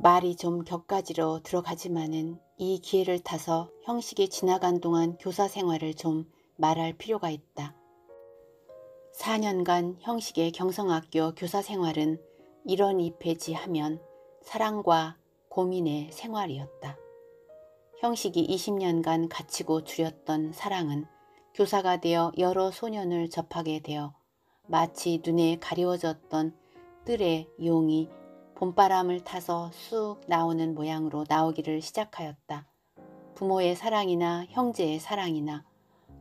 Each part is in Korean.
말이 좀 격가지로 들어가지만은 이 기회를 타서 형식이 지나간 동안 교사 생활을 좀 말할 필요가 있다. 4년간 형식의 경성학교 교사 생활은 이런 입회지 하면 사랑과 고민의 생활이었다. 형식이 20년간 갖추고 줄였던 사랑은 교사가 되어 여러 소년을 접하게 되어 마치 눈에 가려워졌던 뜰의 용이 봄바람을 타서 쑥 나오는 모양으로 나오기를 시작하였다. 부모의 사랑이나 형제의 사랑이나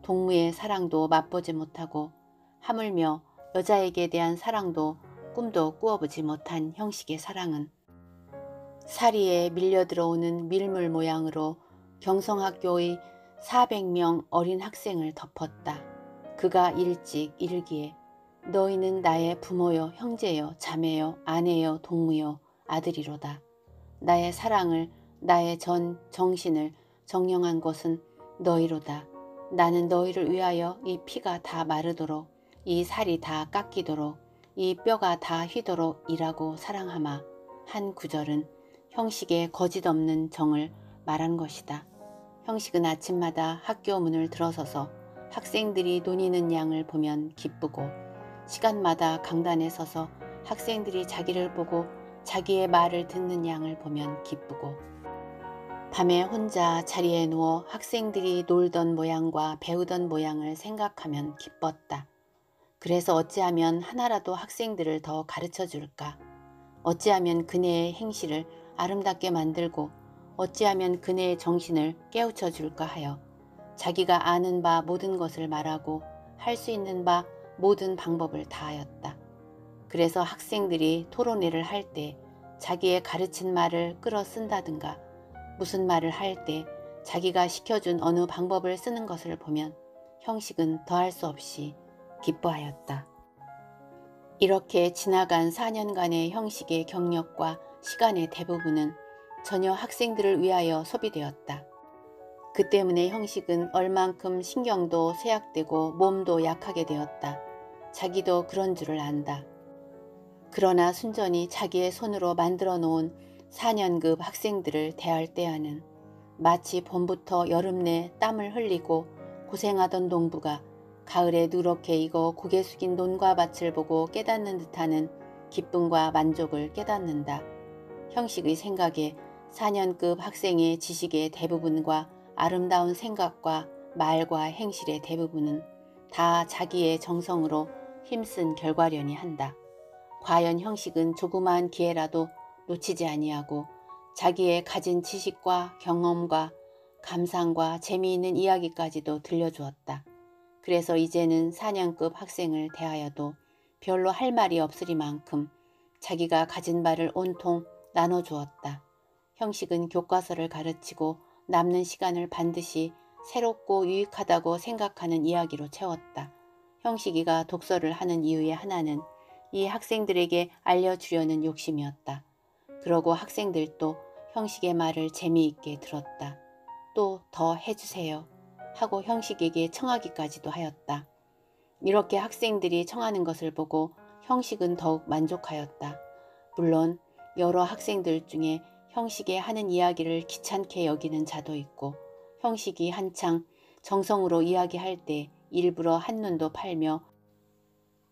동무의 사랑도 맛보지 못하고 하물며 여자에게 대한 사랑도 꿈도 꾸어보지 못한 형식의 사랑은 사리에 밀려 들어오는 밀물 모양으로 경성학교의 400명 어린 학생을 덮었다. 그가 일찍 일기에 너희는 나의 부모요 형제요 자매요 아내요 동무요 아들이로다. 나의 사랑을 나의 전 정신을 정령한 것은 너희로다. 나는 너희를 위하여 이 피가 다 마르도록 이 살이 다 깎이도록 이 뼈가 다 휘도록 일하고 사랑하마. 한 구절은 형식의 거짓없는 정을 말한 것이다. 형식은 아침마다 학교 문을 들어서서 학생들이 논이는 양을 보면 기쁘고 시간마다 강단에 서서 학생들이 자기를 보고 자기의 말을 듣는 양을 보면 기쁘고 밤에 혼자 자리에 누워 학생들이 놀던 모양과 배우던 모양을 생각하면 기뻤다. 그래서 어찌하면 하나라도 학생들을 더 가르쳐 줄까? 어찌하면 그네의 행실을 아름답게 만들고 어찌하면 그네의 정신을 깨우쳐 줄까 하여 자기가 아는 바 모든 것을 말하고 할 수 있는 바 모든 방법을 다하였다. 그래서 학생들이 토론회를 할 때 자기의 가르친 말을 끌어 쓴다든가 무슨 말을 할 때 자기가 시켜준 어느 방법을 쓰는 것을 보면 형식은 더할 수 없이 기뻐하였다. 이렇게 지나간 4년간의 형식의 경력과 시간의 대부분은 전혀 학생들을 위하여 소비되었다. 그 때문에 형식은 얼만큼 신경도 쇠약되고 몸도 약하게 되었다. 자기도 그런 줄을 안다. 그러나 순전히 자기의 손으로 만들어 놓은 4년급 학생들을 대할 때와는 마치 봄부터 여름 내 땀을 흘리고 고생하던 농부가 가을에 누렇게 익어 고개 숙인 논과 밭을 보고 깨닫는 듯하는 기쁨과 만족을 깨닫는다. 형식의 생각에 4년급 학생의 지식의 대부분과 아름다운 생각과 말과 행실의 대부분은 다 자기의 정성으로 힘쓴 결과련이 한다. 과연 형식은 조그마한 기회라도 놓치지 아니하고 자기의 가진 지식과 경험과 감상과 재미있는 이야기까지도 들려주었다. 그래서 이제는 사냥급 학생을 대하여도 별로 할 말이 없으리만큼 자기가 가진 바를 온통 나눠주었다. 형식은 교과서를 가르치고 남는 시간을 반드시 새롭고 유익하다고 생각하는 이야기로 채웠다. 형식이가 독서를 하는 이유의 하나는 이 학생들에게 알려주려는 욕심이었다. 그러고 학생들도 형식의 말을 재미있게 들었다. 또 더 해주세요. 하고 형식에게 청하기까지도 하였다. 이렇게 학생들이 청하는 것을 보고 형식은 더욱 만족하였다. 물론 여러 학생들 중에 형식의 하는 이야기를 귀찮게 여기는 자도 있고 형식이 한창 정성으로 이야기할 때 일부러 한눈도 팔며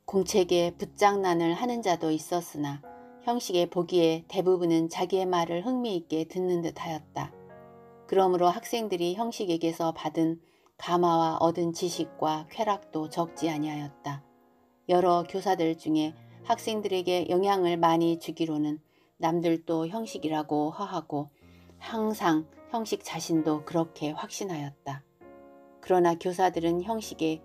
공책에 붙장난을 하는 자도 있었으나 형식에 보기에 대부분은 자기의 말을 흥미있게 듣는 듯하였다. 그러므로 학생들이 형식에게서 받은 가마와 얻은 지식과 쾌락도 적지 아니하였다. 여러 교사들 중에 학생들에게 영향을 많이 주기로는 남들도 형식이라고 허하고 항상 형식 자신도 그렇게 확신하였다. 그러나 교사들은 형식에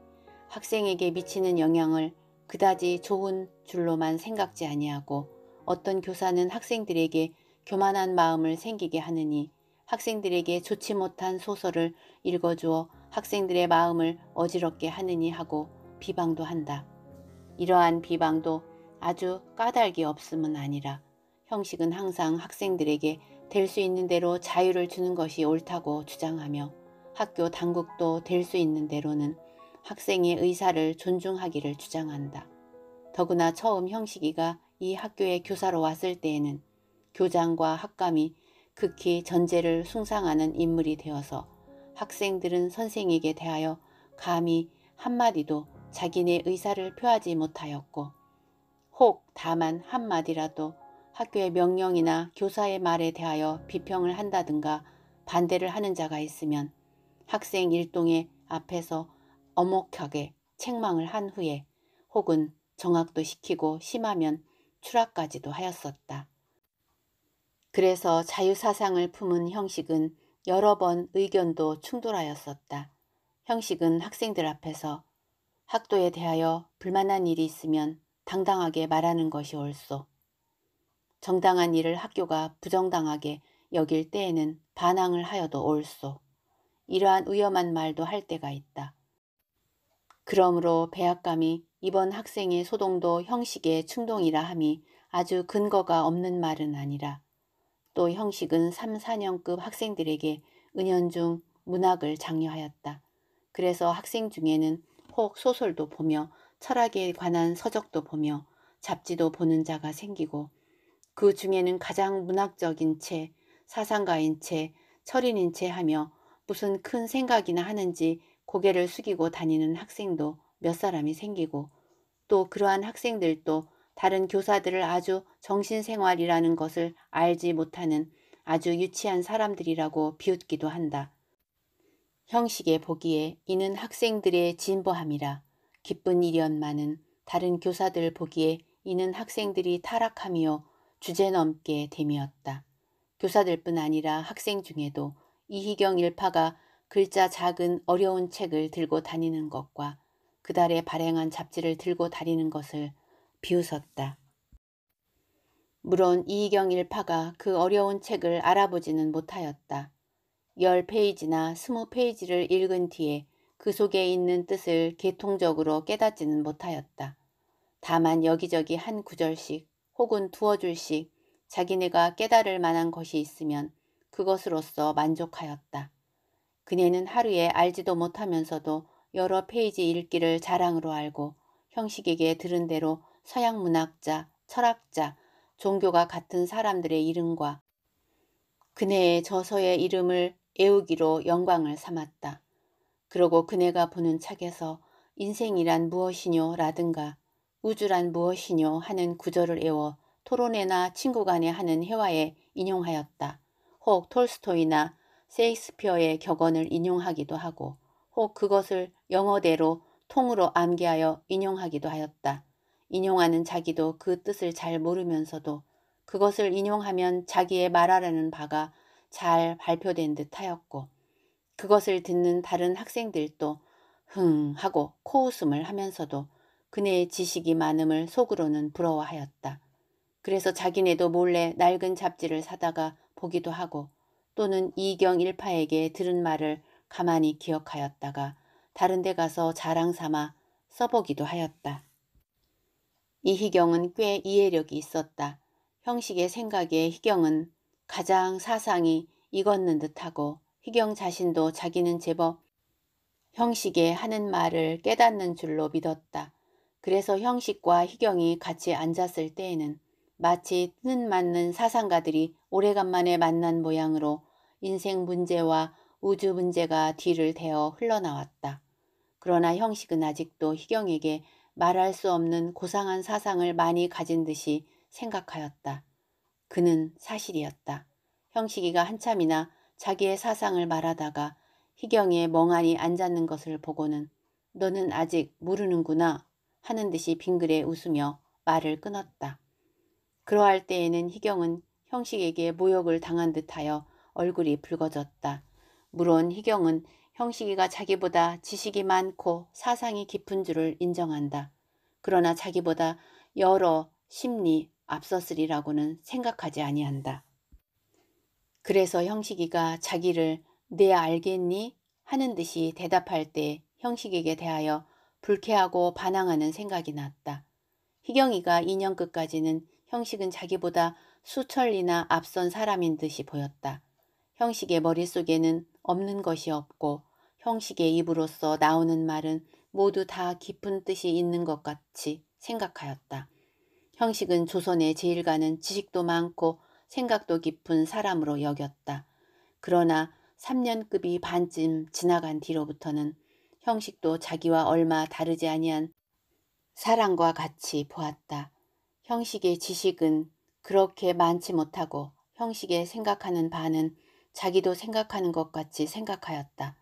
학생에게 미치는 영향을 그다지 좋은 줄로만 생각지 아니하고 어떤 교사는 학생들에게 교만한 마음을 생기게 하느니 학생들에게 좋지 못한 소설을 읽어주어 학생들의 마음을 어지럽게 하느니 하고 비방도 한다. 이러한 비방도 아주 까닭이 없음은 아니라 형식은 항상 학생들에게 될 수 있는 대로 자유를 주는 것이 옳다고 주장하며 학교 당국도 될 수 있는 대로는 학생의 의사를 존중하기를 주장한다. 더구나 처음 형식이가 이 학교의 교사로 왔을 때에는 교장과 학감이 극히 전제를 숭상하는 인물이 되어서 학생들은 선생에게 대하여 감히 한마디도 자기네 의사를 표하지 못하였고 혹 다만 한마디라도 학교의 명령이나 교사의 말에 대하여 비평을 한다든가 반대를 하는 자가 있으면 학생 일동의 앞에서 어혹하게 책망을 한 후에 혹은 정학도 시키고 심하면 추락까지도 하였었다. 그래서 자유사상을 품은 형식은 여러 번 의견도 충돌하였었다. 형식은 학생들 앞에서 학도에 대하여 불만한 일이 있으면 당당하게 말하는 것이 옳소. 정당한 일을 학교가 부정당하게 여길 때에는 반항을 하여도 옳소. 이러한 위험한 말도 할 때가 있다. 그러므로 배악감이 이번 학생의 소동도 형식의 충동이라 함이 아주 근거가 없는 말은 아니라 또 형식은 3, 4년급 학생들에게 은연중 문학을 장려하였다. 그래서 학생 중에는 혹 소설도 보며 철학에 관한 서적도 보며 잡지도 보는 자가 생기고 그 중에는 가장 문학적인 채, 사상가인 채, 철인인 채 하며 무슨 큰 생각이나 하는지 고개를 숙이고 다니는 학생도 몇 사람이 생기고 또 그러한 학생들도 다른 교사들을 아주 정신생활이라는 것을 알지 못하는 아주 유치한 사람들이라고 비웃기도 한다. 형식에 보기에 이는 학생들의 진보함이라 기쁜 일이었만은 다른 교사들 보기에 이는 학생들이 타락하며 주제넘게 됨이었다. 교사들뿐 아니라 학생 중에도 이희경 일파가 글자 작은 어려운 책을 들고 다니는 것과 그달에 발행한 잡지를 들고 다니는 것을 비웃었다. 물론 이희경 일파가 그 어려운 책을 알아보지는 못하였다. 열 페이지나 스무 페이지를 읽은 뒤에 그 속에 있는 뜻을 개통적으로 깨닫지는 못하였다. 다만 여기저기 한 구절씩 혹은 두어 줄씩 자기네가 깨달을 만한 것이 있으면 그것으로써 만족하였다. 그녀는 하루에 알지도 못하면서도 여러 페이지 읽기를 자랑으로 알고 형식에게 들은 대로 서양 문학자, 철학자, 종교가 같은 사람들의 이름과 그네의 저서의 이름을 애우기로 영광을 삼았다. 그러고 그네가 보는 책에서 인생이란 무엇이뇨 라든가 우주란 무엇이뇨 하는 구절을 애워 토론회나 친구 간에 하는 회화에 인용하였다. 혹 톨스토이나 세익스피어의 격언을 인용하기도 하고 혹 그것을 영어대로 통으로 암기하여 인용하기도 하였다. 인용하는 자기도 그 뜻을 잘 모르면서도 그것을 인용하면 자기의 말하라는 바가 잘 발표된 듯 하였고 그것을 듣는 다른 학생들도 흥 하고 코웃음을 하면서도 그네의 지식이 많음을 속으로는 부러워하였다. 그래서 자기네도 몰래 낡은 잡지를 사다가 보기도 하고 또는 이경 일파에게 들은 말을 가만히 기억하였다가 다른 데 가서 자랑 삼아 써보기도 하였다. 이희경은 꽤 이해력이 있었다. 형식의 생각에 희경은 가장 사상이 익었는 듯하고 희경 자신도 자기는 제법 형식의 하는 말을 깨닫는 줄로 믿었다. 그래서 형식과 희경이 같이 앉았을 때에는 마치 뜻맞는 사상가들이 오래간만에 만난 모양으로 인생 문제와 우주 문제가 뒤를 대어 흘러나왔다. 그러나 형식은 아직도 희경에게 말할 수 없는 고상한 사상을 많이 가진 듯이 생각하였다. 그는 사실이었다. 형식이가 한참이나 자기의 사상을 말하다가 희경에 멍하니 앉았는 것을 보고는 너는 아직 모르는구나 하는 듯이 빙그레 웃으며 말을 끊었다. 그러할 때에는 희경은 형식에게 모욕을 당한 듯하여 얼굴이 붉어졌다. 물론 희경은 형식이가 자기보다 지식이 많고 사상이 깊은 줄을 인정한다. 그러나 자기보다 여러 심리 앞섰으리라고는 생각하지 아니한다. 그래서 형식이가 자기를 네 알겠니? 하는 듯이 대답할 때 형식에게 대하여 불쾌하고 반항하는 생각이 났다. 희경이가 2년 끝까지는 형식은 자기보다 수천리나 앞선 사람인 듯이 보였다. 형식의 머릿속에는 없는 것이 없고 형식의 입으로서 나오는 말은 모두 다 깊은 뜻이 있는 것 같이 생각하였다. 형식은 조선의 제일가는 지식도 많고 생각도 깊은 사람으로 여겼다. 그러나 3년급이 반쯤 지나간 뒤로부터는 형식도 자기와 얼마 다르지 아니한 사람과 같이 보았다. 형식의 지식은 그렇게 많지 못하고 형식의 생각하는 반은 자기도 생각하는 것 같이 생각하였다.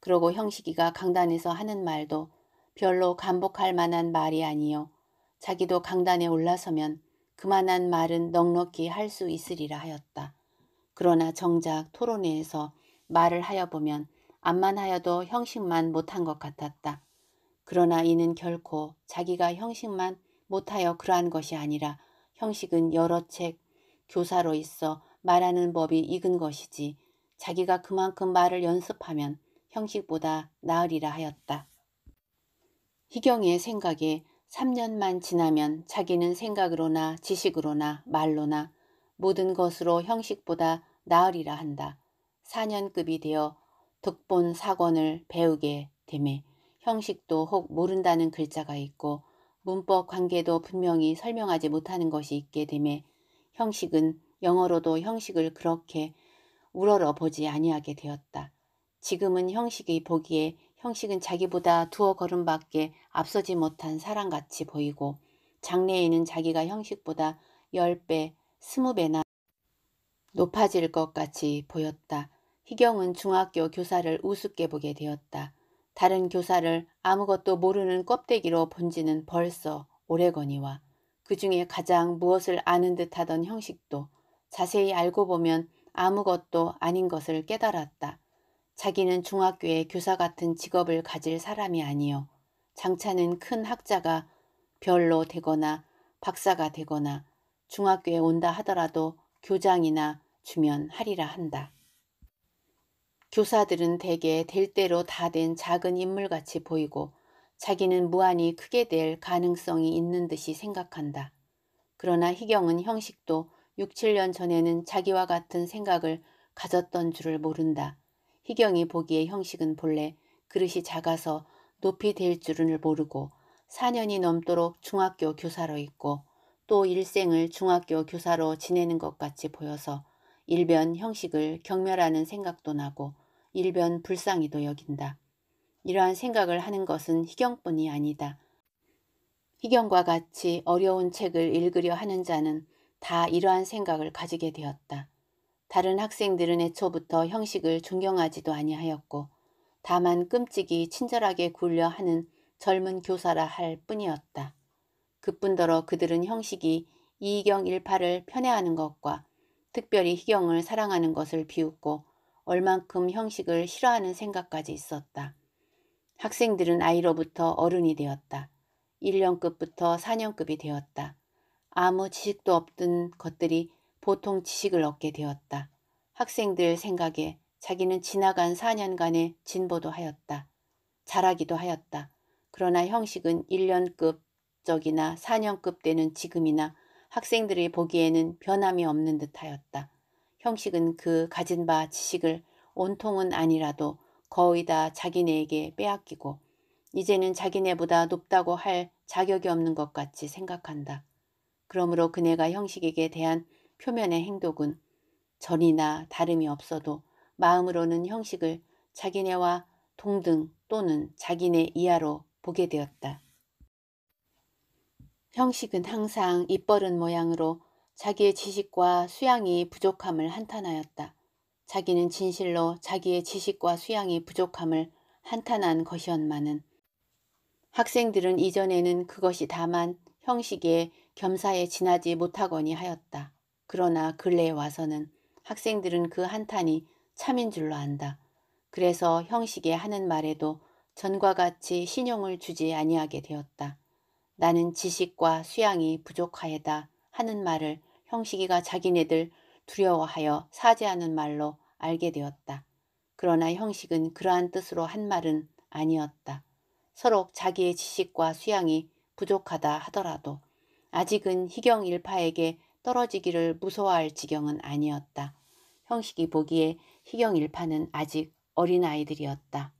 그러고 형식이가 강단에서 하는 말도 별로 간복할 만한 말이 아니요. 자기도 강단에 올라서면 그만한 말은 넉넉히 할 수 있으리라 하였다. 그러나 정작 토론회에서 말을 하여 보면 암만 하여도 형식만 못한 것 같았다. 그러나 이는 결코 자기가 형식만 못하여 그러한 것이 아니라 형식은 여러 책, 교사로 있어 말하는 법이 익은 것이지 자기가 그만큼 말을 연습하면 형식보다 나으리라 하였다. 희경의 생각에 3년만 지나면 자기는 생각으로나 지식으로나 말로나 모든 것으로 형식보다 나으리라 한다. 4년급이 되어 득본 사권을 배우게 되매 형식도 혹 모른다는 글자가 있고 문법 관계도 분명히 설명하지 못하는 것이 있게 되매 형식은 영어로도 형식을 그렇게 우러러 보지 아니하게 되었다. 지금은 형식이 보기에 형식은 자기보다 두어 걸음밖에 앞서지 못한 사람같이 보이고 장래에는 자기가 형식보다 10배, 20배나 높아질 것 같이 보였다. 희경은 중학교 교사를 우습게 보게 되었다. 다른 교사를 아무것도 모르는 껍데기로 본 지는 벌써 오래거니와 그 중에 가장 무엇을 아는 듯하던 형식도 자세히 알고 보면 아무것도 아닌 것을 깨달았다. 자기는 중학교에 교사 같은 직업을 가질 사람이 아니요. 장차는 큰 학자가 별로 되거나 박사가 되거나 중학교에 온다 하더라도 교장이나 주면 하리라 한다. 교사들은 대개 될 대로 다 된 작은 인물같이 보이고 자기는 무한히 크게 될 가능성이 있는 듯이 생각한다. 그러나 희경은 형식도 6, 7년 전에는 자기와 같은 생각을 가졌던 줄을 모른다. 희경이 보기에 형식은 본래 그릇이 작아서 높이 될줄은 모르고 4년이 넘도록 중학교 교사로 있고 또 일생을 중학교 교사로 지내는 것 같이 보여서 일변 형식을 경멸하는 생각도 나고 일변 불쌍히도 여긴다. 이러한 생각을 하는 것은 희경뿐이 아니다. 희경과 같이 어려운 책을 읽으려 하는 자는 다 이러한 생각을 가지게 되었다. 다른 학생들은 애초부터 형식을 존경하지도 아니하였고 다만 끔찍이 친절하게 굴려 하는 젊은 교사라 할 뿐이었다. 그뿐더러 그들은 형식이 이경 일파를 편애하는 것과 특별히 희경을 사랑하는 것을 비웃고 얼만큼 형식을 싫어하는 생각까지 있었다. 학생들은 아이로부터 어른이 되었다. 1년급부터 4년급이 되었다. 아무 지식도 없던 것들이 보통 지식을 얻게 되었다. 학생들 생각에 자기는 지나간 4년간의 진보도 하였다. 잘하기도 하였다. 그러나 형식은 1년급적이나 4년급 되는 지금이나 학생들이 보기에는 변함이 없는 듯하였다. 형식은 그 가진 바 지식을 온통은 아니라도 거의 다 자기네에게 빼앗기고 이제는 자기네보다 높다고 할 자격이 없는 것 같이 생각한다. 그러므로 그네가 형식에게 대한 표면의 행동은 전이나 다름이 없어도 마음으로는 형식을 자기네와 동등 또는 자기네 이하로 보게 되었다. 형식은 항상 입버릇 모양으로 자기의 지식과 수양이 부족함을 한탄하였다. 자기는 진실로 자기의 지식과 수양이 부족함을 한탄한 것이었마는 학생들은 이전에는 그것이 다만 형식의 겸사에 지나지 못하거니 하였다. 그러나 근래에 와서는 학생들은 그 한탄이 참인 줄로 안다. 그래서 형식에 하는 말에도 전과 같이 신용을 주지 아니하게 되었다. 나는 지식과 수양이 부족하에다 하는 말을 형식이가 자기네들 두려워하여 사죄하는 말로 알게 되었다. 그러나 형식은 그러한 뜻으로 한 말은 아니었다. 서로 자기의 지식과 수양이 부족하다 하더라도 아직은 희경 일파에게 떨어지기를 무서워할 지경은 아니었다. 형식이 보기에 희경 일파는 아직 어린아이들이었다.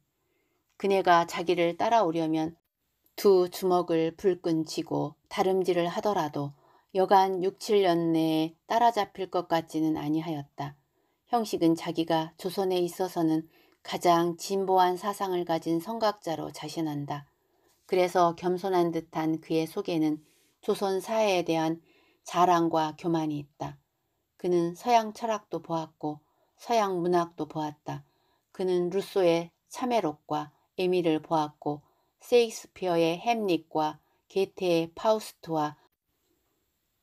그네가 자기를 따라오려면 두 주먹을 불끈 쥐고 다름질을 하더라도 여간 6, 7년 내에 따라잡힐 것 같지는 아니하였다. 형식은 자기가 조선에 있어서는 가장 진보한 사상을 가진 성각자로 자신한다. 그래서 겸손한 듯한 그의 속에는 조선 사회에 대한 자랑과 교만이 있다. 그는 서양 철학도 보았고 서양 문학도 보았다. 그는 루소의 참메록과 에미를 보았고 세익스피어의 햄릿과 게테의 파우스트와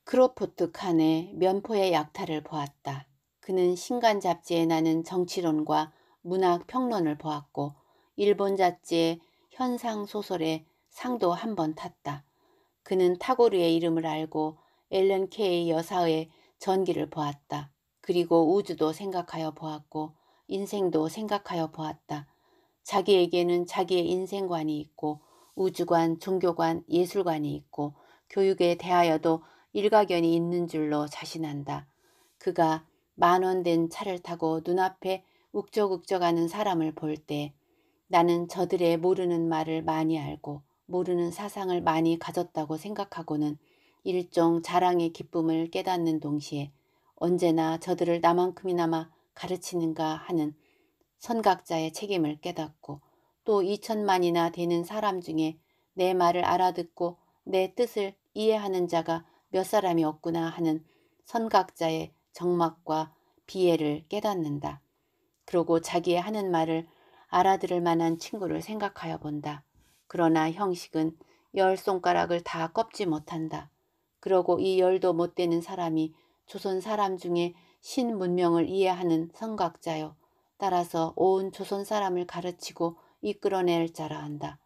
크로포트 칸의 면포의 약탈을 보았다. 그는 신간 잡지에 나는 정치론과 문학 평론을 보았고 일본 잡지의 현상 소설에 상도 한 번 탔다. 그는 타고르의 이름을 알고 엘런 케이 여사의 전기를 보았다. 그리고 우주도 생각하여 보았고 인생도 생각하여 보았다. 자기에게는 자기의 인생관이 있고 우주관, 종교관, 예술관이 있고 교육에 대하여도 일가견이 있는 줄로 자신한다. 그가 만원 된 차를 타고 눈앞에 욱적욱적하는 사람을 볼 때 나는 저들의 모르는 말을 많이 알고 모르는 사상을 많이 가졌다고 생각하고는 일종 자랑의 기쁨을 깨닫는 동시에 언제나 저들을 나만큼이나마 가르치는가 하는 선각자의 책임을 깨닫고 또 2천만이나 되는 사람 중에 내 말을 알아듣고 내 뜻을 이해하는 자가 몇 사람이 없구나 하는 선각자의 정막과 비애를 깨닫는다. 그러고 자기의 하는 말을 알아들을 만한 친구를 생각하여 본다. 그러나 형식은 열 손가락을 다 꺾지 못한다. 그러고 이 열도 못 되는 사람이 조선 사람 중에 신문명을 이해하는 선각자요. 따라서 온 조선 사람을 가르치고 이끌어낼 자라 한다.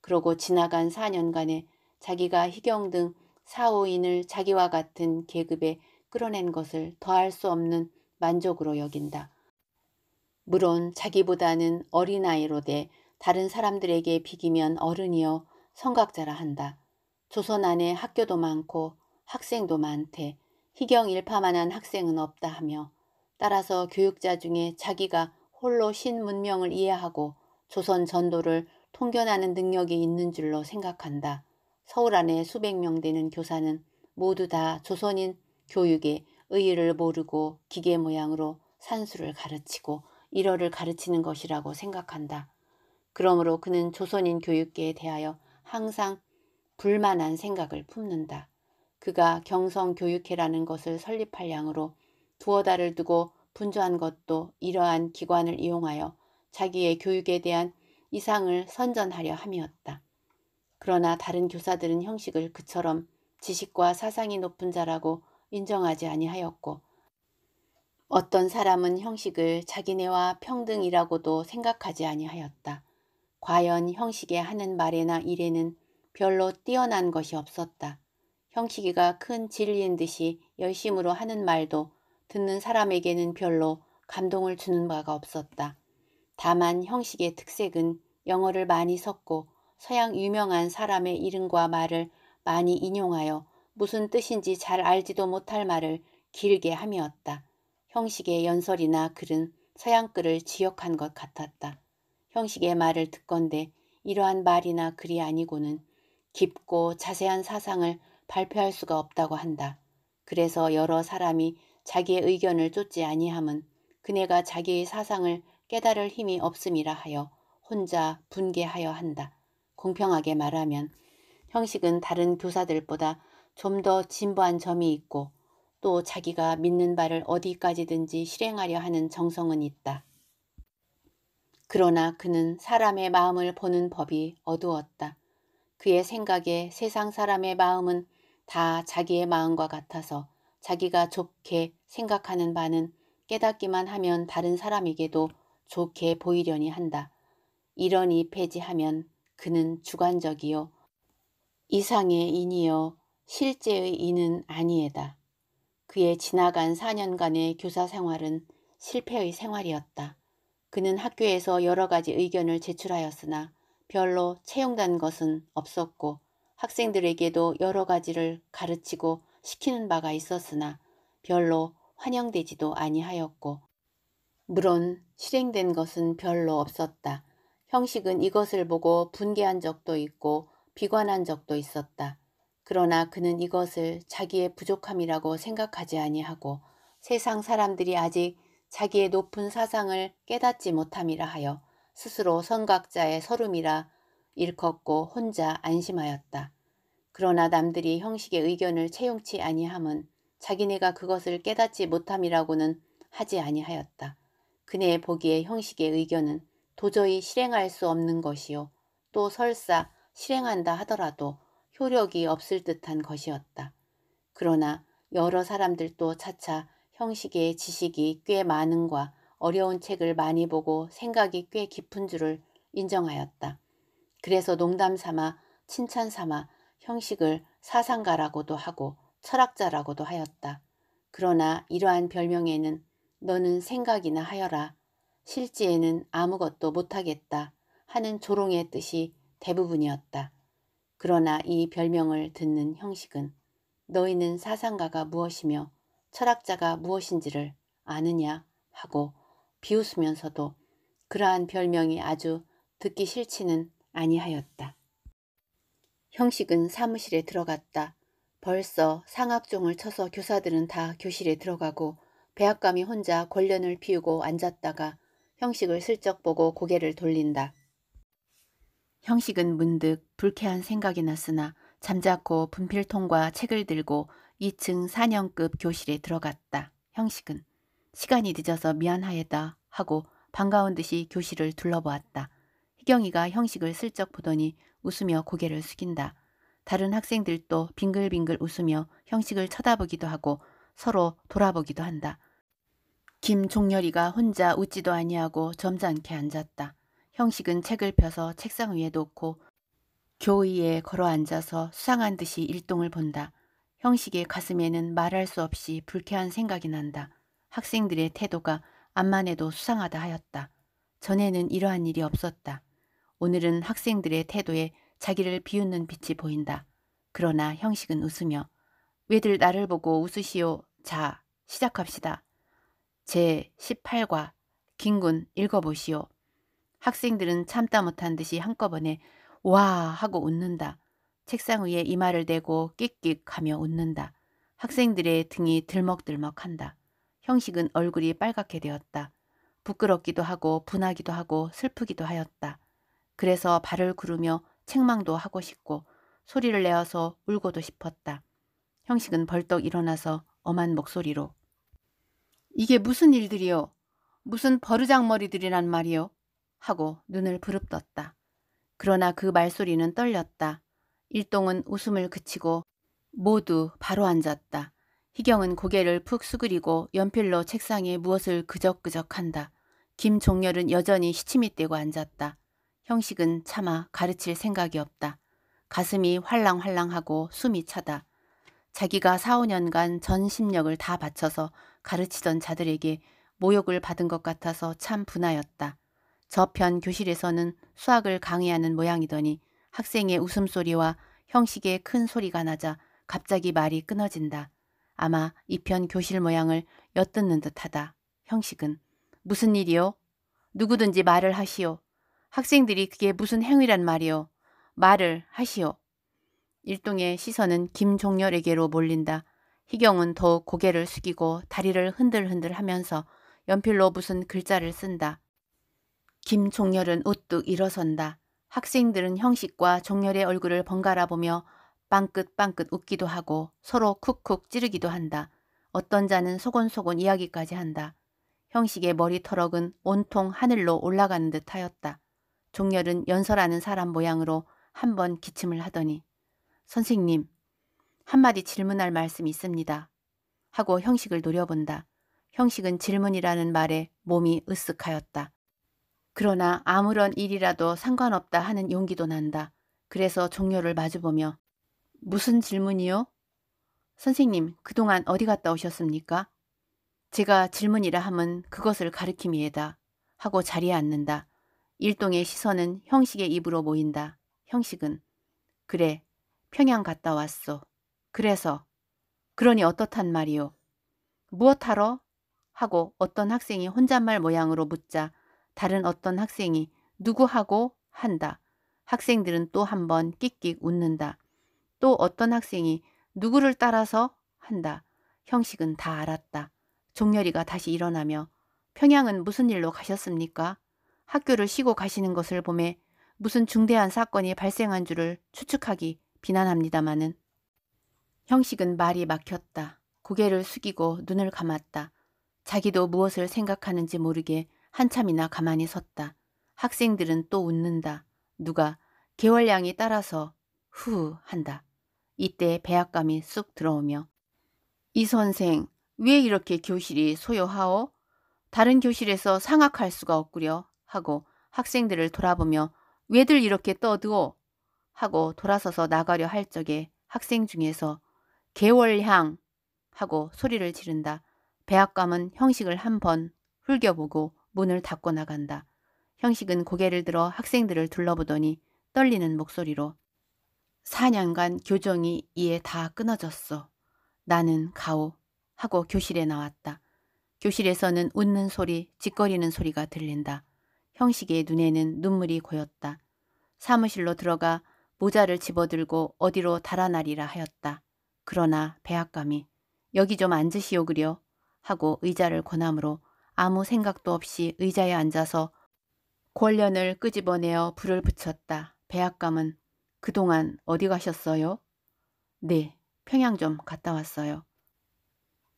그러고 지나간 4년간에 자기가 희경 등 사오인을 자기와 같은 계급에 끌어낸 것을 더할 수 없는 만족으로 여긴다. 물론 자기보다는 어린아이로돼 다른 사람들에게 비기면 어른이여 성각자라 한다. 조선 안에 학교도 많고 학생도 많대 희경일파만한 학생은 없다 하며 따라서 교육자 중에 자기가 홀로 신문명을 이해하고 조선 전도를 통견하는 능력이 있는 줄로 생각한다. 서울 안에 수백 명 되는 교사는 모두 다 조선인 교육의 의의를 모르고 기계 모양으로 산수를 가르치고 일어를 가르치는 것이라고 생각한다. 그러므로 그는 조선인 교육계에 대하여 항상 불만한 생각을 품는다. 그가 경성교육회라는 것을 설립할 양으로 두어 달을 두고 분주한 것도 이러한 기관을 이용하여 자기의 교육에 대한 이상을 선전하려 함이었다. 그러나 다른 교사들은 형식을 그처럼 지식과 사상이 높은 자라고 인정하지 아니하였고 어떤 사람은 형식을 자기네와 평등이라고도 생각하지 아니하였다. 과연 형식의 하는 말에나 일에는 별로 뛰어난 것이 없었다. 형식이가 큰 진리인 듯이 열심으로 하는 말도 듣는 사람에게는 별로 감동을 주는 바가 없었다. 다만 형식의 특색은 영어를 많이 섞고 서양 유명한 사람의 이름과 말을 많이 인용하여 무슨 뜻인지 잘 알지도 못할 말을 길게 함이었다. 형식의 연설이나 글은 서양 글을 지역한 것 같았다. 형식의 말을 듣건데 이러한 말이나 글이 아니고는 깊고 자세한 사상을 발표할 수가 없다고 한다. 그래서 여러 사람이 자기의 의견을 쫓지 아니함은 그네가 자기의 사상을 깨달을 힘이 없음이라 하여 혼자 분개하여 한다. 공평하게 말하면 형식은 다른 교사들보다 좀 더진부한 점이 있고 또 자기가 믿는 바를 어디까지든지 실행하려 하는 정성은 있다. 그러나 그는 사람의 마음을 보는 법이 어두웠다. 그의 생각에 세상 사람의 마음은 다 자기의 마음과 같아서 자기가 좋게 생각하는 바는 깨닫기만 하면 다른 사람에게도 좋게 보이려니 한다. 이러니 폐지하면 그는 주관적이요 이상의 인이요 실제의 인은 아니에다. 그의 지나간 4년간의 교사 생활은 실패의 생활이었다. 그는 학교에서 여러 가지 의견을 제출하였으나 별로 채용된 것은 없었고 학생들에게도 여러 가지를 가르치고 시키는 바가 있었으나 별로 환영되지도 아니하였고 물론 실행된 것은 별로 없었다. 형식은 이것을 보고 분개한 적도 있고 비관한 적도 있었다. 그러나 그는 이것을 자기의 부족함이라고 생각하지 아니하고 세상 사람들이 아직 자기의 높은 사상을 깨닫지 못함이라 하여 스스로 선각자의 서름이라 일컫고 혼자 안심하였다. 그러나 남들이 형식의 의견을 채용치 아니함은 자기네가 그것을 깨닫지 못함이라고는 하지 아니하였다. 그네의 보기에 형식의 의견은 도저히 실행할 수 없는 것이요. 또 설사 실행한다 하더라도 효력이 없을 듯한 것이었다. 그러나 여러 사람들도 차차 형식의 지식이 꽤 많은과 어려운 책을 많이 보고 생각이 꽤 깊은 줄을 인정하였다. 그래서 농담 삼아 칭찬 삼아 형식을 사상가라고도 하고 철학자라고도 하였다. 그러나 이러한 별명에는 너는 생각이나 하여라 실지에는 아무것도 못하겠다 하는 조롱의 뜻이 대부분이었다. 그러나 이 별명을 듣는 형식은 너희는 사상가가 무엇이며 철학자가 무엇인지를 아느냐 하고 비웃으면서도 그러한 별명이 아주 듣기 싫지는 아니하였다. 형식은 사무실에 들어갔다. 벌써 상악종을 쳐서 교사들은 다 교실에 들어가고 배학감이 혼자 권련을 피우고 앉았다가 형식을 슬쩍 보고 고개를 돌린다. 형식은 문득 불쾌한 생각이 났으나 잠자코 분필통과 책을 들고 2층 4년급 교실에 들어갔다. 형식은 시간이 늦어서 미안하였다 하고 반가운 듯이 교실을 둘러보았다. 희경이가 형식을 슬쩍 보더니 웃으며 고개를 숙인다. 다른 학생들도 빙글빙글 웃으며 형식을 쳐다보기도 하고 서로 돌아보기도 한다. 김종렬이가 혼자 웃지도 아니하고 점잖게 앉았다. 형식은 책을 펴서 책상 위에 놓고 교의에 걸어 앉아서 수상한 듯이 일동을 본다. 형식의 가슴에는 말할 수 없이 불쾌한 생각이 난다. 학생들의 태도가 암만 해도 수상하다 하였다. 전에는 이러한 일이 없었다. 오늘은 학생들의 태도에 자기를 비웃는 빛이 보인다. 그러나 형식은 웃으며 왜들 나를 보고 웃으시오. 자, 시작합시다. 제18과 긴군 읽어보시오. 학생들은 참다 못한 듯이 한꺼번에 와 하고 웃는다. 책상 위에 이마를 대고 끽끽하며 웃는다. 학생들의 등이 들먹들먹한다. 형식은 얼굴이 빨갛게 되었다. 부끄럽기도 하고 분하기도 하고 슬프기도 하였다. 그래서 발을 구르며 책망도 하고 싶고 소리를 내어서 울고도 싶었다. 형식은 벌떡 일어나서 엄한 목소리로 이게 무슨 일들이요? 무슨 버르장머리들이란 말이요? 하고 눈을 부릅떴다. 그러나 그 말소리는 떨렸다. 일동은 웃음을 그치고 모두 바로 앉았다. 희경은 고개를 푹 수그리고 연필로 책상에 무엇을 그적그적한다. 김종렬은 여전히 시침이 떼고 앉았다. 형식은 차마 가르칠 생각이 없다. 가슴이 활랑활랑하고 숨이 차다. 자기가 4, 5년간 전 심력을 다 바쳐서 가르치던 자들에게 모욕을 받은 것 같아서 참 분하였다. 저편 교실에서는 수학을 강의하는 모양이더니 학생의 웃음소리와 형식의 큰 소리가 나자 갑자기 말이 끊어진다. 아마 이 편 교실 모양을 엿듣는 듯하다. 형식은 무슨 일이요? 누구든지 말을 하시오. 학생들이 그게 무슨 행위란 말이오. 말을 하시오. 일동의 시선은 김종렬에게로 몰린다. 희경은 더욱 고개를 숙이고 다리를 흔들흔들 하면서 연필로 무슨 글자를 쓴다. 김종렬은 우뚝 일어선다. 학생들은 형식과 종렬의 얼굴을 번갈아 보며 빵긋빵긋 웃기도 하고 서로 쿡쿡 찌르기도 한다. 어떤 자는 소곤소곤 이야기까지 한다. 형식의 머리털럭은 온통 하늘로 올라가는 듯 하였다. 종렬은 연설하는 사람 모양으로 한번 기침을 하더니 선생님 한마디 질문할 말씀이 있습니다. 하고 형식을 노려본다. 형식은 질문이라는 말에 몸이 으쓱하였다. 그러나 아무런 일이라도 상관없다 하는 용기도 난다. 그래서 종료를 마주보며 무슨 질문이요? 선생님, 그동안 어디 갔다 오셨습니까? 제가 질문이라 함은 그것을 가르킴이에다 하고 자리에 앉는다. 일동의 시선은 형식의 입으로 모인다. 형식은 그래, 평양 갔다 왔소. 그래서 그러니 어떻단 말이오. 무엇하러? 하고 어떤 학생이 혼잣말 모양으로 묻자 다른 어떤 학생이 누구하고 한다. 학생들은 또 한번 끽끽 웃는다. 또 어떤 학생이 누구를 따라서 한다. 형식은 다 알았다. 종렬이가 다시 일어나며 평양은 무슨 일로 가셨습니까? 학교를 쉬고 가시는 것을 보매 무슨 중대한 사건이 발생한 줄을 추측하기 비난합니다마는 형식은 말이 막혔다. 고개를 숙이고 눈을 감았다. 자기도 무엇을 생각하는지 모르게 한참이나 가만히 섰다. 학생들은 또 웃는다. 누가 개월량이 따라서 후 한다. 이때 배악감이 쑥 들어오며 이 선생 왜 이렇게 교실이 소요하오? 다른 교실에서 상악할 수가 없구려 하고 학생들을 돌아보며 왜들 이렇게 떠드오? 하고 돌아서서 나가려 할 적에 학생 중에서 개월향 하고 소리를 지른다. 배악감은 형식을 한번 훑겨보고 문을 닫고 나간다. 형식은 고개를 들어 학생들을 둘러보더니 떨리는 목소리로 4년간 교정이 이에 다 끊어졌어. 나는 가오 하고 교실에 나왔다. 교실에서는 웃는 소리, 짓거리는 소리가 들린다. 형식의 눈에는 눈물이 고였다. 사무실로 들어가 모자를 집어들고 어디로 달아나리라 하였다. 그러나 배악감이 여기 좀 앉으시오 그려 하고 의자를 권함으로 아무 생각도 없이 의자에 앉아서 권련을 끄집어내어 불을 붙였다. 배악감은 그동안 어디 가셨어요? 네, 평양 좀 갔다 왔어요.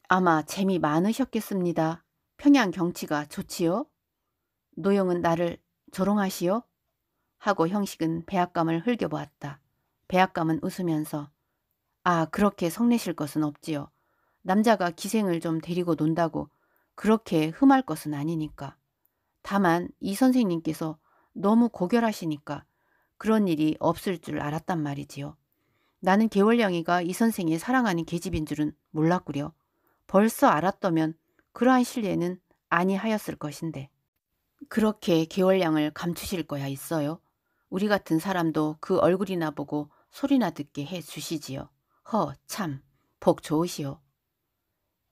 아마 재미 많으셨겠습니다. 평양 경치가 좋지요? 노영은 나를 조롱하시오? 하고 형식은 배악감을 흘겨보았다. 배악감은 웃으면서 아, 그렇게 성내실 것은 없지요. 남자가 기생을 좀 데리고 논다고 그렇게 흠할 것은 아니니까. 다만 이 선생님께서 너무 고결하시니까 그런 일이 없을 줄 알았단 말이지요. 나는 개월량이가 이 선생이 사랑하는 계집인 줄은 몰랐구려. 벌써 알았더면 그러한 실례는 아니하였을 것인데. 그렇게 개월량을 감추실 거야 있어요. 우리 같은 사람도 그 얼굴이나 보고 소리나 듣게 해 주시지요. 허, 참, 복 좋으시오.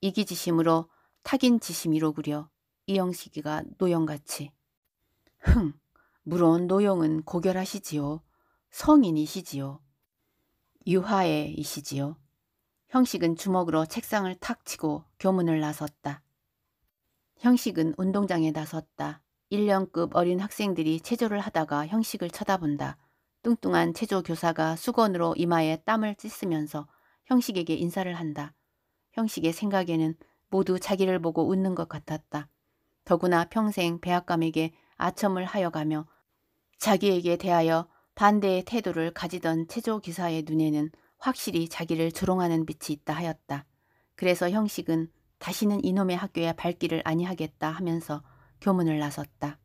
이기지심으로 타인지심이로구려 이영식이가 노영같이. 흥, 물론 노영은 고결하시지요. 성인이시지요. 유하에이시지요 형식은 주먹으로 책상을 탁 치고 교문을 나섰다. 형식은 운동장에 나섰다. 1년급 어린 학생들이 체조를 하다가 형식을 쳐다본다. 뚱뚱한 체조 교사가 수건으로 이마에 땀을 찢으면서 형식에게 인사를 한다. 형식의 생각에는 모두 자기를 보고 웃는 것 같았다. 더구나 평생 배악감에게 아첨을 하여가며 자기에게 대하여 반대의 태도를 가지던 체조 기사의 눈에는 확실히 자기를 조롱하는 빛이 있다 하였다. 그래서 형식은 다시는 이놈의 학교에 발길을 아니하겠다 하면서 교문을 나섰다.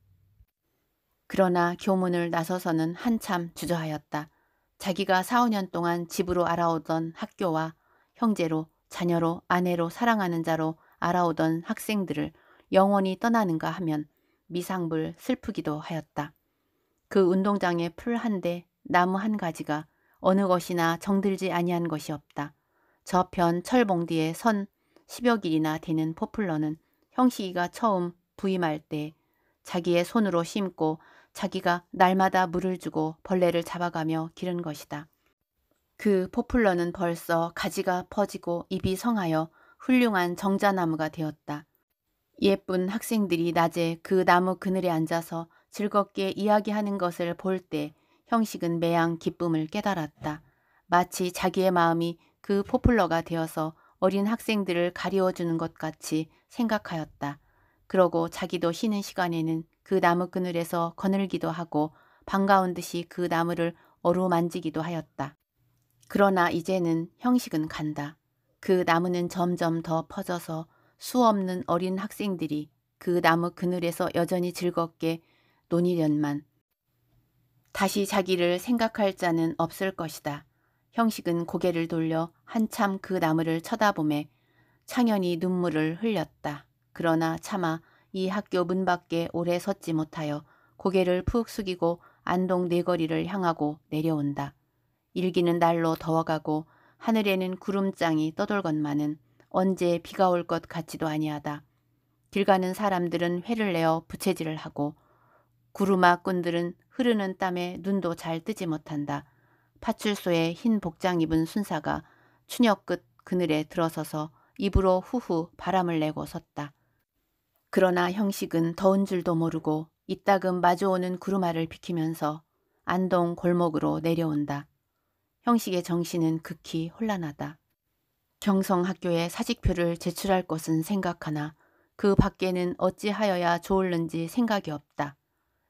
그러나 교문을 나서서는 한참 주저하였다. 자기가 4, 5년 동안 집으로 알아오던 학교와 형제로, 자녀로, 아내로, 사랑하는 자로 알아오던 학생들을 영원히 떠나는가 하면 미상불 슬프기도 하였다. 그운동장에풀한 대, 나무 한 가지가 어느 것이나 정들지 아니한 것이 없다. 저편 철봉디에 선 10여 길이나 되는 포플러는 형식이가 처음 부임할 때 자기의 손으로 심고 자기가 날마다 물을 주고 벌레를 잡아가며 기른 것이다. 그 포플러는 벌써 가지가 퍼지고 잎이 성하여 훌륭한 정자나무가 되었다. 예쁜 학생들이 낮에 그 나무 그늘에 앉아서 즐겁게 이야기하는 것을 볼 때 형식은 매양 기쁨을 깨달았다. 마치 자기의 마음이 그 포플러가 되어서 어린 학생들을 가리워주는 것 같이 생각하였다. 그러고 자기도 쉬는 시간에는 그 나무 그늘에서 거늘기도 하고 반가운 듯이 그 나무를 어루만지기도 하였다. 그러나 이제는 형식은 간다. 그 나무는 점점 더 퍼져서 수 없는 어린 학생들이 그 나무 그늘에서 여전히 즐겁게 논의련만 다시 자기를 생각할 자는 없을 것이다. 형식은 고개를 돌려 한참 그 나무를 쳐다보며 창연히 눈물을 흘렸다. 그러나 차마 이 학교 문 밖에 오래 섰지 못하여 고개를 푹 숙이고 안동 네거리를 향하고 내려온다. 일기는 날로 더워가고 하늘에는 구름장이 떠돌건만은 언제 비가 올 것 같지도 아니하다. 길 가는 사람들은 회를 내어 부채질을 하고 구루마꾼들은 흐르는 땀에 눈도 잘 뜨지 못한다. 파출소에 흰 복장 입은 순사가 추녀 끝 그늘에 들어서서 입으로 후후 바람을 내고 섰다. 그러나 형식은 더운 줄도 모르고 이따금 마주오는 구루마를 비키면서 안동 골목으로 내려온다. 형식의 정신은 극히 혼란하다. 경성학교에 사직표를 제출할 것은 생각하나 그 밖에는 어찌하여야 좋을는지 생각이 없다.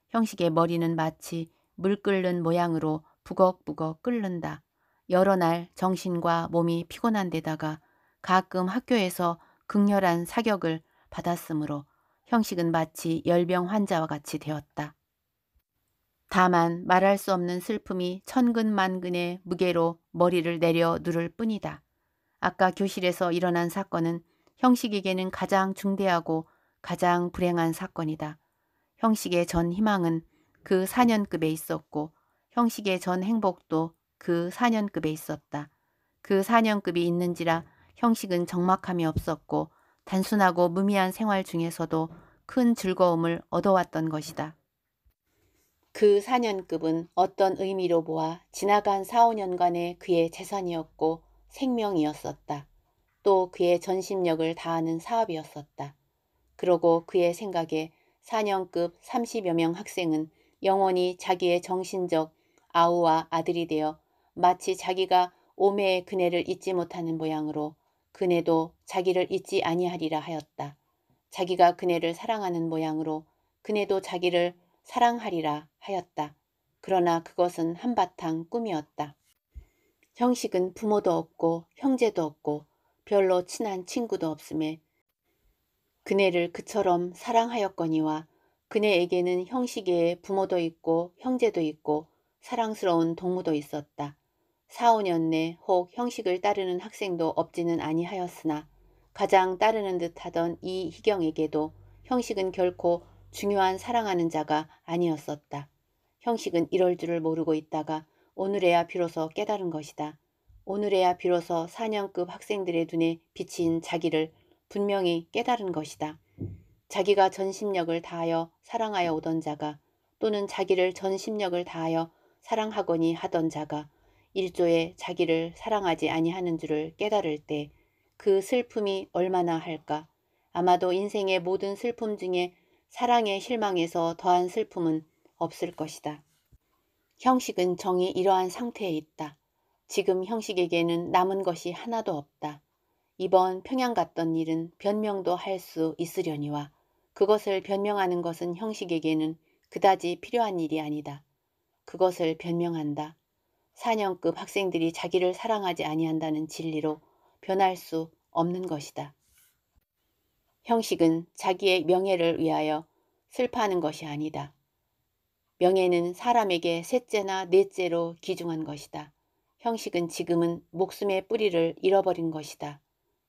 형식의 머리는 마치 물 끓는 모양으로 부걱부걱 끓는다. 여러 날 정신과 몸이 피곤한 데다가 가끔 학교에서 극렬한 사격을 받았으므로 형식은 마치 열병 환자와 같이 되었다. 다만 말할 수 없는 슬픔이 천근만근의 무게로 머리를 내려 누를 뿐이다. 아까 교실에서 일어난 사건은 형식에게는 가장 중대하고 가장 불행한 사건이다. 형식의 전 희망은 그 4년급에 있었고 형식의 전 행복도 그 4년급에 있었다. 그 4년급이 있는지라 형식은 적막함이 없었고 단순하고 무미한 생활 중에서도 큰 즐거움을 얻어왔던 것이다. 그 4년급은 어떤 의미로 보아 지나간 4, 5년간의 그의 재산이었고 생명이었었다. 또 그의 전심력을 다하는 사업이었었다. 그러고 그의 생각에 4년급 30여 명 학생은 영원히 자기의 정신적 아우와 아들이 되어 마치 자기가 오매의 그네를 잊지 못하는 모양으로 그네도 자기를 잊지 아니하리라 하였다. 자기가 그네를 사랑하는 모양으로 그네도 자기를 사랑하리라 하였다. 그러나 그것은 한바탕 꿈이었다. 형식은 부모도 없고 형제도 없고 별로 친한 친구도 없음에 그네를 그처럼 사랑하였거니와 그네에게는 형식에 부모도 있고 형제도 있고 사랑스러운 동무도 있었다. 4, 5년 내 혹 형식을 따르는 학생도 없지는 아니하였으나 가장 따르는 듯하던 이 희경에게도 형식은 결코 중요한 사랑하는 자가 아니었었다. 형식은 이럴 줄을 모르고 있다가 오늘에야 비로소 깨달은 것이다. 오늘에야 비로소 4년급 학생들의 눈에 비친 자기를 분명히 깨달은 것이다. 자기가 전심력을 다하여 사랑하여 오던 자가 또는 자기를 전심력을 다하여 사랑하거니 하던 자가 일조에 자기를 사랑하지 아니하는 줄을 깨달을 때 그 슬픔이 얼마나 할까. 아마도 인생의 모든 슬픔 중에 사랑의 실망에서 더한 슬픔은 없을 것이다. 형식은 정이 이러한 상태에 있다. 지금 형식에게는 남은 것이 하나도 없다. 이번 평양 갔던 일은 변명도 할 수 있으려니와 그것을 변명하는 것은 형식에게는 그다지 필요한 일이 아니다. 그것을 변명한다. 4년급 학생들이 자기를 사랑하지 아니한다는 진리로 변할 수 없는 것이다. 형식은 자기의 명예를 위하여 슬퍼하는 것이 아니다. 명예는 사람에게 셋째나 넷째로 기중한 것이다. 형식은 지금은 목숨의 뿌리를 잃어버린 것이다.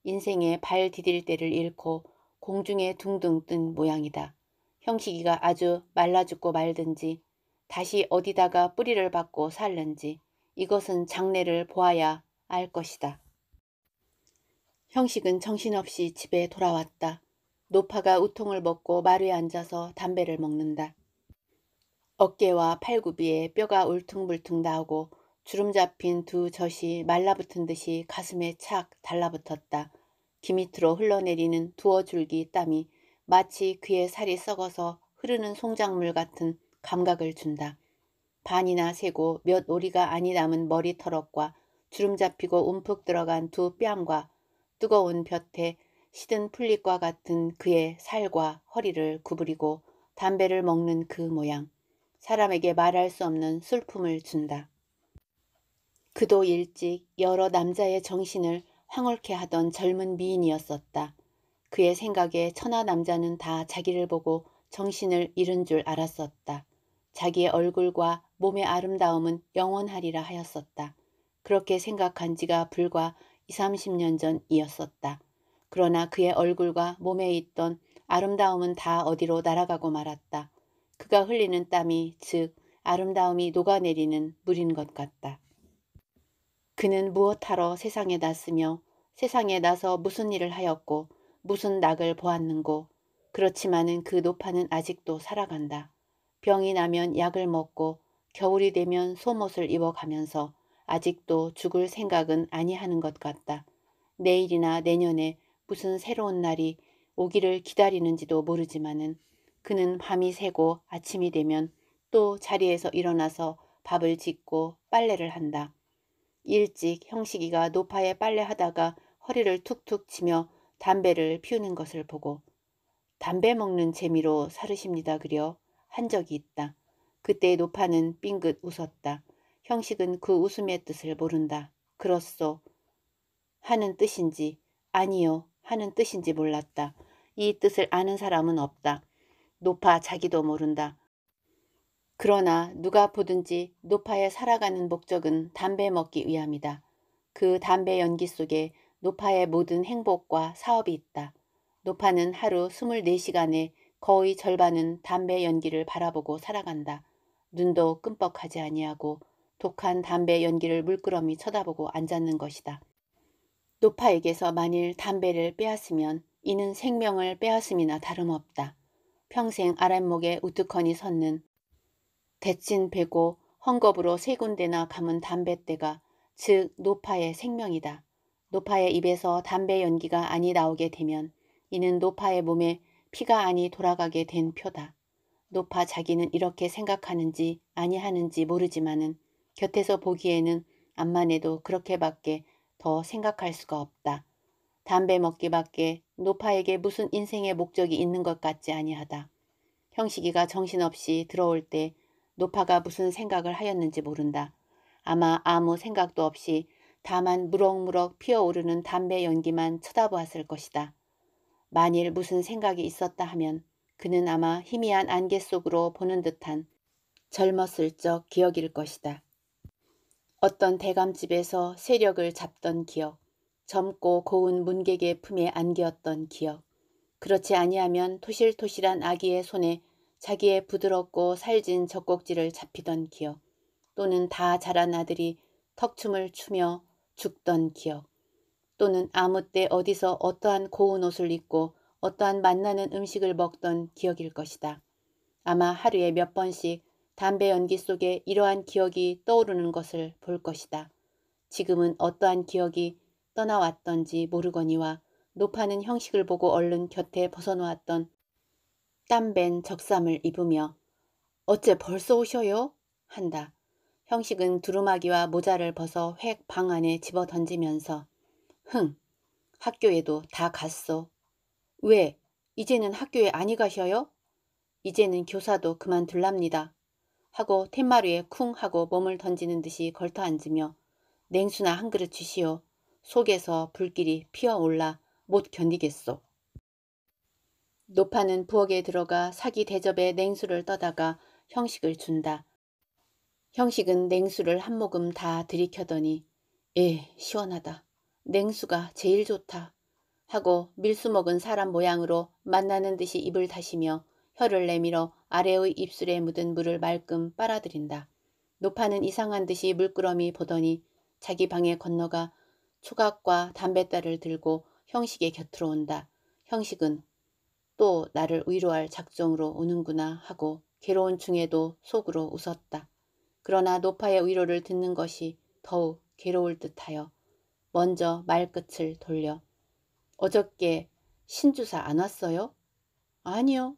인생의발 디딜 때를 잃고 공중에 둥둥 뜬 모양이다. 형식이가 아주 말라 죽고 말든지 다시 어디다가 뿌리를 박고 살는지 이것은 장례를 보아야 알 것이다. 형식은 정신없이 집에 돌아왔다. 노파가 우통을 먹고 마루에 앉아서 담배를 먹는다. 어깨와 팔굽이에 뼈가 울퉁불퉁 나오고 주름 잡힌 두 젖이 말라붙은 듯이 가슴에 착 달라붙었다. 귀 밑으로 흘러내리는 두어 줄기 땀이 마치 그의 살이 썩어서 흐르는 송작물 같은 감각을 준다. 반이나 세고 몇 오리가 아니 남은 머리 털럭과 주름 잡히고 움푹 들어간 두 뺨과 뜨거운 볕에 시든 풀잎과 같은 그의 살과 허리를 구부리고 담배를 먹는 그 모양 사람에게 말할 수 없는 슬픔을 준다. 그도 일찍 여러 남자의 정신을 황홀케 하던 젊은 미인이었었다. 그의 생각에 천하 남자는 다 자기를 보고 정신을 잃은 줄 알았었다. 자기의 얼굴과 몸의 아름다움은 영원하리라 하였었다. 그렇게 생각한 지가 불과 20, 30년 전이었었다. 그러나 그의 얼굴과 몸에 있던 아름다움은 다 어디로 날아가고 말았다. 그가 흘리는 땀이 즉 아름다움이 녹아내리는 물인 것 같다. 그는 무엇하러 세상에 났으며 세상에 나서 무슨 일을 하였고 무슨 낙을 보았는고 그렇지만은 그 노파는 아직도 살아간다. 병이 나면 약을 먹고 겨울이 되면 솜옷을 입어가면서 아직도 죽을 생각은 아니하는 것 같다. 내일이나 내년에 무슨 새로운 날이 오기를 기다리는지도 모르지만은 그는 밤이 새고 아침이 되면 또 자리에서 일어나서 밥을 짓고 빨래를 한다. 일찍 형식이가 노파에 빨래하다가 허리를 툭툭 치며 담배를 피우는 것을 보고 담배 먹는 재미로 사르십니다 그려 한 적이 있다. 그때 노파는 빙긋 웃었다. 형식은 그 웃음의 뜻을 모른다. 그렇소. 하는 뜻인지 아니요 하는 뜻인지 몰랐다. 이 뜻을 아는 사람은 없다. 노파 자기도 모른다. 그러나 누가 보든지 노파의 살아가는 목적은 담배 먹기 위함이다. 그 담배 연기 속에 노파의 모든 행복과 사업이 있다. 노파는 하루 24시간에 거의 절반은 담배 연기를 바라보고 살아간다. 눈도 끔뻑하지 아니하고 독한 담배 연기를 물끄러미 쳐다보고 앉았는 것이다. 노파에게서 만일 담배를 빼앗으면 이는 생명을 빼앗음이나 다름없다. 평생 아랫목에 우뚝하니 섰는 대친 배고 헝겊으로 세 군데나 감은 담뱃대가 즉 노파의 생명이다. 노파의 입에서 담배 연기가 아니 나오게 되면 이는 노파의 몸에 피가 아니 돌아가게 된 표다. 노파 자기는 이렇게 생각하는지 아니하는지 모르지만은 곁에서 보기에는 암만해도 그렇게밖에 더 생각할 수가 없다. 담배 먹기밖에 노파에게 무슨 인생의 목적이 있는 것 같지 아니하다. 형식이가 정신없이 들어올 때 노파가 무슨 생각을 하였는지 모른다. 아마 아무 생각도 없이 다만 무럭무럭 피어오르는 담배 연기만 쳐다보았을 것이다. 만일 무슨 생각이 있었다 하면 그는 아마 희미한 안개 속으로 보는 듯한 젊었을 적 기억일 것이다. 어떤 대감집에서 세력을 잡던 기억, 젊고 고운 문객의 품에 안겼던 기억, 그렇지 아니하면 토실토실한 아기의 손에 자기의 부드럽고 살진 젖꼭지를 잡히던 기억, 또는 다 자란 아들이 턱춤을 추며 죽던 기억, 또는 아무 때 어디서 어떠한 고운 옷을 입고 어떠한 만나는 음식을 먹던 기억일 것이다. 아마 하루에 몇 번씩 담배 연기 속에 이러한 기억이 떠오르는 것을 볼 것이다. 지금은 어떠한 기억이 떠나왔던지 모르거니와 높아는 형식을 보고 얼른 곁에 벗어놓았던 땀밴 적삼을 입으며 어째 벌써 오셔요? 한다. 형식은 두루마기와 모자를 벗어 획 방 안에 집어던지면서 흥, 학교에도 다 갔어. 왜, 이제는 학교에 아니 가셔요? 이제는 교사도 그만둘랍니다. 하고 텐마루에 쿵 하고 몸을 던지는 듯이 걸터앉으며 냉수나 한 그릇 주시오. 속에서 불길이 피어올라 못 견디겠소. 노파는 부엌에 들어가 사기 대접에 냉수를 떠다가 형식을 준다. 형식은 냉수를 한 모금 다 들이켜더니 에 시원하다. 냉수가 제일 좋다 하고 밀수 먹은 사람 모양으로 만나는 듯이 입을 다시며 혀를 내밀어 아래의 입술에 묻은 물을 말끔 빨아들인다. 노파는 이상한 듯이 물끄러미 보더니 자기 방에 건너가 초각과 담뱃다를 들고 형식의 곁으로 온다. 형식은 또 나를 위로할 작정으로 오는구나 하고 괴로운 중에도 속으로 웃었다. 그러나 노파의 위로를 듣는 것이 더욱 괴로울 듯하여 먼저 말끝을 돌려 어저께 신주사 안 왔어요? 아니요.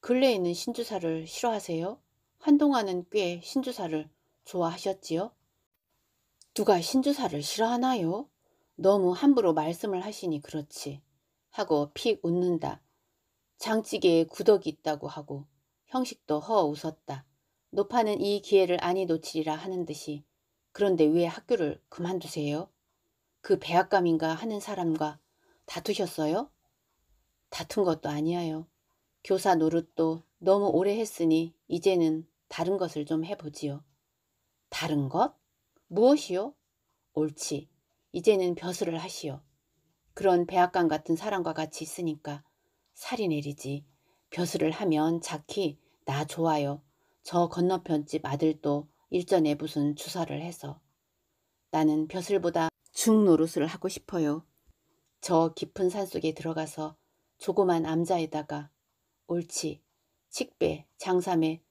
근래 있는 신주사를 싫어하세요? 한동안은 꽤 신주사를 좋아하셨지요? 누가 신주사를 싫어하나요? 너무 함부로 말씀을 하시니 그렇지. 하고 픽 웃는다. 장찌개에 구덕이 있다고 하고 형식도 허 웃었다. 노파는 이 기회를 아니 놓치리라 하는 듯이 그런데 왜 학교를 그만두세요? 그 배악감인가 하는 사람과 다투셨어요? 다툰 것도 아니에요. 교사 노릇도 너무 오래 했으니 이제는 다른 것을 좀 해보지요. 다른 것? 무엇이요? 옳지. 이제는 벼슬을 하시오. 그런 배악감 같은 사람과 같이 있으니까 살이 내리지. 벼슬을 하면 자키 나 좋아요. 저 건너편 집 아들도 일전에 무슨 주사를 해서. 나는 벼슬보다 중노릇을 하고 싶어요. 저 깊은 산속에 들어가서 조그만 암자에다가 옳지, 식배 장삼에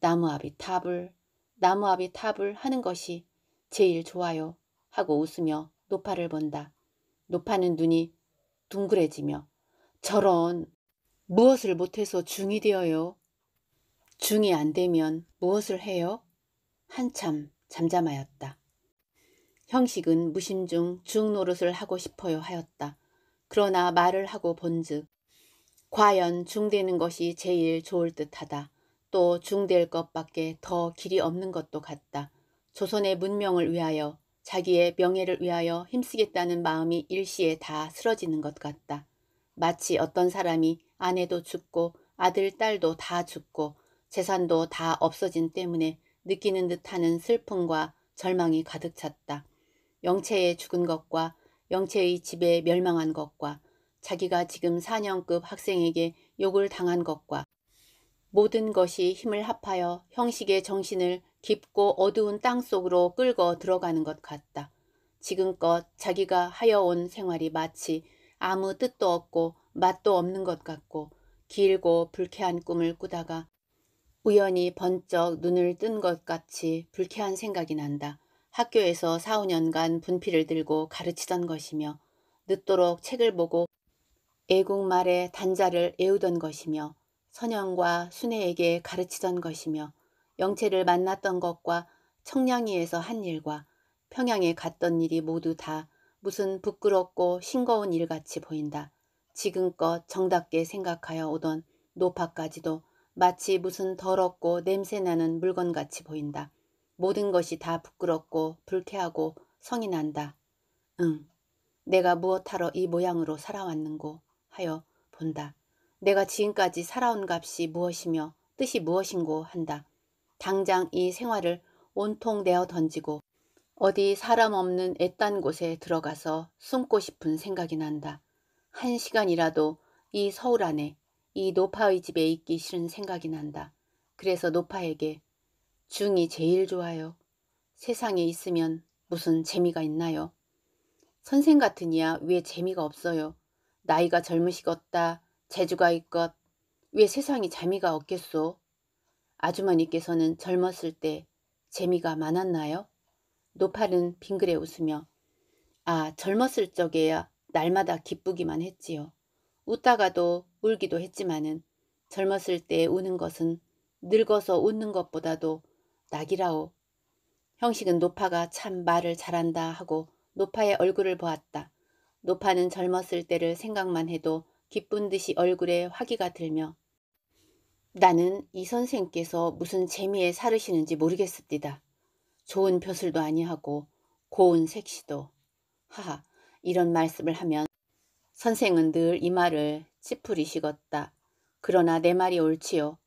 나무아비 탑을, 나무아비 탑을 하는 것이 제일 좋아요 하고 웃으며 노파를 본다. 노파는 눈이 둥그레지며 저런 무엇을 못해서 중이 되어요. 중이 안 되면 무엇을 해요? 한참 잠잠하였다. 형식은 무심중 중노릇을 하고 싶어요 하였다. 그러나 말을 하고 본즉 과연 중되는 것이 제일 좋을 듯하다. 또 중될 것밖에 더 길이 없는 것도 같다. 조선의 문명을 위하여 자기의 명예를 위하여 힘쓰겠다는 마음이 일시에 다 쓰러지는 것 같다. 마치 어떤 사람이 아내도 죽고 아들, 딸도 다 죽고 재산도 다 없어진 때문에 느끼는 듯하는 슬픔과 절망이 가득 찼다. 영체의 죽은 것과 영체의 집에 멸망한 것과 자기가 지금 4년급 학생에게 욕을 당한 것과 모든 것이 힘을 합하여 형식의 정신을 깊고 어두운 땅 속으로 끌고 들어가는 것 같다. 지금껏 자기가 하여온 생활이 마치 아무 뜻도 없고 맛도 없는 것 같고 길고 불쾌한 꿈을 꾸다가 우연히 번쩍 눈을 뜬 것 같이 불쾌한 생각이 난다. 학교에서 4, 5년간 분필을 들고 가르치던 것이며 늦도록 책을 보고 애국말의 단자를 외우던 것이며 선영과 순애에게 가르치던 것이며 영채를 만났던 것과 청량리에서 한 일과 평양에 갔던 일이 모두 다 무슨 부끄럽고 싱거운 일같이 보인다. 지금껏 정답게 생각하여 오던 노파까지도 마치 무슨 더럽고 냄새나는 물건같이 보인다. 모든 것이 다 부끄럽고 불쾌하고 성이 난다. 응, 내가 무엇하러 이 모양으로 살아왔는고 하여 본다. 내가 지금까지 살아온 값이 무엇이며 뜻이 무엇인고 한다. 당장 이 생활을 온통 내어 던지고 어디 사람 없는 애딴 곳에 들어가서 숨고 싶은 생각이 난다. 한 시간이라도 이 서울 안에 이 노파의 집에 있기 싫은 생각이 난다. 그래서 노파에게 중이 제일 좋아요. 세상에 있으면 무슨 재미가 있나요? 선생 같으니야왜 재미가 없어요. 나이가 젊으시겄다. 재주가 있것. 왜 세상에 재미가 없겠소? 아주머니께서는 젊었을 때 재미가 많았나요? 노팔은 빙그레 웃으며 아 젊었을 적에야 날마다 기쁘기만 했지요. 웃다가도 울기도 했지만은 젊었을 때 우는 것은 늙어서 웃는 것보다도 낙이라오. 형식은 노파가 참 말을 잘한다 하고 노파의 얼굴을 보았다. 노파는 젊었을 때를 생각만 해도 기쁜 듯이 얼굴에 화기가 들며 나는 이 선생께서 무슨 재미에 사르시는지 모르겠습니다. 좋은 벼슬도 아니하고 고운 색시도. 하하 이런 말씀을 하면 선생은 늘 이 말을 찌푸리시겄다. 그러나 내 말이 옳지요.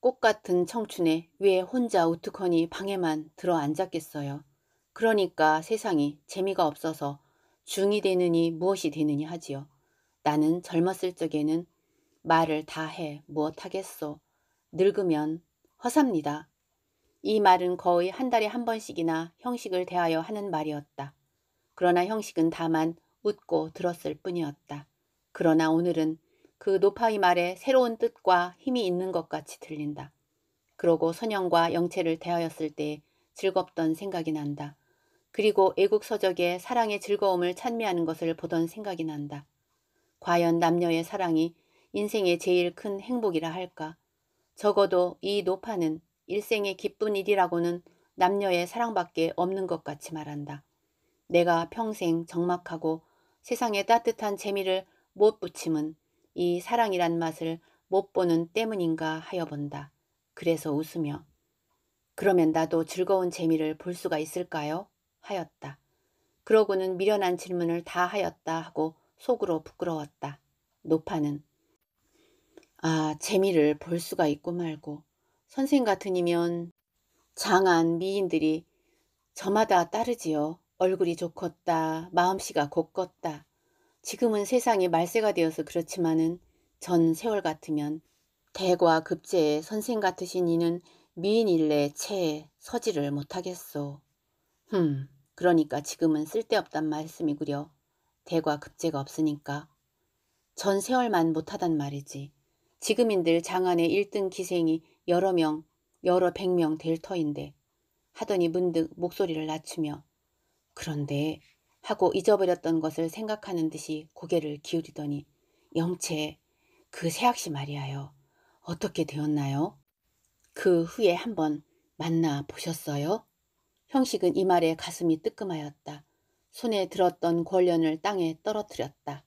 꽃 같은 청춘에 왜 혼자 우투커니 방에만 들어 앉았겠어요. 그러니까 세상이 재미가 없어서 중이 되느니 무엇이 되느니 하지요. 나는 젊었을 적에는 말을 다 해 무엇 하겠소. 늙으면 허삽니다. 이 말은 거의 한 달에 한 번씩이나 형식을 대하여 하는 말이었다. 그러나 형식은 다만 웃고 들었을 뿐이었다. 그러나 오늘은 그 노파의 말에 새로운 뜻과 힘이 있는 것 같이 들린다. 그러고 선영과 영채를 대하였을 때 즐겁던 생각이 난다. 그리고 애국서적의 사랑의 즐거움을 찬미하는 것을 보던 생각이 난다. 과연 남녀의 사랑이 인생의 제일 큰 행복이라 할까? 적어도 이 노파는 일생의 기쁜 일이라고는 남녀의 사랑밖에 없는 것 같이 말한다. 내가 평생 적막하고 세상의 따뜻한 재미를 못 붙임은 이 사랑이란 맛을 못 보는 때문인가 하여 본다. 그래서 웃으며 그러면 나도 즐거운 재미를 볼 수가 있을까요? 하였다. 그러고는 미련한 질문을 다 하였다 하고 속으로 부끄러웠다. 노파는 아 재미를 볼 수가 있고 말고 선생 같으니면 장한 미인들이 저마다 따르지요. 얼굴이 좋겄다 마음씨가 곱겄다 지금은 세상이 말세가 되어서 그렇지만은 전 세월 같으면 대과 급제의 선생 같으신 이는 미인 일례 체에 서지를 못하겠소. 흠, 그러니까 지금은 쓸데없단 말씀이구려. 대과 급제가 없으니까. 전 세월만 못하단 말이지. 지금인들 장안의 1등 기생이 여러 명, 여러 백 명 될 터인데. 하더니 문득 목소리를 낮추며. 그런데 하고 잊어버렸던 것을 생각하는 듯이 고개를 기울이더니 영채 그 새학시 말이에요. 어떻게 되었나요? 그 후에 한번 만나 보셨어요? 형식은 이 말에 가슴이 뜨끔하였다. 손에 들었던 권련을 땅에 떨어뜨렸다.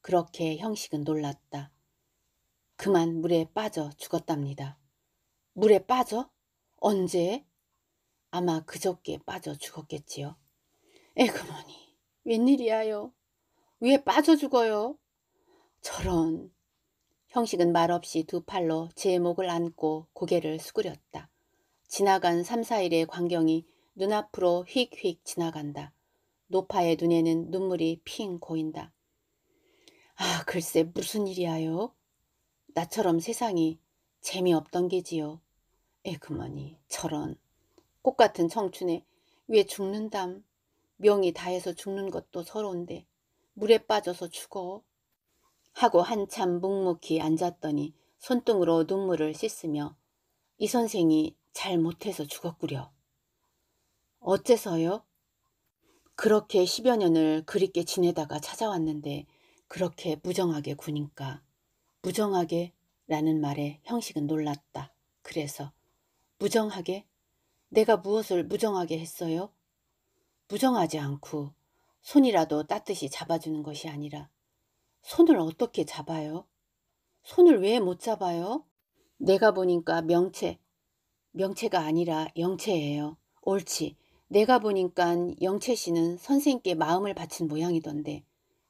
그렇게 형식은 놀랐다. 그만 물에 빠져 죽었답니다. 물에 빠져? 언제? 아마 그저께 빠져 죽었겠지요. 에그머니. 웬일이야요? 위에 빠져 죽어요. 저런. 형식은 말없이 두 팔로 제 목을 안고 고개를 수그렸다. 지나간 3, 4일의 광경이 눈앞으로 휙휙 지나간다. 노파의 눈에는 눈물이 핑 고인다. 아 글쎄 무슨 일이야요? 나처럼 세상이 재미없던 게지요. 에그머니 저런 꽃 같은 청춘에 왜 죽는담? 명이 다해서 죽는 것도 서러운데 물에 빠져서 죽어. 하고 한참 묵묵히 앉았더니 손등으로 눈물을 씻으며 이 선생이 잘못해서 죽었구려. 어째서요? 그렇게 십여 년을 그립게 지내다가 찾아왔는데 그렇게 무정하게 구니까 무정하게 라는 말에 형식은 놀랐다. 그래서 무정하게? 내가 무엇을 무정하게 했어요? 부정하지 않고 손이라도 따뜻이 잡아주는 것이 아니라 손을 어떻게 잡아요? 손을 왜 못 잡아요? 내가 보니까 명체, 명체가 아니라 영체예요. 옳지. 내가 보니까 영채 씨는 선생님께 마음을 바친 모양이던데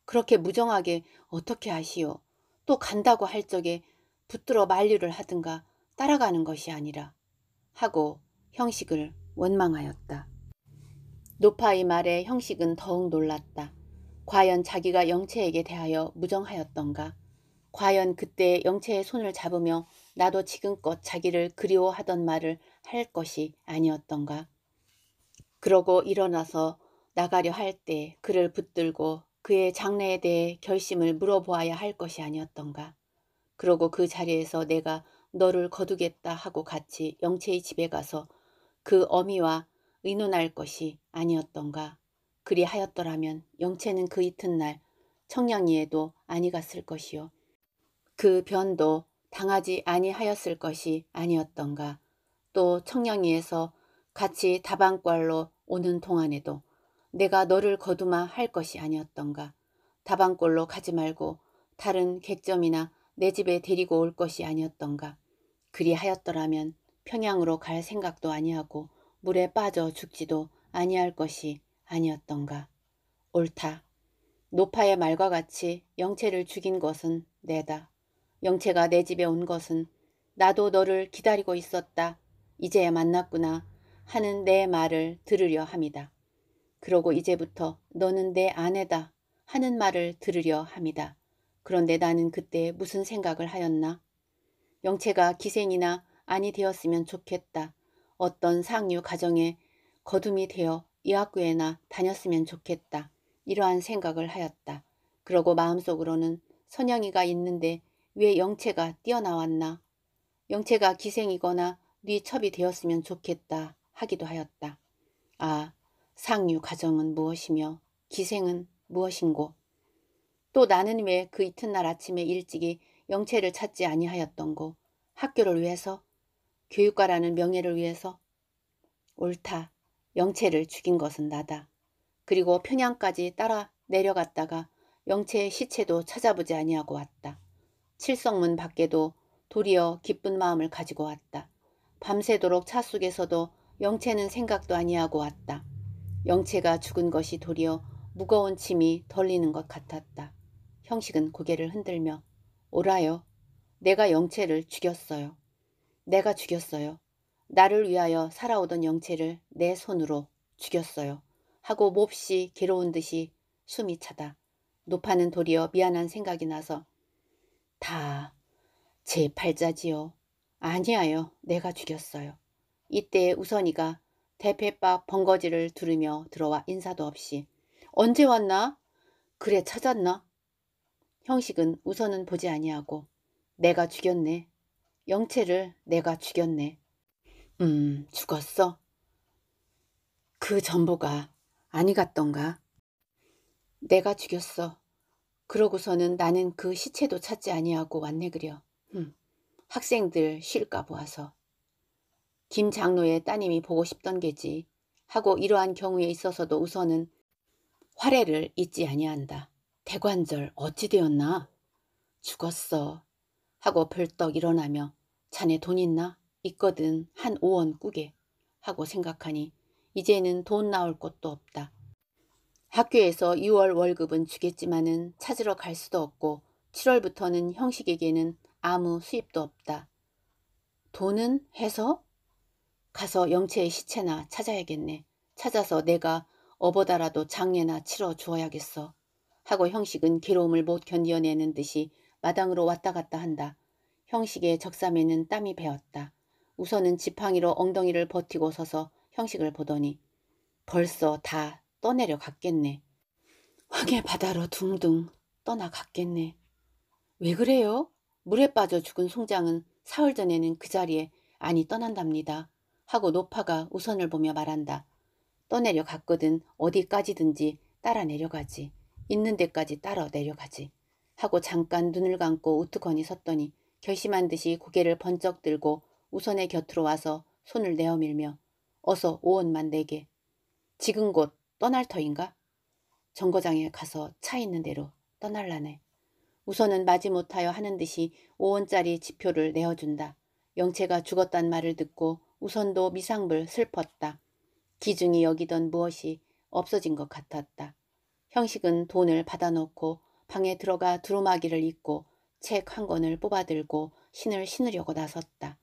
그렇게 무정하게 어떻게 하시오? 또 간다고 할 적에 붙들어 만류를 하든가 따라가는 것이 아니라 하고 형식을 원망하였다. 노파의 말에 형식은 더욱 놀랐다. 과연 자기가 영채에게 대하여 무정하였던가. 과연 그때 영채의 손을 잡으며 나도 지금껏 자기를 그리워하던 말을 할 것이 아니었던가. 그러고 일어나서 나가려 할 때 그를 붙들고 그의 장래에 대해 결심을 물어보아야 할 것이 아니었던가. 그러고 그 자리에서 내가 너를 거두겠다 하고 같이 영채의 집에 가서 그 어미와 의논할 것이 아니었던가. 그리하였더라면 영채는 그 이튿날 청량리에도 아니 갔을 것이요. 그 변도 당하지 아니하였을 것이 아니었던가. 또 청량리에서 같이 다방골로 오는 동안에도 내가 너를 거두마 할 것이 아니었던가. 다방골로 가지 말고 다른 객점이나 내 집에 데리고 올 것이 아니었던가. 그리하였더라면 평양으로 갈 생각도 아니하고 물에 빠져 죽지도 아니할 것이 아니었던가. 옳다. 노파의 말과 같이 영채를 죽인 것은 내다. 영채가 내 집에 온 것은 나도 너를 기다리고 있었다. 이제야 만났구나 하는 내 말을 들으려 합니다 그러고 이제부터 너는 내 아내다 하는 말을 들으려 합니다 그런데 나는 그때 무슨 생각을 하였나? 영채가 기생이나 아니 되었으면 좋겠다. 어떤 상류 가정에 거둠이 되어 이 학교에나 다녔으면 좋겠다. 이러한 생각을 하였다. 그러고 마음속으로는 선영이가 있는데 왜 영채가 뛰어나왔나. 영채가 기생이거나 뉘첩이 되었으면 좋겠다 하기도 하였다. 아, 상류 가정은 무엇이며 기생은 무엇인고. 또 나는 왜 그 이튿날 아침에 일찍이 영채를 찾지 아니하였던고. 학교를 위해서 교육가라는 명예를 위해서? 옳다. 영채를 죽인 것은 나다. 그리고 평양까지 따라 내려갔다가 영채의 시체도 찾아보지 아니하고 왔다. 칠성문 밖에도 도리어 기쁜 마음을 가지고 왔다. 밤새도록 차 속에서도 영채는 생각도 아니하고 왔다. 영채가 죽은 것이 도리어 무거운 침이 덜리는 것 같았다. 형식은 고개를 흔들며 오라요. 내가 영채를 죽였어요. 내가 죽였어요. 나를 위하여 살아오던 영체를 내 손으로 죽였어요. 하고 몹시 괴로운 듯이 숨이 차다. 노파는 도리어 미안한 생각이 나서 다 제 팔자지요. 아니에요. 내가 죽였어요. 이때 우선이가 대패밥 번거지를 두르며 들어와 인사도 없이 언제 왔나? 그래 찾았나? 형식은 우선은 보지 아니하고 내가 죽였네 영채를 내가 죽였네. 음, 죽었어? 그 전보가 아니 같던가? 내가 죽였어. 그러고서는 나는 그 시체도 찾지 아니하고 왔네 그려. 흠, 학생들 쉴까 보아서. 김 장로의 따님이 보고 싶던 게지 하고 이러한 경우에 있어서도 우선은 화례를 잊지 아니한다. 대관절 어찌 되었나? 죽었어. 하고 벌떡 일어나며 자네 돈 있나? 있거든 한 5원 꾸게 하고 생각하니 이제는 돈 나올 곳도 없다. 학교에서 2월 월급은 주겠지만은 찾으러 갈 수도 없고 7월부터는 형식에게는 아무 수입도 없다. 돈은 해서? 가서 영채의 시체나 찾아야겠네. 찾아서 내가 어보다라도 장례나 치러 주어야겠어. 하고 형식은 괴로움을 못 견뎌내는 듯이 마당으로 왔다 갔다 한다. 형식의 적삼에는 땀이 배었다. 우선은 지팡이로 엉덩이를 버티고 서서 형식을 보더니 벌써 다 떠내려 갔겠네. 황해 바다로 둥둥 떠나갔겠네. 왜 그래요? 물에 빠져 죽은 송장은 사흘 전에는 그 자리에 아니 떠난답니다. 하고 노파가 우선을 보며 말한다. 떠내려 갔거든 어디까지든지 따라 내려가지. 있는 데까지 따라 내려가지. 하고 잠깐 눈을 감고 우두커니 섰더니 결심한 듯이 고개를 번쩍 들고 우선의 곁으로 와서 손을 내어밀며 어서 오원만 내게. 지금 곧 떠날 터인가? 정거장에 가서 차 있는 대로 떠날라네. 우선은 마지못하여 하는 듯이 5원짜리 지표를 내어준다. 영채가 죽었단 말을 듣고 우선도 미상불 슬펐다. 기중이 여기던 무엇이 없어진 것 같았다. 형식은 돈을 받아놓고 방에 들어가 두루마기를 입고 책한 권을 뽑아들고 신을 신으려고 나섰다.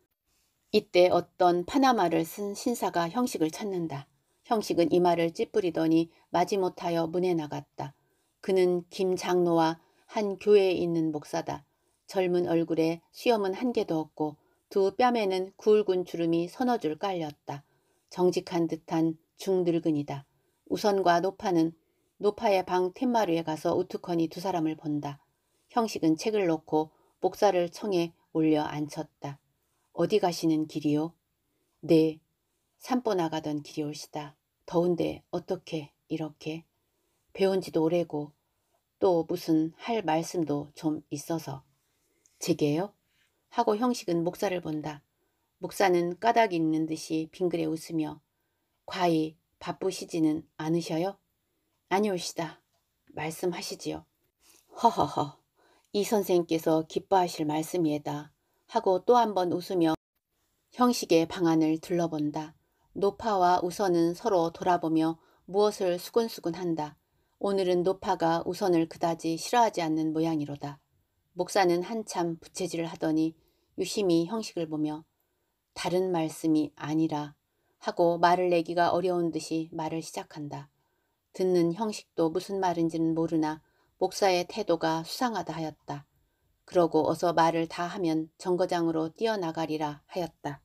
이때 어떤 파나마를 쓴 신사가 형식을 찾는다. 형식은 이마를 찌푸리더니 마지못하여 문에 나갔다. 그는 김 장로와 한 교회에 있는 목사다. 젊은 얼굴에 수염은 한 개도 없고 두 뺨에는 굵은 주름이 서너 줄 깔렸다. 정직한 듯한 중늙은이다. 우선과 노파는 노파의 방 텐마루에 가서 우투커니 두 사람을 본다. 형식은 책을 놓고 목사를 청에 올려 앉혔다. 어디 가시는 길이요? 네, 산보 나가던 길이올시다. 더운데 어떻게 이렇게? 배운 지도 오래고 또 무슨 할 말씀도 좀 있어서. 제게요? 하고 형식은 목사를 본다. 목사는 까닭 있는 듯이 빙그레 웃으며 과히 바쁘시지는 않으셔요? 아니올시다. 말씀하시지요. 허허허 이 선생께서 기뻐하실 말씀이에다 하고 또 한 번 웃으며 형식의 방안을 둘러본다. 노파와 우선은 서로 돌아보며 무엇을 수군수군한다. 오늘은 노파가 우선을 그다지 싫어하지 않는 모양이로다. 목사는 한참 부채질을 하더니 유심히 형식을 보며 다른 말씀이 아니라 하고 말을 내기가 어려운 듯이 말을 시작한다. 듣는 형식도 무슨 말인지는 모르나 목사의 태도가 수상하다 하였다. 그러고 어서 말을 다 하면 정거장으로 뛰어나가리라 하였다.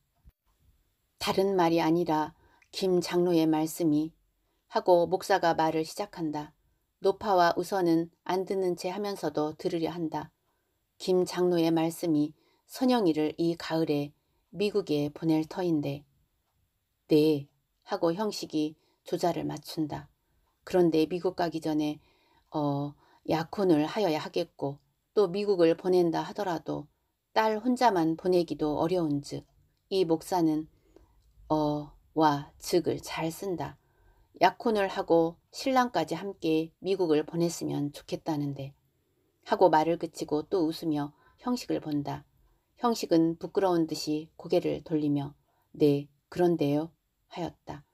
다른 말이 아니라 김 장로의 말씀이 하고 목사가 말을 시작한다. 노파와 우선은 안 듣는 채 하면서도 들으려 한다. 김 장로의 말씀이 선영이를 이 가을에 미국에 보낼 터인데 네 하고 형식이 조자를 맞춘다. 그런데 미국 가기 전에 어 약혼을 하여야 하겠고 또 미국을 보낸다 하더라도 딸 혼자만 보내기도 어려운즉 이 목사는 어와 즉을 잘 쓴다. 약혼을 하고 신랑까지 함께 미국을 보냈으면 좋겠다는데 하고 말을 그치고 또 웃으며 형식을 본다. 형식은 부끄러운 듯이 고개를 돌리며 네 그런데요 하였다.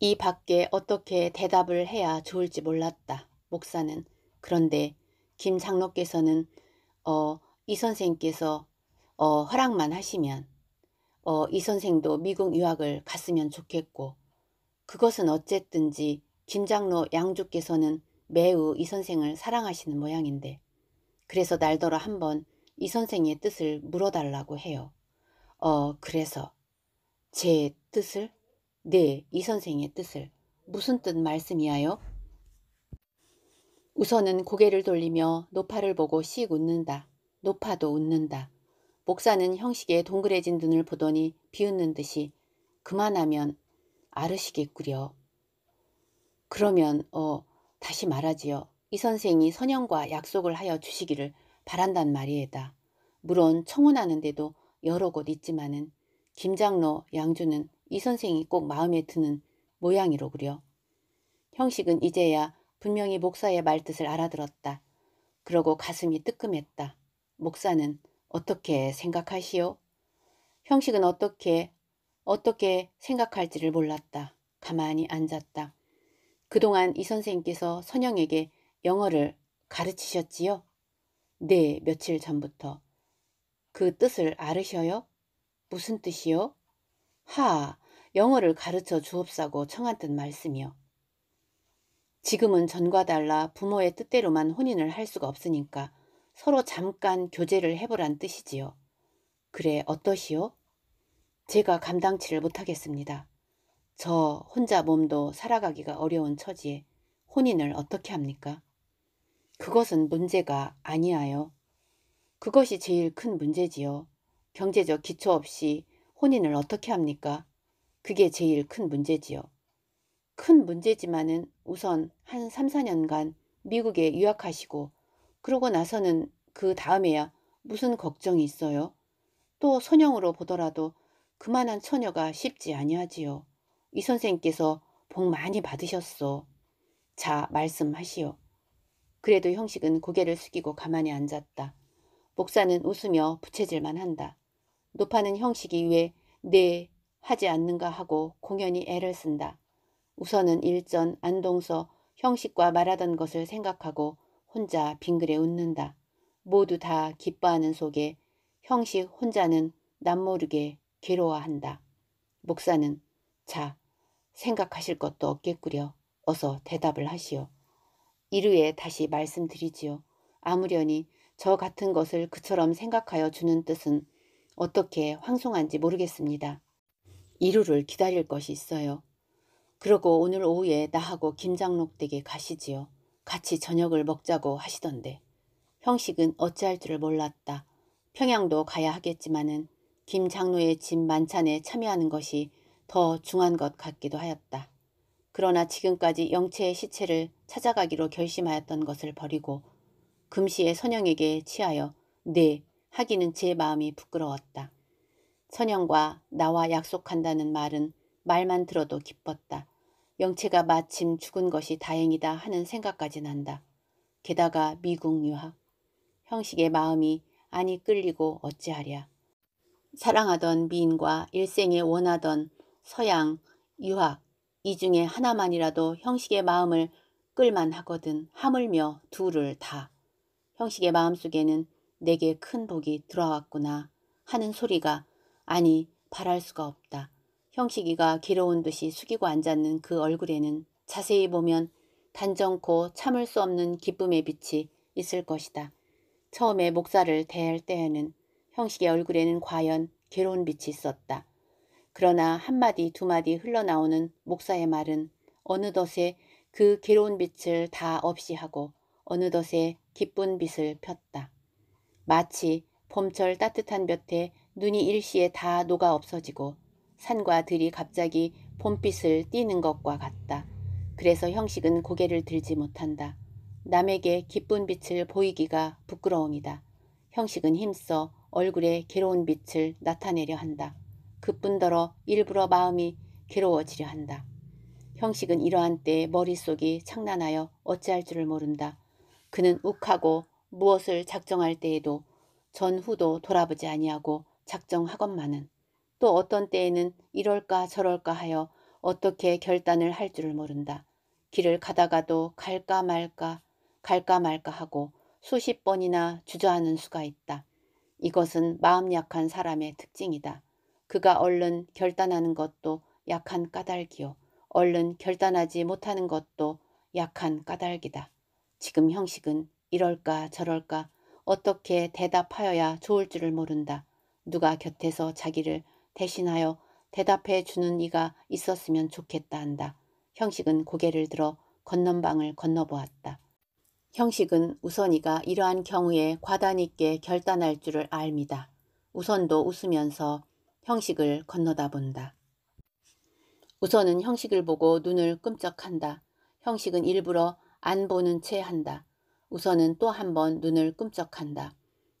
이 밖에 어떻게 대답을 해야 좋을지 몰랐다. 목사는 그런데 김장로께서는 어, 이 선생께서 어, 허락만 하시면 어, 이 선생도 미국 유학을 갔으면 좋겠고 그것은 어쨌든지 김장로 양주께서는 매우 이 선생을 사랑하시는 모양인데 그래서 날더러 한번 이 선생의 뜻을 물어달라고 해요. 어 그래서 제 뜻을? 네, 이 선생의 뜻을. 무슨 뜻말씀이야요 우선은 고개를 돌리며 노파를 보고 씩 웃는다. 노파도 웃는다. 목사는 형식의 동그래진 눈을 보더니 비웃는 듯이 그만하면 아르시겠구려. 그러면 어 다시 말하지요. 이 선생이 선영과 약속을 하여 주시기를 바란단 말이에다. 물론 청혼하는데도 여러 곳 있지만은 김장로 양주는 이 선생이 꼭 마음에 드는 모양이로구려. 형식은 이제야 분명히 목사의 말뜻을 알아들었다. 그러고 가슴이 뜨끔했다. 목사는 어떻게 생각하시오? 형식은 어떻게 어떻게 생각할지를 몰랐다. 가만히 앉았다. 그동안 이 선생께서 님 선영에게 영어를 가르치셨지요? 네, 며칠 전부터. 그 뜻을 알으셔요? 무슨 뜻이요? 하, 영어를 가르쳐 주옵사고 청한 뜻 말씀이요. 지금은 전과 달라 부모의 뜻대로만 혼인을 할 수가 없으니까 서로 잠깐 교제를 해보란 뜻이지요. 그래 어떠시오? 제가 감당치를 못하겠습니다. 저 혼자 몸도 살아가기가 어려운 처지에 혼인을 어떻게 합니까? 그것은 문제가 아니하여 그것이 제일 큰 문제지요. 경제적 기초 없이 혼인을 어떻게 합니까? 그게 제일 큰 문제지요. 큰 문제지만은 우선 한 3, 4년간 미국에 유학하시고 그러고 나서는 그 다음에야 무슨 걱정이 있어요. 또 선영으로 보더라도 그만한 처녀가 쉽지 아니하지요. 이 선생께서 님복 많이 받으셨소. 자 말씀하시오. 그래도 형식은 고개를 숙이고 가만히 앉았다. 목사는 웃으며 부채질만 한다. 노파는 형식이 왜네 하지 않는가 하고 공연히 애를 쓴다. 우선은 일전 안동서 형식과 말하던 것을 생각하고 혼자 빙그레 웃는다. 모두 다 기뻐하는 속에 형식 혼자는 남모르게 괴로워한다. 목사는 자 생각하실 것도 없겠구려 어서 대답을 하시오. 이루에 다시 말씀드리지요. 아무려니 저 같은 것을 그처럼 생각하여 주는 뜻은 어떻게 황송한지 모르겠습니다. 이루를 기다릴 것이 있어요. 그러고 오늘 오후에 나하고 김장록 댁에 가시지요. 같이 저녁을 먹자고 하시던데 형식은 어찌할 줄을 몰랐다. 평양도 가야 하겠지만은 김장로의 집 만찬에 참여하는 것이 더 중한 것 같기도 하였다. 그러나 지금까지 영채의 시체를 찾아가기로 결심하였던 것을 버리고 금시에 선영에게 취하여 네 하기는 제 마음이 부끄러웠다. 선영과 나와 약속한다는 말은 말만 들어도 기뻤다. 영채가 마침 죽은 것이 다행이다 하는 생각까지 난다. 게다가 미국 유학. 형식의 마음이 아니 끌리고 어찌하랴. 사랑하던 미인과 일생에 원하던 서양, 유학, 이 중에 하나만이라도 형식의 마음을 끌만 하거든 하물며 둘을 다. 형식의 마음속에는 내게 큰 복이 들어왔구나 하는 소리가 아니 바랄 수가 없다. 형식이가 괴로운 듯이 숙이고 앉았는 그 얼굴에는 자세히 보면 단정코 참을 수 없는 기쁨의 빛이 있을 것이다. 처음에 목사를 대할 때에는 형식의 얼굴에는 과연 괴로운 빛이 있었다. 그러나 한마디 두마디 흘러나오는 목사의 말은 어느덧에 그 괴로운 빛을 다 없이 하고 어느덧에 기쁜 빛을 폈다. 마치 봄철 따뜻한 볕에 눈이 일시에 다 녹아 없어지고 산과 들이 갑자기 봄빛을 띠는 것과 같다. 그래서 형식은 고개를 들지 못한다. 남에게 기쁜 빛을 보이기가 부끄러움이다. 형식은 힘써 얼굴에 괴로운 빛을 나타내려 한다. 그뿐더러 일부러 마음이 괴로워지려 한다. 형식은 이러한 때에 머릿속이 창란하여 어찌할 줄을 모른다. 그는 욱하고 무엇을 작정할 때에도 전후도 돌아보지 아니하고 작정하건만은 또 어떤 때에는 이럴까 저럴까 하여 어떻게 결단을 할 줄을 모른다. 길을 가다가도 갈까 말까 갈까 말까 하고 수십 번이나 주저하는 수가 있다. 이것은 마음 약한 사람의 특징이다. 그가 얼른 결단하는 것도 약한 까닭이요. 얼른 결단하지 못하는 것도 약한 까닭이다. 지금 형식은 이럴까 저럴까 어떻게 대답하여야 좋을 줄을 모른다. 누가 곁에서 자기를 대신하여 대답해 주는 이가 있었으면 좋겠다 한다. 형식은 고개를 들어 건넌방을 건너보았다. 형식은 우선이가 이러한 경우에 과단 있게 결단할 줄을 알니다 우선도 웃으면서 형식을 건너다 본다. 우선은 형식을 보고 눈을 끔쩍한다. 형식은 일부러 안 보는 채 한다. 우선은 또 한 번 눈을 끔쩍한다.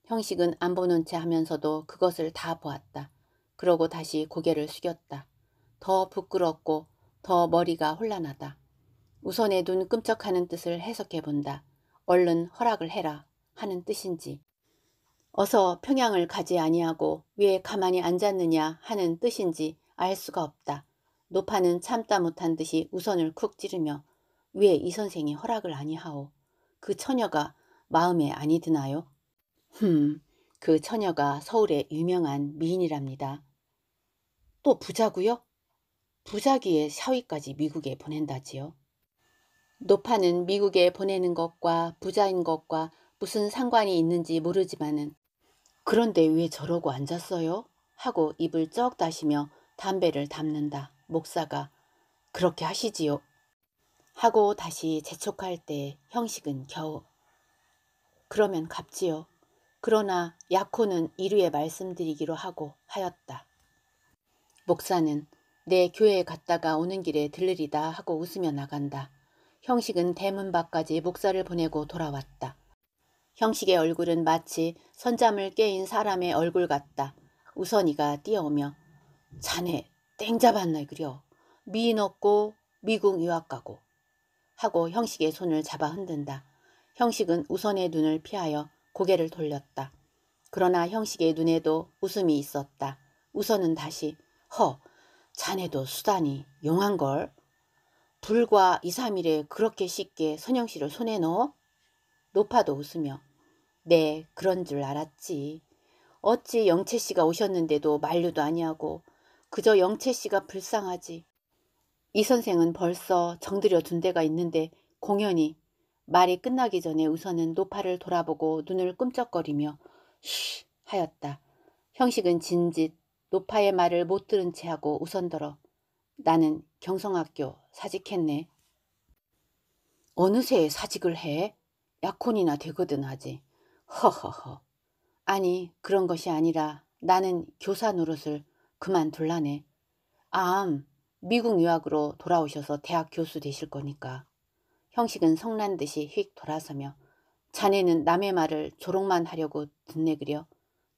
형식은 안 보는 채 하면서도 그것을 다 보았다. 그러고 다시 고개를 숙였다. 더 부끄럽고 더 머리가 혼란하다. 우선 의눈 끔쩍하는 뜻을 해석해본다. 얼른 허락을 해라 하는 뜻인지 어서 평양을 가지 아니하고 위에 가만히 앉았느냐 하는 뜻인지 알 수가 없다. 노파는 참다 못한 듯이 우선을 쿡 찌르며 위에 이 선생이 허락을 아니하오. 그 처녀가 마음에 아니 드나요? 흠, 그 처녀가 서울의 유명한 미인이랍니다. 또 부자고요? 부자기에 샤위까지 미국에 보낸다지요. 노파는 미국에 보내는 것과 부자인 것과 무슨 상관이 있는지 모르지만은 그런데 왜 저러고 앉았어요? 하고 입을 쩍 다시며 담배를 담는다. 목사가 그렇게 하시지요. 하고 다시 재촉할 때 형식은 겨우 그러면 갚지요. 그러나 야코는 이르에 말씀드리기로 하고 하였다. 목사는 내 교회에 갔다가 오는 길에 들르리다 하고 웃으며 나간다. 형식은 대문 밖까지 목사를 보내고 돌아왔다. 형식의 얼굴은 마치 선잠을 깨인 사람의 얼굴 같다. 우선이가 뛰어오며 자네 땡 잡았나 그려. 미인 없고 미국 유학 가고 하고 형식의 손을 잡아 흔든다. 형식은 우선의 눈을 피하여 고개를 돌렸다. 그러나 형식의 눈에도 웃음이 있었다. 우선은 다시 허 자네도 수단이 용한걸. 불과 2, 3일에 그렇게 쉽게 선영씨를 손에 넣어? 노파도 웃으며 네 그런 줄 알았지. 어찌 영채씨가 오셨는데도 만류도 아니하고 그저 영채씨가 불쌍하지. 이 선생은 벌써 정들여 둔 데가 있는데 공연히 말이 끝나기 전에 우선은 노파를 돌아보고 눈을 꿈쩍거리며 쉬 하였다. 형식은 진짓 노파의 말을 못 들은 채 하고 우선더러 나는 경성학교 사직했네. 어느새 사직을 해? 약혼이나 되거든 하지. 허허허. 아니 그런 것이 아니라 나는 교사 노릇을 그만둘라네. 암 미국 유학으로 돌아오셔서 대학 교수 되실 거니까. 형식은 성난 듯이 휙 돌아서며 자네는 남의 말을 조롱만 하려고 듣네그려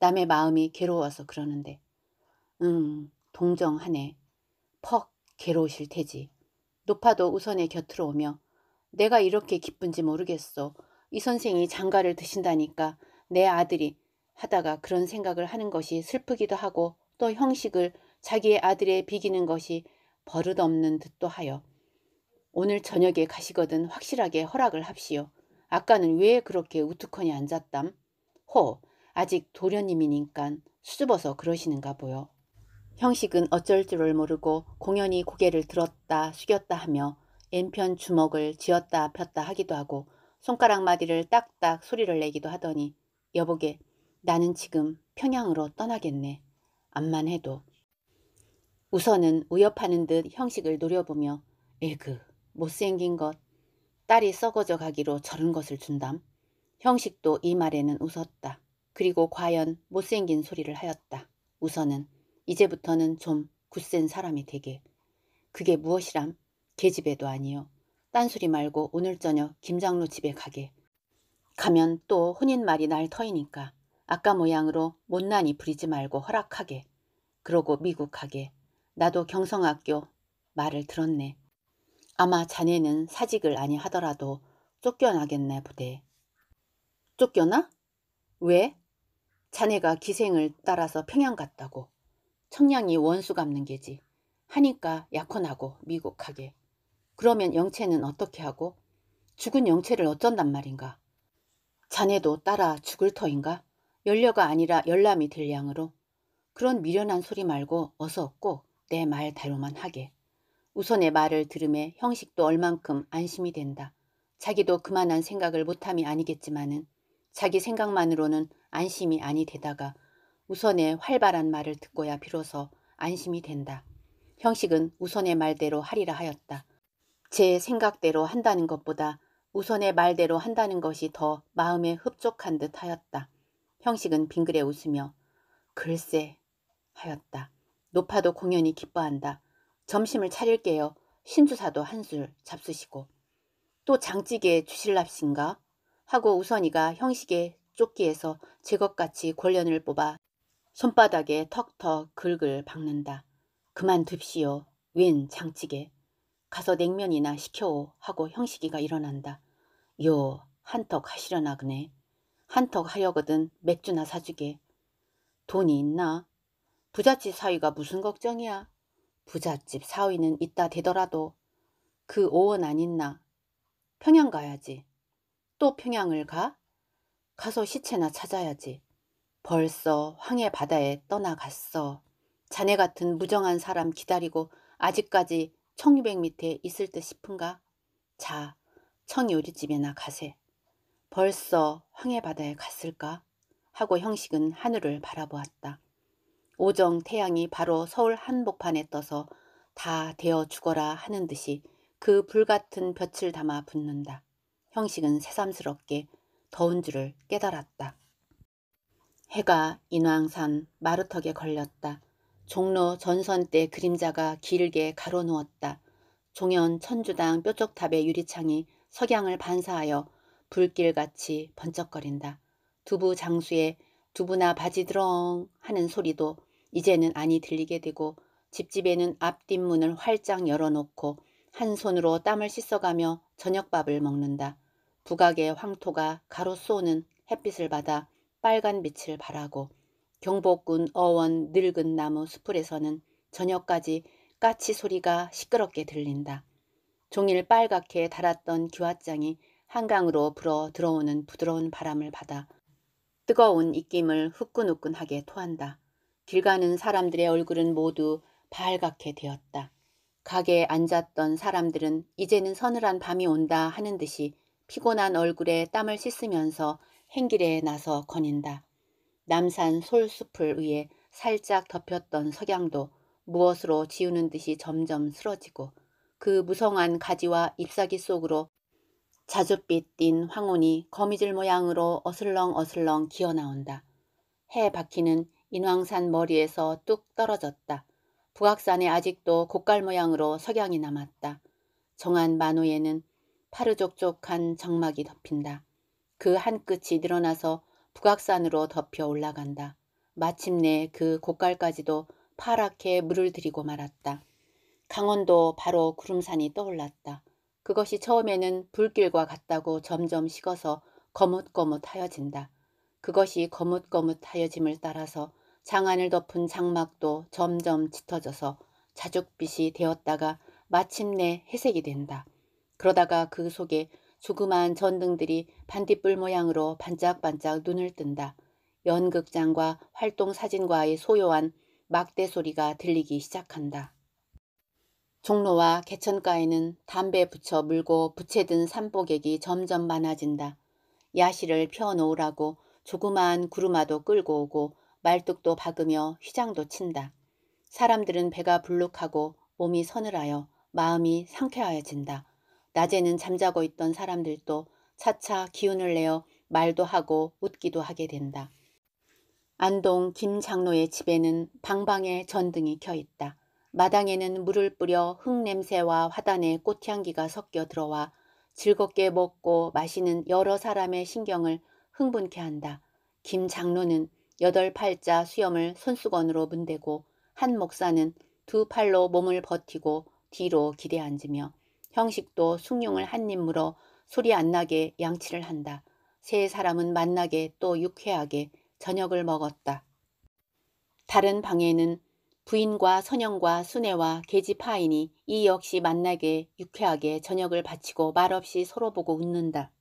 남의 마음이 괴로워서 그러는데 응 음, 동정하네 퍽 괴로우실 테지 높아도 우선의 곁으로 오며 내가 이렇게 기쁜지 모르겠소 이 선생이 장가를 드신다니까 내 아들이 하다가 그런 생각을 하는 것이 슬프기도 하고 또 형식을 자기의 아들에 비기는 것이 버릇없는 듯도 하여 오늘 저녁에 가시거든 확실하게 허락을 합시오. 아까는 왜 그렇게 우투커니 앉았담? 호, 아직 도련님이니깐 수줍어서 그러시는가 보여. 형식은 어쩔 줄을 모르고 공연히 고개를 들었다 숙였다 하며 왼편 주먹을 쥐었다 폈다 하기도 하고 손가락 마디를 딱딱 소리를 내기도 하더니 여보게 나는 지금 평양으로 떠나겠네. 암만 해도. 우선은 우협하는 듯 형식을 노려보며 에그 못생긴 것, 딸이 썩어져 가기로 저런 것을 준담. 형식도 이 말에는 웃었다. 그리고 과연 못생긴 소리를 하였다. 우선은 이제부터는 좀 굳센 사람이 되게. 그게 무엇이람? 계집애도 아니요. 딴소리 말고 오늘 저녁 김장로 집에 가게. 가면 또 혼인말이 날 터이니까 아까 모양으로 못난이 부리지 말고 허락하게. 그러고 미국 하게 나도 경성학교 말을 들었네. 아마 자네는 사직을 아니 하더라도 쫓겨나겠네 부대. 쫓겨나? 왜? 자네가 기생을 따라서 평양 갔다고. 청량이 원수 갚는 게지. 하니까 약혼하고 미국하게. 그러면 영채는 어떻게 하고? 죽은 영채를 어쩐단 말인가? 자네도 따라 죽을 터인가? 연려가 아니라 열람이 될 양으로. 그런 미련한 소리 말고 어서 없고 내말 대로만 하게. 우선의 말을 들음에 형식도 얼만큼 안심이 된다. 자기도 그만한 생각을 못함이 아니겠지만은 자기 생각만으로는 안심이 아니 되다가 우선의 활발한 말을 듣고야 비로소 안심이 된다. 형식은 우선의 말대로 하리라 하였다. 제 생각대로 한다는 것보다 우선의 말대로 한다는 것이 더 마음에 흡족한 듯 하였다. 형식은 빙그레 웃으며 글쎄 하였다. 높아도 공연히 기뻐한다. 점심을 차릴게요. 신주사도 한술 잡수시고 또 장찌개 주실랍신가 하고 우선이가 형식의 조끼에서 제것같이 권련을 뽑아 손바닥에 턱턱 긁을 박는다. 그만둡시오. 웬 장찌개. 가서 냉면이나 시켜오 하고 형식이가 일어난다. 요 한턱 하시려나 그네. 한턱 하려거든 맥주나 사주게. 돈이 있나? 부잣집 사위가 무슨 걱정이야. 부잣집 사위는 있다 되더라도 그 오원 안 있나. 평양 가야지. 또 평양을 가? 가서 시체나 찾아야지. 벌써 황해 바다에 떠나갔어. 자네 같은 무정한 사람 기다리고 아직까지 청유백 밑에 있을 듯 싶은가? 자, 청이오리집에나 가세. 벌써 황해 바다에 갔을까? 하고 형식은 하늘을 바라보았다. 오정 태양이 바로 서울 한복판에 떠서 다 되어 죽어라 하는 듯이 그 불같은 볕을 담아 붙는다. 형식은 새삼스럽게 더운 줄을 깨달았다. 해가 인왕산 마루턱에 걸렸다. 종로 전선 때 그림자가 길게 가로누웠다. 종현 천주당 뾰족탑의 유리창이 석양을 반사하여 불길같이 번쩍거린다. 두부 장수에 두부나 바지 드렁 하는 소리도 이제는 안이 들리게 되고 집집에는 앞뒷문을 활짝 열어놓고 한 손으로 땀을 씻어가며 저녁밥을 먹는다. 부각의 황토가 가로 쏘는 햇빛을 받아 빨간 빛을 바라고 경복군 어원 늙은 나무 수풀에서는 저녁까지 까치 소리가 시끄럽게 들린다. 종일 빨갛게 달았던 기와장이 한강으로 불어 들어오는 부드러운 바람을 받아 뜨거운 입김을 후끈후끈하게 토한다. 길 가는 사람들의 얼굴은 모두 밝갛게 되었다. 가게에 앉았던 사람들은 이제는 서늘한 밤이 온다 하는 듯이 피곤한 얼굴에 땀을 씻으면서 행길에 나서 거닌다. 남산 솔숲을 위해 살짝 덮였던 석양도 무엇으로 지우는 듯이 점점 쓰러지고 그 무성한 가지와 잎사귀 속으로 자줏빛 띤 황혼이 거미줄 모양으로 어슬렁어슬렁 기어나온다. 해 바퀴는 인왕산 머리에서 뚝 떨어졌다. 북악산에 아직도 곡갈 모양으로 석양이 남았다. 정한 만호에는 파르족족한 정막이 덮인다. 그 한 끝이 늘어나서 북악산으로 덮여 올라간다. 마침내 그 곡갈까지도 파랗게 물을 들이고 말았다. 강원도 바로 구름산이 떠올랐다. 그것이 처음에는 불길과 같다고 점점 식어서 거뭇거뭇하여진다. 그것이 거뭇거뭇하여짐을 따라서 장안을 덮은 장막도 점점 짙어져서 자죽빛이 되었다가 마침내 회색이 된다. 그러다가 그 속에 조그마한 전등들이 반딧불 모양으로 반짝반짝 눈을 뜬다. 연극장과 활동사진과의 소요한 막대 소리가 들리기 시작한다. 종로와 개천가에는 담배 붙여 물고 부채든 산보객이 점점 많아진다. 야시를 펴놓으라고 조그마한 구루마도 끌고 오고 말뚝도 박으며 휘장도 친다. 사람들은 배가 불룩하고 몸이 서늘하여 마음이 상쾌하여진다. 낮에는 잠자고 있던 사람들도 차차 기운을 내어 말도 하고 웃기도 하게 된다. 안동 김장로의 집에는 방방에 전등이 켜 있다. 마당에는 물을 뿌려 흙냄새와 화단의 꽃향기가 섞여 들어와 즐겁게 먹고 마시는 여러 사람의 신경을 흥분케 한다. 김 장로는 여덟 팔자 수염을 손수건으로 문대고 한 목사는 두 팔로 몸을 버티고 뒤로 기대앉으며 형식도 숭늉을 한 입 물어 소리 안 나게 양치를 한다. 세 사람은 만나게 또 유쾌하게 저녁을 먹었다. 다른 방에는 부인과 선영과 순애와 계집파인이 이 역시 만나게 유쾌하게 저녁을 바치고 말없이 서로 보고 웃는다.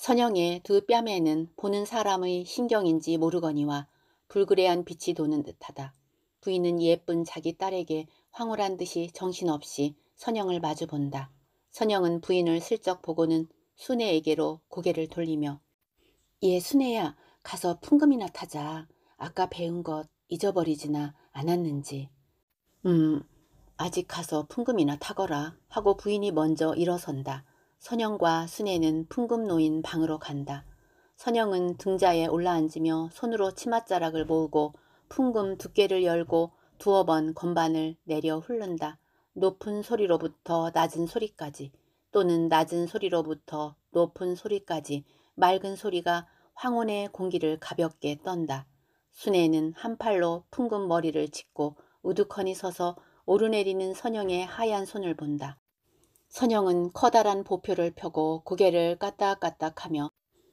선영의 두 뺨에는 보는 사람의 신경인지 모르거니와 불그레한 빛이 도는 듯하다. 부인은 예쁜 자기 딸에게 황홀한 듯이 정신없이 선영을 마주본다. 선영은 부인을 슬쩍 보고는 순애에게로 고개를 돌리며 예 순애야 가서 풍금이나 타자. 아까 배운 것 잊어버리지나 않았는지. 음 아직 가서 풍금이나 타거라 하고 부인이 먼저 일어선다. 선영과 순애는 풍금 놓인 방으로 간다. 선영은 등자에 올라앉으며 손으로 치맛자락을 모으고 풍금 두께를 열고 두어 번 건반을 내려 훑른다 높은 소리로부터 낮은 소리까지 또는 낮은 소리로부터 높은 소리까지 맑은 소리가 황혼의 공기를 가볍게 떤다. 순애는 한 팔로 풍금 머리를 짚고 우두커니 서서 오르내리는 선영의 하얀 손을 본다. 선영은 커다란 보표를 펴고 고개를 까딱까딱하며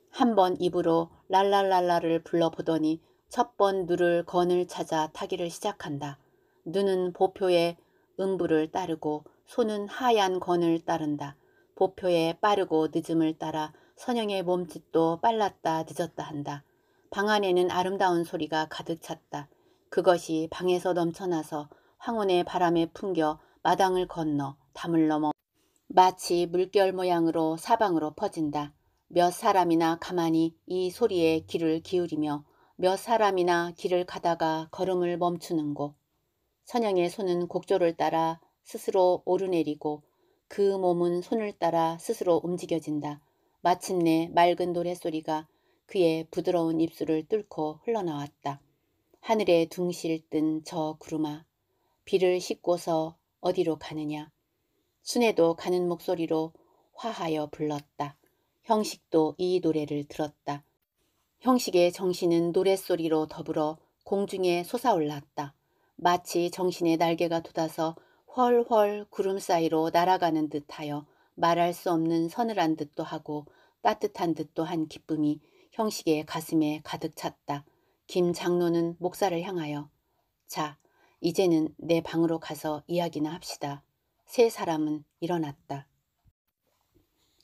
한 번 입으로 랄랄랄라를 불러보더니 첫 번 누를 건을 찾아 타기를 시작한다. 눈은 보표의 음부를 따르고 손은 하얀 건을 따른다. 보표의 빠르고 늦음을 따라 선영의 몸짓도 빨랐다 늦었다 한다. 방 안에는 아름다운 소리가 가득 찼다. 그것이 방에서 넘쳐나서 황혼의 바람에 풍겨 마당을 건너 담을 넘어 마치 물결 모양으로 사방으로 퍼진다. 몇 사람이나 가만히 이 소리에 귀를 기울이며 몇 사람이나 길을 가다가 걸음을 멈추는 곳. 선영의 손은 곡조를 따라 스스로 오르내리고 그 몸은 손을 따라 스스로 움직여진다. 마침내 맑은 노랫소리가 그의 부드러운 입술을 뚫고 흘러나왔다. 하늘에 둥실 뜬 저 구름아, 비를 씻고서 어디로 가느냐. 순애도 가는 목소리로 화하여 불렀다. 형식도 이 노래를 들었다. 형식의 정신은 노랫소리로 더불어 공중에 솟아올랐다. 마치 정신의 날개가 돋아서 헐헐 구름 사이로 날아가는 듯하여 말할 수 없는 서늘한 듯도 하고 따뜻한 듯도 한 기쁨이 형식의 가슴에 가득 찼다. 김 장로는 목사를 향하여 자, 이제는 내 방으로 가서 이야기나 합시다. 세 사람은 일어났다.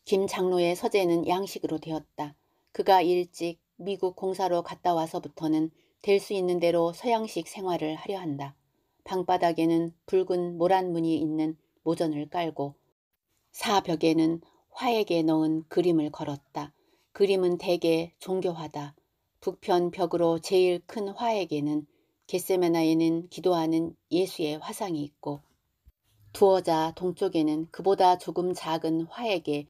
김 장로의 서재는 양식으로 되었다. 그가 일찍 미국 공사로 갔다 와서부터는 될 수 있는 대로 서양식 생활을 하려 한다. 방바닥에는 붉은 모란 무늬 있는 모전을 깔고 사벽에는 화액에 넣은 그림을 걸었다. 그림은 대개 종교화다. 북편 벽으로 제일 큰 화액에는 겟세메나에는 기도하는 예수의 화상이 있고 두어자 동쪽에는 그보다 조금 작은 화액에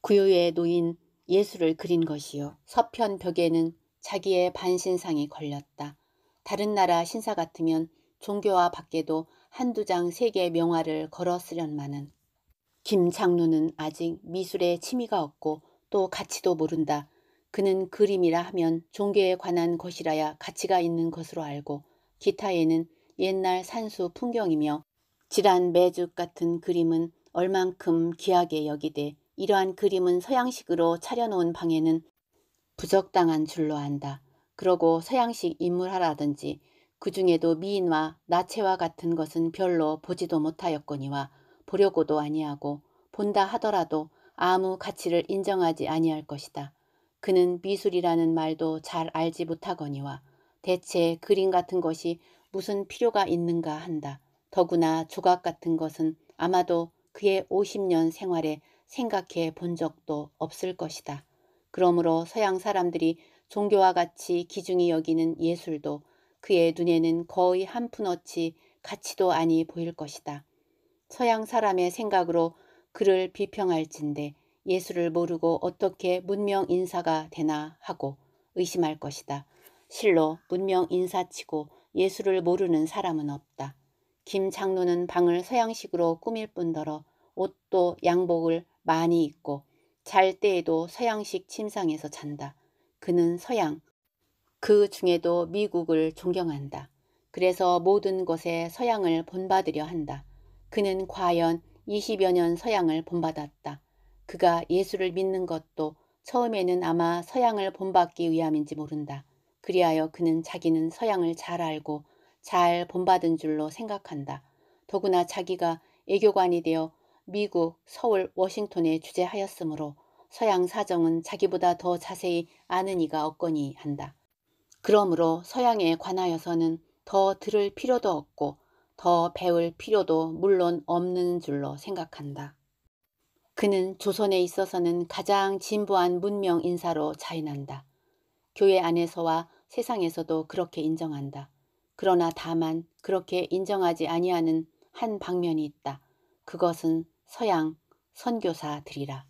구유에 놓인 예수를 그린 것이요. 서편 벽에는 자기의 반신상이 걸렸다. 다른 나라 신사 같으면 종교와 밖에도 한두 장세계의 명화를 걸었으련마는김창로는 아직 미술에 취미가 없고 또 가치도 모른다. 그는 그림이라 하면 종교에 관한 것이라야 가치가 있는 것으로 알고 기타에는 옛날 산수 풍경이며 지란 매죽 같은 그림은 얼만큼 귀하게 여기되 이러한 그림은 서양식으로 차려놓은 방에는 부적당한 줄로 안다. 그러고 서양식 인물화라든지 그 중에도 미인화나체화 같은 것은 별로 보지도 못하였거니와 보려고도 아니하고 본다 하더라도 아무 가치를 인정하지 아니할 것이다. 그는 미술이라는 말도 잘 알지 못하거니와 대체 그림 같은 것이 무슨 필요가 있는가 한다. 더구나 조각 같은 것은 아마도 그의 50년 생활에 생각해 본 적도 없을 것이다. 그러므로 서양 사람들이 종교와 같이 기중히 여기는 예술도 그의 눈에는 거의 한 푼어치 가치도 아니 보일 것이다. 서양 사람의 생각으로 그를 비평할진데 예술을 모르고 어떻게 문명 인사가 되나 하고 의심할 것이다. 실로 문명 인사치고 예술을 모르는 사람은 없다. 김창로는 방을 서양식으로 꾸밀 뿐더러 옷도 양복을 많이 입고 잘 때에도 서양식 침상에서 잔다. 그는 서양, 그 중에도 미국을 존경한다. 그래서 모든 것에 서양을 본받으려 한다. 그는 과연 20여 년 서양을 본받았다. 그가 예수를 믿는 것도 처음에는 아마 서양을 본받기 위함인지 모른다. 그리하여 그는 자기는 서양을 잘 알고 잘 본받은 줄로 생각한다. 더구나 자기가 애교관이 되어 미국, 서울, 워싱턴에 주재하였으므로 서양 사정은 자기보다 더 자세히 아는 이가 없거니 한다. 그러므로 서양에 관하여서는 더 들을 필요도 없고 더 배울 필요도 물론 없는 줄로 생각한다. 그는 조선에 있어서는 가장 진부한 문명 인사로 자인한다. 교회 안에서와 세상에서도 그렇게 인정한다. 그러나 다만 그렇게 인정하지 아니하는 한 방면이 있다. 그것은 서양 선교사들이라.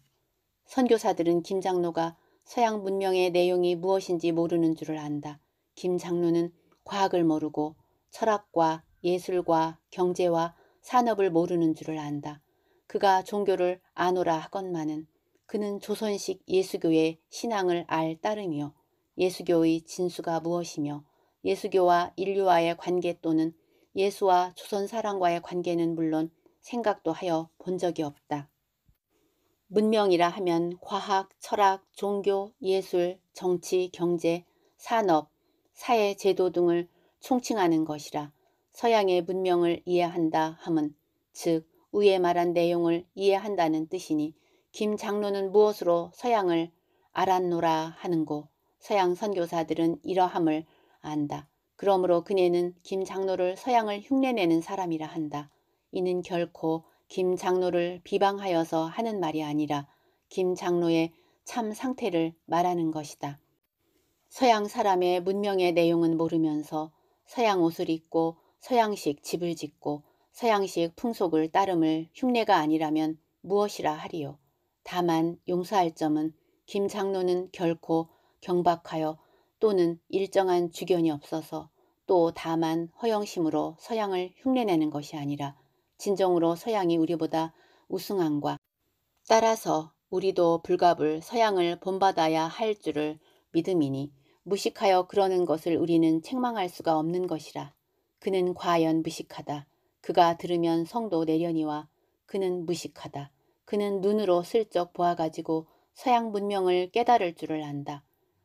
선교사들은 김장로가 서양 문명의 내용이 무엇인지 모르는 줄을 안다. 김장로는 과학을 모르고 철학과 예술과 경제와 산업을 모르는 줄을 안다. 그가 종교를 아노라 하건만은 그는 조선식 예수교의 신앙을 알 따름이요. 예수교의 진수가 무엇이며 예수교와 인류와의 관계 또는 예수와 조선 사람과의 관계는 물론 생각도 하여 본 적이 없다. 문명이라 하면 과학, 철학, 종교, 예술, 정치, 경제, 산업, 사회 제도 등을 총칭하는 것이라 서양의 문명을 이해한다 함은 즉 위에 말한 내용을 이해한다는 뜻이니 김 장로는 무엇으로 서양을 알았노라 하는고 서양 선교사들은 이러함을 안다. 그러므로 그네는 김 장로를 서양을 흉내내는 사람이라 한다. 이는 결코 김 장로를 비방하여서 하는 말이 아니라 김 장로의 참 상태를 말하는 것이다. 서양 사람의 문명의 내용은 모르면서 서양 옷을 입고 서양식 집을 짓고 서양식 풍속을 따름을 흉내가 아니라면 무엇이라 하리요. 다만 용서할 점은 김 장로는 결코 경박하여 또는 일정한 주견이 없어서 또 다만 허영심으로 서양을 흉내내는 것이 아니라 진정으로 서양이 우리보다 우승한과 따라서 우리도 불가불 서양을 본받아야 할 줄을 믿음이니 무식하여 그러는 것을 우리는 책망할 수가 없는 것이라. 그는 과연 무식하다. 그가 들으면 성도 내려니와 그는 무식하다. 그는 눈으로 슬쩍 보아가지고 서양 문명을 깨달을 줄을 안다.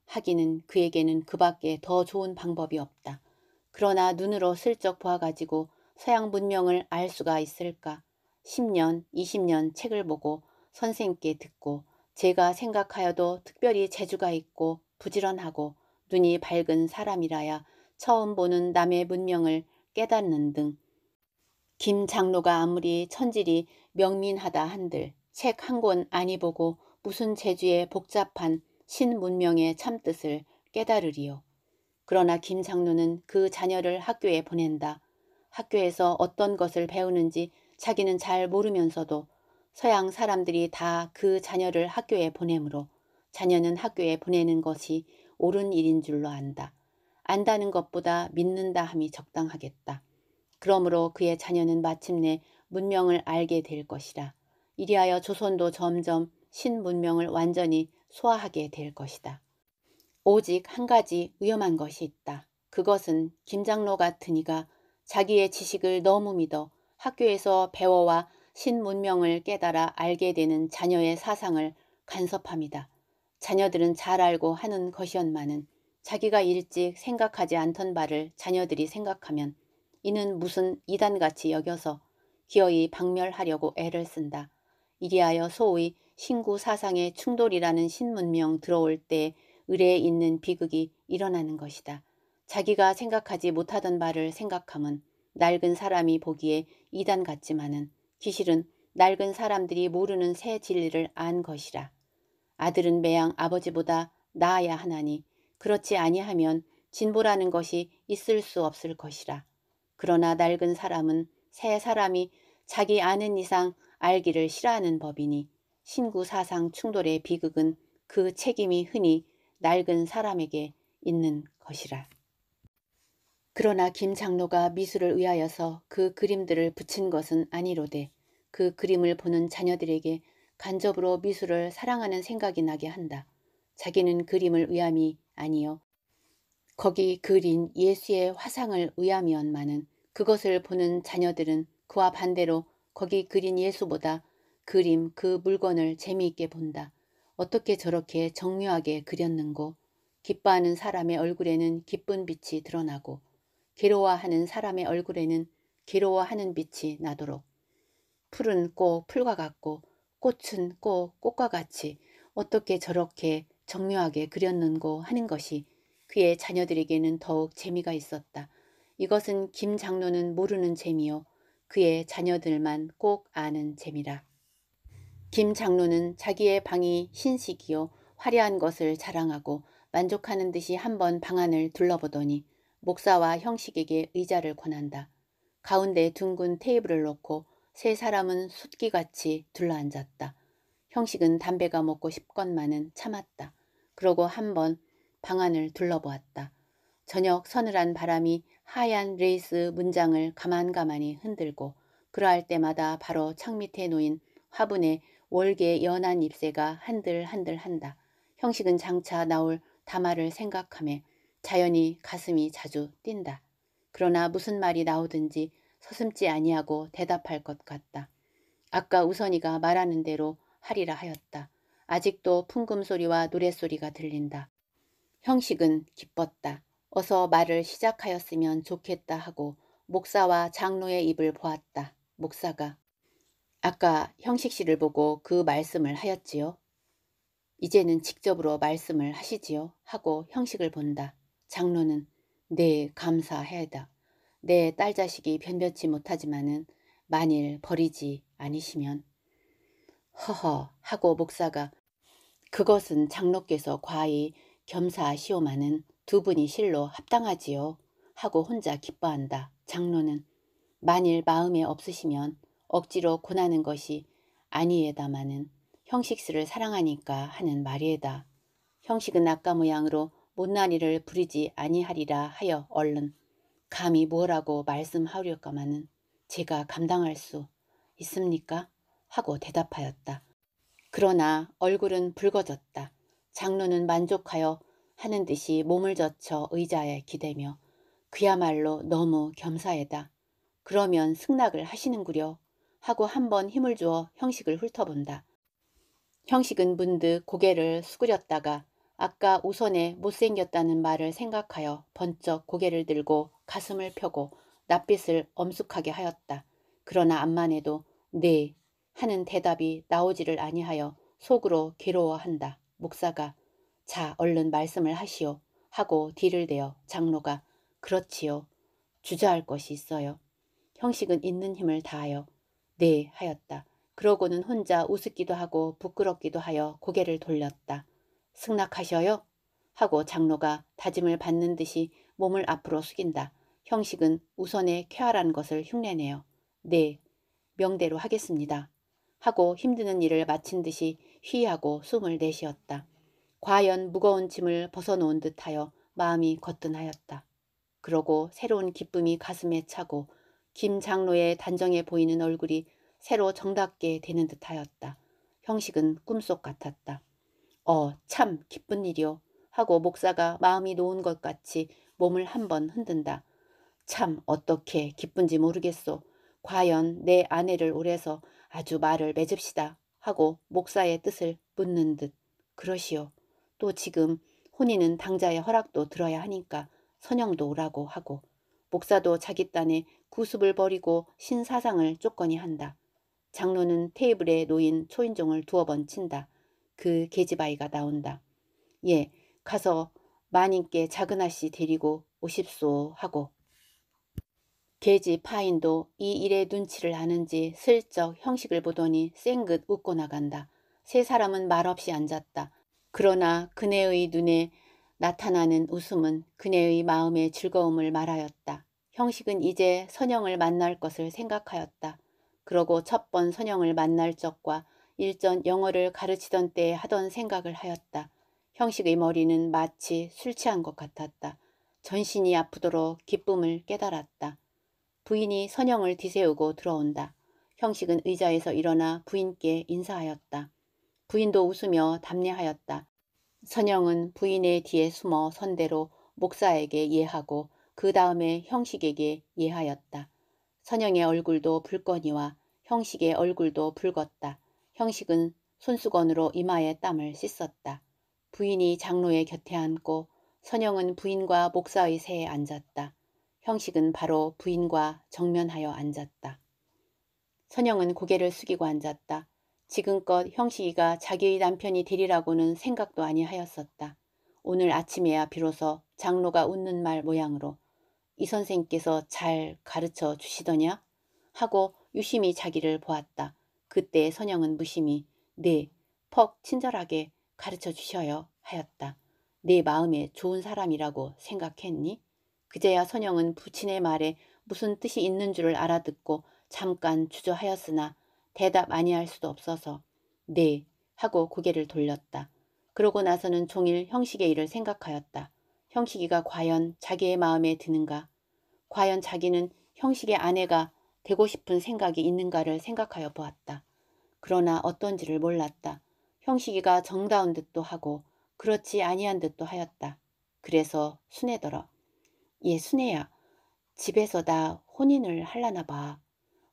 하기는 그에게는 그밖에 더 좋은 방법이 없다. 그러나 눈으로 슬쩍 보아가지고 서양 문명을 알 수가 있을까? 10년, 20년 책을 보고 선생께 듣고 제가 생각하여도 특별히 재주가 있고 부지런하고 눈이 밝은 사람이라야 처음 보는 남의 문명을 깨닫는 등김 장로가 아무리 천질이 명민하다 한들 책 한권 아니 보고 무슨 재주의 복잡한 신문명의 참뜻을 깨달으리요. 그러나 김장로는 그 자녀를 학교에 보낸다. 학교에서 어떤 것을 배우는지 자기는 잘 모르면서도 서양 사람들이 다 그 자녀를 학교에 보내므로 자녀는 학교에 보내는 것이 옳은 일인 줄로 안다. 안다는 것보다 믿는다 함이 적당하겠다. 그러므로 그의 자녀는 마침내 문명을 알게 될 것이라. 이리하여 조선도 점점 신문명을 완전히 소화하게 될 것이다. 오직 한 가지 위험한 것이 있다. 그것은 김장로 같은 이가 자기의 지식을 너무 믿어 학교에서 배워와 신문명을 깨달아 알게 되는 자녀의 사상을 간섭합니다. 자녀들은 잘 알고 하는 것이었마는 자기가 일찍 생각하지 않던 바를 자녀들이 생각하면 이는 무슨 이단같이 여겨서 기어이 박멸하려고 애를 쓴다. 이리하여 소위 신구 사상의 충돌이라는 신문명 들어올 때 의뢰에 있는 비극이 일어나는 것이다. 자기가 생각하지 못하던 말을 생각함은 낡은 사람이 보기에 이단 같지만은 기실은 낡은 사람들이 모르는 새 진리를 안 것이라. 아들은 매양 아버지보다 나아야 하나니 그렇지 아니하면 진보라는 것이 있을 수 없을 것이라. 그러나 낡은 사람은 새 사람이 자기 아는 이상 알기를 싫어하는 법이니 신구 사상 충돌의 비극은 그 책임이 흔히 낡은 사람에게 있는 것이라. 그러나 김 장로가 미술을 의하여서 그 그림들을 붙인 것은 아니로되 그 그림을 보는 자녀들에게 간접으로 미술을 사랑하는 생각이 나게 한다. 자기는 그림을 의함이 아니요 거기 그린 예수의 화상을 의함이었마는 그것을 보는 자녀들은 그와 반대로 거기 그린 예수보다 그림, 그 물건을 재미있게 본다. 어떻게 저렇게 정묘하게 그렸는고. 기뻐하는 사람의 얼굴에는 기쁜 빛이 드러나고 괴로워하는 사람의 얼굴에는 괴로워하는 빛이 나도록 풀은 꼭 풀과 같고 꽃은 꼭 꽃과 같이 어떻게 저렇게 정묘하게 그렸는고 하는 것이 그의 자녀들에게는 더욱 재미가 있었다. 이것은 김 장로는 모르는 재미요. 그의 자녀들만 꼭 아는 재미라. 김 장로는 자기의 방이 신식이요 화려한 것을 자랑하고 만족하는 듯이 한번 방안을 둘러보더니 목사와 형식에게 의자를 권한다. 가운데 둥근 테이블을 놓고 세 사람은 숫기같이 둘러앉았다. 형식은 담배가 먹고 싶건만은 참았다. 그러고 한번 방안을 둘러보았다. 저녁 서늘한 바람이 하얀 레이스 문장을 가만가만히 흔들고 그러할 때마다 바로 창 밑에 놓인 화분에 월계 연한 잎새가 한들한들 한다. 형식은 장차 나올 다마를 생각함에 자연히 가슴이 자주 뛴다. 그러나 무슨 말이 나오든지 서슴지 아니하고 대답할 것 같다. 아까 우선이가 말하는 대로 하리라 하였다. 아직도 풍금 소리와 노랫소리가 들린다. 형식은 기뻤다. 어서 말을 시작하였으면 좋겠다 하고 목사와 장로의 입을 보았다. 목사가 아까 형식 씨를 보고 그 말씀을 하였지요. 이제는 직접으로 말씀을 하시지요. 하고 형식을 본다. 장로는 네 감사하다. 내 딸 자식이 변변치 못하지만은 만일 버리지 아니시면 허허 하고 목사가 그것은 장로께서 과히 겸사시오마는두 분이 실로 합당하지요 하고 혼자 기뻐한다. 장로는 만일 마음에 없으시면 억지로 고나는 것이 아니에다마는 형식스를 사랑하니까 하는 말이에다. 형식은 아까 모양으로 못난이를 부리지 아니하리라 하여 얼른 감히 뭐라고 말씀하려까마는 제가 감당할 수 있습니까? 하고 대답하였다. 그러나 얼굴은 붉어졌다. 장로는 만족하여 하는 듯이 몸을 젖혀 의자에 기대며 그야말로 너무 겸사해다 그러면 승낙을 하시는구려 하고 한 번 힘을 주어 형식을 훑어본다. 형식은 문득 고개를 수그렸다가 아까 우선에 못생겼다는 말을 생각하여 번쩍 고개를 들고 가슴을 펴고 낯빛을 엄숙하게 하였다. 그러나 암만 해도 네 하는 대답이 나오지를 아니하여 속으로 괴로워한다. 목사가 자 얼른 말씀을 하시오 하고 뒤를 대어 장로가 그렇지요 주저할 것이 있어요. 형식은 있는 힘을 다하여 네 하였다. 그러고는 혼자 우습기도 하고 부끄럽기도 하여 고개를 돌렸다. 승낙하셔요? 하고 장로가 다짐을 받는 듯이 몸을 앞으로 숙인다. 형식은 우선에 쾌활한 것을 흉내내요. 네, 명대로 하겠습니다. 하고 힘드는 일을 마친 듯이 휘하고 숨을 내쉬었다. 과연 무거운 짐을 벗어놓은 듯하여 마음이 거뜬하였다. 그러고 새로운 기쁨이 가슴에 차고 김 장로의 단정해 보이는 얼굴이 새로 정답게 되는 듯하였다. 형식은 꿈속 같았다. 어, 참 기쁜 일이오 하고 목사가 마음이 놓은 것 같이 몸을 한 번 흔든다. 참 어떻게 기쁜지 모르겠소. 과연 내 아내를 오래서 아주 말을 맺읍시다. 하고 목사의 뜻을 묻는 듯. 그러시오. 또 지금 혼인은 당자의 허락도 들어야 하니까 선영도 오라고 하고 목사도 자기 딴에 구습을 버리고 신사상을 쫓거니 한다. 장로는 테이블에 놓인 초인종을 두어 번 친다. 그 계집아이가 나온다. 예, 가서 마님께 작은 아씨 데리고 오십소 하고 계집 파인도 이 일의 눈치를 아는지 슬쩍 형식을 보더니 쌩긋 웃고 나간다. 세 사람은 말없이 앉았다. 그러나 그네의 눈에 나타나는 웃음은 그녀의 마음의 즐거움을 말하였다. 형식은 이제 선영을 만날 것을 생각하였다. 그러고 첫 번 선영을 만날 적과 일전 영어를 가르치던 때에 하던 생각을 하였다. 형식의 머리는 마치 술 취한 것 같았다. 전신이 아프도록 기쁨을 깨달았다. 부인이 선영을 뒤세우고 들어온다. 형식은 의자에서 일어나 부인께 인사하였다. 부인도 웃으며 답례하였다. 선영은 부인의 뒤에 숨어 선대로 목사에게 예하고 그 다음에 형식에게 예하였다. 선영의 얼굴도 붉거니와 형식의 얼굴도 붉었다. 형식은 손수건으로 이마에 땀을 씻었다. 부인이 장로의 곁에 앉고 선영은 부인과 목사의 새에 앉았다. 형식은 바로 부인과 정면하여 앉았다. 선영은 고개를 숙이고 앉았다. 지금껏 형식이가 자기의 남편이 되리라고는 생각도 아니하였었다. 오늘 아침에야 비로소 장로가 웃는 말 모양으로 이 선생께서 잘 가르쳐 주시더냐? 하고 유심히 자기를 보았다. 그때 선영은 무심히 네, 퍽 친절하게 가르쳐 주셔요 하였다. 내 마음에 좋은 사람이라고 생각했니? 그제야 선영은 부친의 말에 무슨 뜻이 있는 줄을 알아듣고 잠깐 주저하였으나 대답 아니할 수도 없어서 네 하고 고개를 돌렸다. 그러고 나서는 종일 형식의 일을 생각하였다. 형식이가 과연 자기의 마음에 드는가? 과연 자기는 형식의 아내가 되고 싶은 생각이 있는가를 생각하여 보았다. 그러나 어떤지를 몰랐다. 형식이가 정다운 듯도 하고 그렇지 아니한 듯도 하였다. 그래서 순애더러 예 순애야 집에서 나 혼인을 할라나 봐.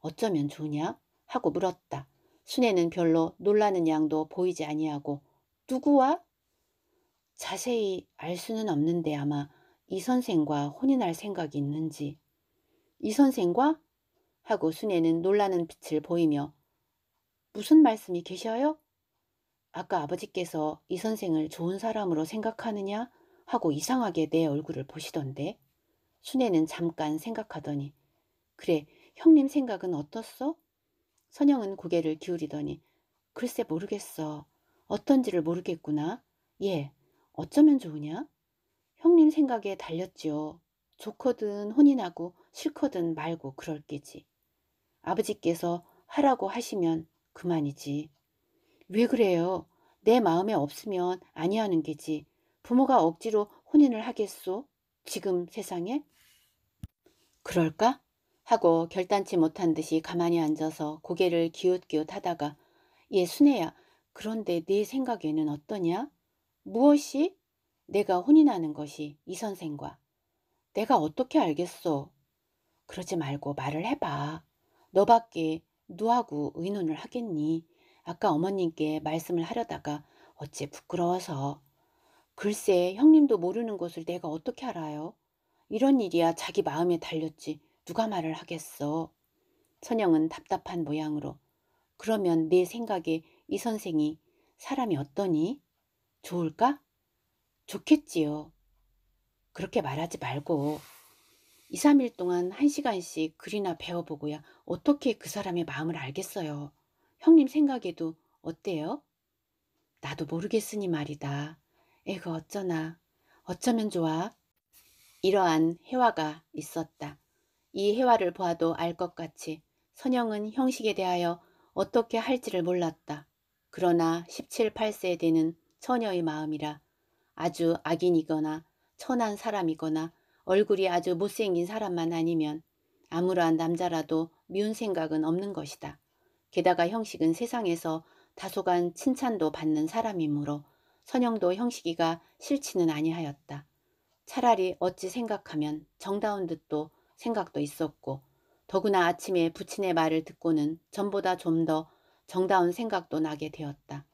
어쩌면 좋냐? 하고 물었다. 순애는 별로 놀라는 양도 보이지 아니하고 누구와? 자세히 알 수는 없는데 아마 이 선생과 혼인할 생각이 있는지. 이 선생과? 하고 순애는 놀라는 빛을 보이며 무슨 말씀이 계셔요? 아까 아버지께서 이 선생을 좋은 사람으로 생각하느냐 하고 이상하게 내 얼굴을 보시던데 순애는 잠깐 생각하더니 그래 형님 생각은 어떻소? 선영은 고개를 기울이더니 글쎄 모르겠어. 어떤지를 모르겠구나. 예, 어쩌면 좋으냐? 형님 생각에 달렸지요. 좋거든 혼인하고 싫거든 말고 그럴 게지. 아버지께서 하라고 하시면 그만이지. 왜 그래요? 내 마음에 없으면 아니하는 게지. 부모가 억지로 혼인을 하겠소? 지금 세상에? 그럴까? 하고 결단치 못한 듯이 가만히 앉아서 고개를 기웃기웃 하다가 예 순애야 그런데 네 생각에는 어떠냐? 무엇이? 내가 혼인하는 것이 이 선생과 내가 어떻게 알겠소? 그러지 말고 말을 해봐. 너밖에 누하고 의논을 하겠니? 아까 어머님께 말씀을 하려다가 어째 부끄러워서 글쎄 형님도 모르는 것을 내가 어떻게 알아요? 이런 일이야 자기 마음에 달렸지. 누가 말을 하겠어. 선영은 답답한 모양으로 그러면 내 생각에 이 선생이 사람이 어떠니? 좋을까? 좋겠지요. 그렇게 말하지 말고 2, 3일 동안 1시간씩 글이나 배워보고야 어떻게 그 사람의 마음을 알겠어요. 형님 생각에도 어때요? 나도 모르겠으니 말이다. 에그 어쩌나. 어쩌면 좋아. 이러한 회화가 있었다. 이 해화를 보아도 알 것 같이 선영은 형식에 대하여 어떻게 할지를 몰랐다. 그러나 17, 8세 되는 처녀의 마음이라 아주 악인이거나 천한 사람이거나 얼굴이 아주 못생긴 사람만 아니면 아무러한 남자라도 미운 생각은 없는 것이다. 게다가 형식은 세상에서 다소간 칭찬도 받는 사람이므로 선영도 형식이가 싫지는 아니하였다. 차라리 어찌 생각하면 정다운 듯도 생각도 있었고 더구나 아침에 부친의 말을 듣고는 전보다 좀 더 정다운 생각도 나게 되었다.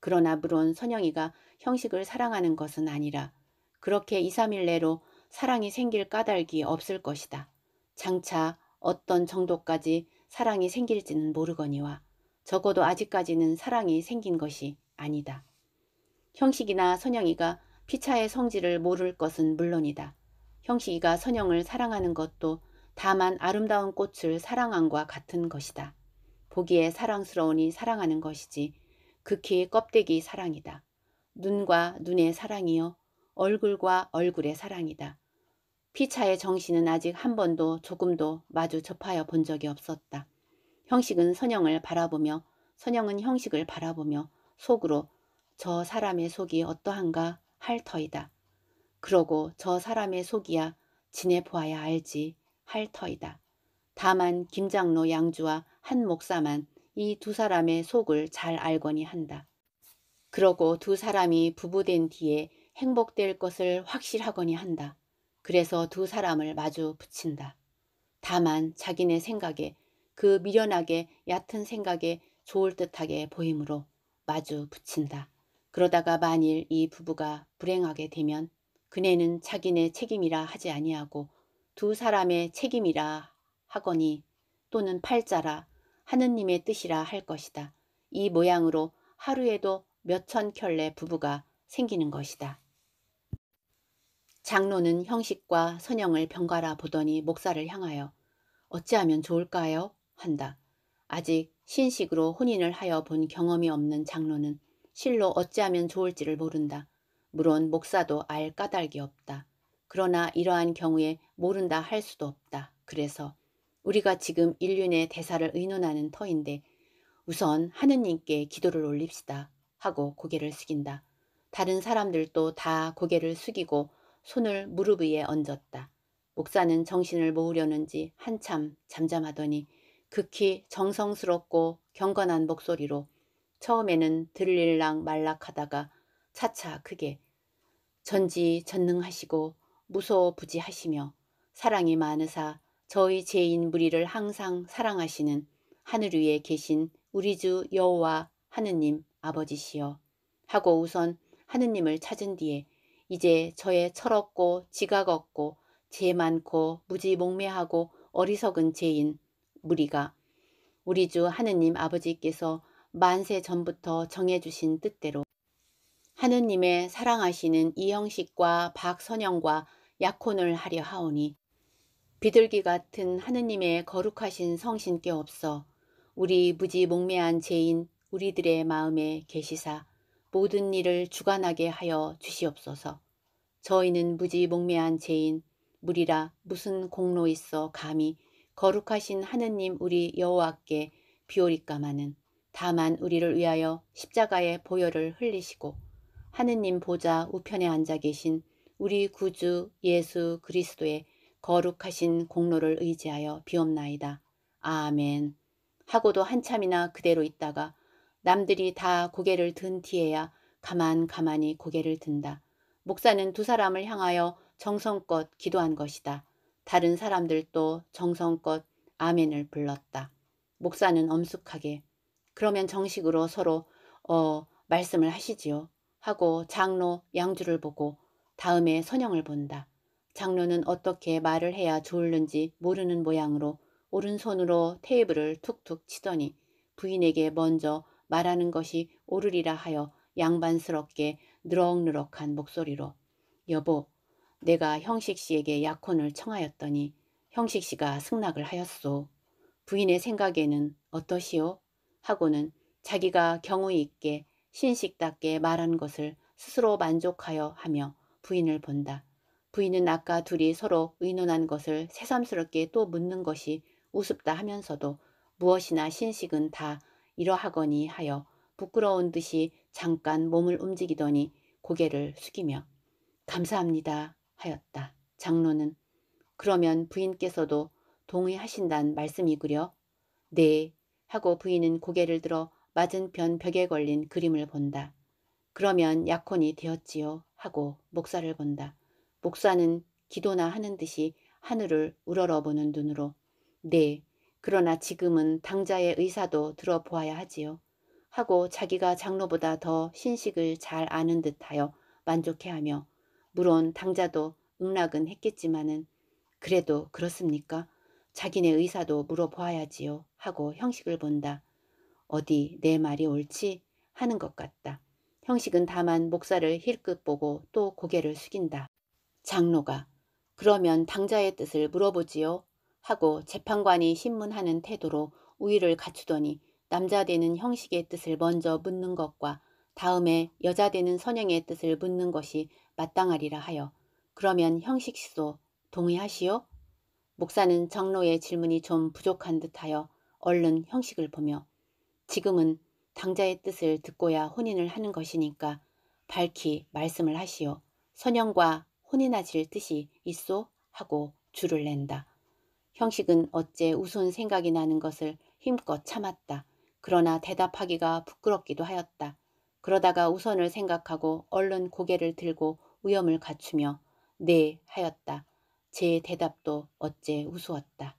그러나 물론 선영이가 형식을 사랑하는 것은 아니라 그렇게 2, 3일 내로 사랑이 생길 까닭이 없을 것이다. 장차 어떤 정도까지 사랑이 생길지는 모르거니와 적어도 아직까지는 사랑이 생긴 것이 아니다. 형식이나 선영이가 피차의 성질을 모를 것은 물론이다. 형식이가 선영을 사랑하는 것도 다만 아름다운 꽃을 사랑함과 같은 것이다. 보기에 사랑스러우니 사랑하는 것이지 극히 껍데기 사랑이다. 눈과 눈의 사랑이요 얼굴과 얼굴의 사랑이다. 피차의 정신은 아직 한 번도 조금도 마주 접하여 본 적이 없었다. 형식은 선영을 바라보며 선영은 형식을 바라보며 속으로 저 사람의 속이 어떠한가 할 터이다. 그러고 저 사람의 속이야 지내보아야 알지 할 터이다. 다만 김장로 양주와 한 목사만 이 두 사람의 속을 잘 알거니 한다. 그러고 두 사람이 부부된 뒤에 행복될 것을 확실하거니 한다. 그래서 두 사람을 마주 붙인다. 다만 자기네 생각에 그 미련하게 얕은 생각에 좋을 듯하게 보이므로 마주 붙인다. 그러다가 만일 이 부부가 불행하게 되면 그네는 자기네 책임이라 하지 아니하고 두 사람의 책임이라 하거니 또는 팔자라 하느님의 뜻이라 할 것이다. 이 모양으로 하루에도 몇천 켤레 부부가 생기는 것이다. 장로는 형식과 선형을 병가라 보더니 목사를 향하여 어찌하면 좋을까요? 한다. 아직 신식으로 혼인을 하여 본 경험이 없는 장로는 실로 어찌하면 좋을지를 모른다. 물론 목사도 알 까닭이 없다. 그러나 이러한 경우에 모른다 할 수도 없다. 그래서 우리가 지금 인륜의 대사를 의논하는 터인데 우선 하느님께 기도를 올립시다 하고 고개를 숙인다. 다른 사람들도 다 고개를 숙이고 손을 무릎 위에 얹었다. 목사는 정신을 모으려는지 한참 잠잠하더니 극히 정성스럽고 경건한 목소리로 처음에는 들릴랑 말락하다가 차차 크게 전지전능하시고 무소부지하시며 사랑이 많으사 저희 죄인 무리를 항상 사랑하시는 하늘 위에 계신 우리 주 여호와 하느님 아버지시여 하고 우선 하느님을 찾은 뒤에 이제 저의 철없고 지각 없고 죄 많고 무지 몽매하고 어리석은 죄인 무리가 우리 주 하느님 아버지께서 만세 전부터 정해주신 뜻대로 하느님의 사랑하시는 이형식과 박선영과 약혼을 하려 하오니 비둘기 같은 하느님의 거룩하신 성신께 없어 우리 무지 몽매한 죄인 우리들의 마음에 계시사 모든 일을 주관하게 하여 주시옵소서. 저희는 무지 몽매한 죄인 무리라 무슨 공로 있어 감히 거룩하신 하느님 우리 여호와께 비오리까마는 다만 우리를 위하여 십자가의 보혈을 흘리시고 하느님 보좌 우편에 앉아 계신 우리 구주 예수 그리스도의 거룩하신 공로를 의지하여 비옵나이다. 아멘. 하고도 한참이나 그대로 있다가 남들이 다 고개를 든 뒤에야 가만 가만히 고개를 든다. 목사는 두 사람을 향하여 정성껏 기도한 것이다. 다른 사람들도 정성껏 아멘을 불렀다. 목사는 엄숙하게 그러면 정식으로 서로 어 말씀을 하시지요. 하고 장로 양주를 보고 다음에 선영을 본다. 장로는 어떻게 말을 해야 좋을는지 모르는 모양으로 오른손으로 테이블을 툭툭 치더니 부인에게 먼저 말하는 것이 오르리라 하여 양반스럽게 느럭느럭한 목소리로 여보 내가 형식씨에게 약혼을 청하였더니 형식씨가 승낙을 하였소. 부인의 생각에는 어떠시오? 하고는 자기가 경우 있게 신식답게 말한 것을 스스로 만족하여 하며 부인을 본다. 부인은 아까 둘이 서로 의논한 것을 새삼스럽게 또 묻는 것이 우습다 하면서도 무엇이나 신식은 다 이러하거니 하여 부끄러운 듯이 잠깐 몸을 움직이더니 고개를 숙이며 감사합니다 하였다. 장로는 그러면 부인께서도 동의하신단 말씀이구려? 네 하고 부인은 고개를 들어 맞은편 벽에 걸린 그림을 본다. 그러면 약혼이 되었지요 하고 목사를 본다. 목사는 기도나 하는 듯이 하늘을 우러러보는 눈으로 네, 그러나 지금은 당자의 의사도 들어보아야 하지요. 하고 자기가 장로보다 더 신식을 잘 아는 듯하여 만족해하며 물론 당자도 응락은 했겠지만은 그래도 그렇습니까? 자기네 의사도 물어보아야지요 하고 형식을 본다. 어디 내 말이 옳지 하는 것 같다. 형식은 다만 목사를 힐끗 보고 또 고개를 숙인다. 장로가 그러면 당자의 뜻을 물어보지요 하고 재판관이 신문하는 태도로 우위를 갖추더니 남자 되는 형식의 뜻을 먼저 묻는 것과 다음에 여자 되는 선영의 뜻을 묻는 것이 마땅하리라 하여 그러면 형식시도 동의하시오? 목사는 장로의 질문이 좀 부족한 듯하여 얼른 형식을 보며 지금은 당자의 뜻을 듣고야 혼인을 하는 것이니까 밝히 말씀을 하시오. 선영과 혼인하실 뜻이 있소? 하고 줄을 낸다. 형식은 어째 우스운 생각이 나는 것을 힘껏 참았다. 그러나 대답하기가 부끄럽기도 하였다. 그러다가 우선을 생각하고 얼른 고개를 들고 위험을 갖추며 네 하였다. 제 대답도 어째 우스웠다.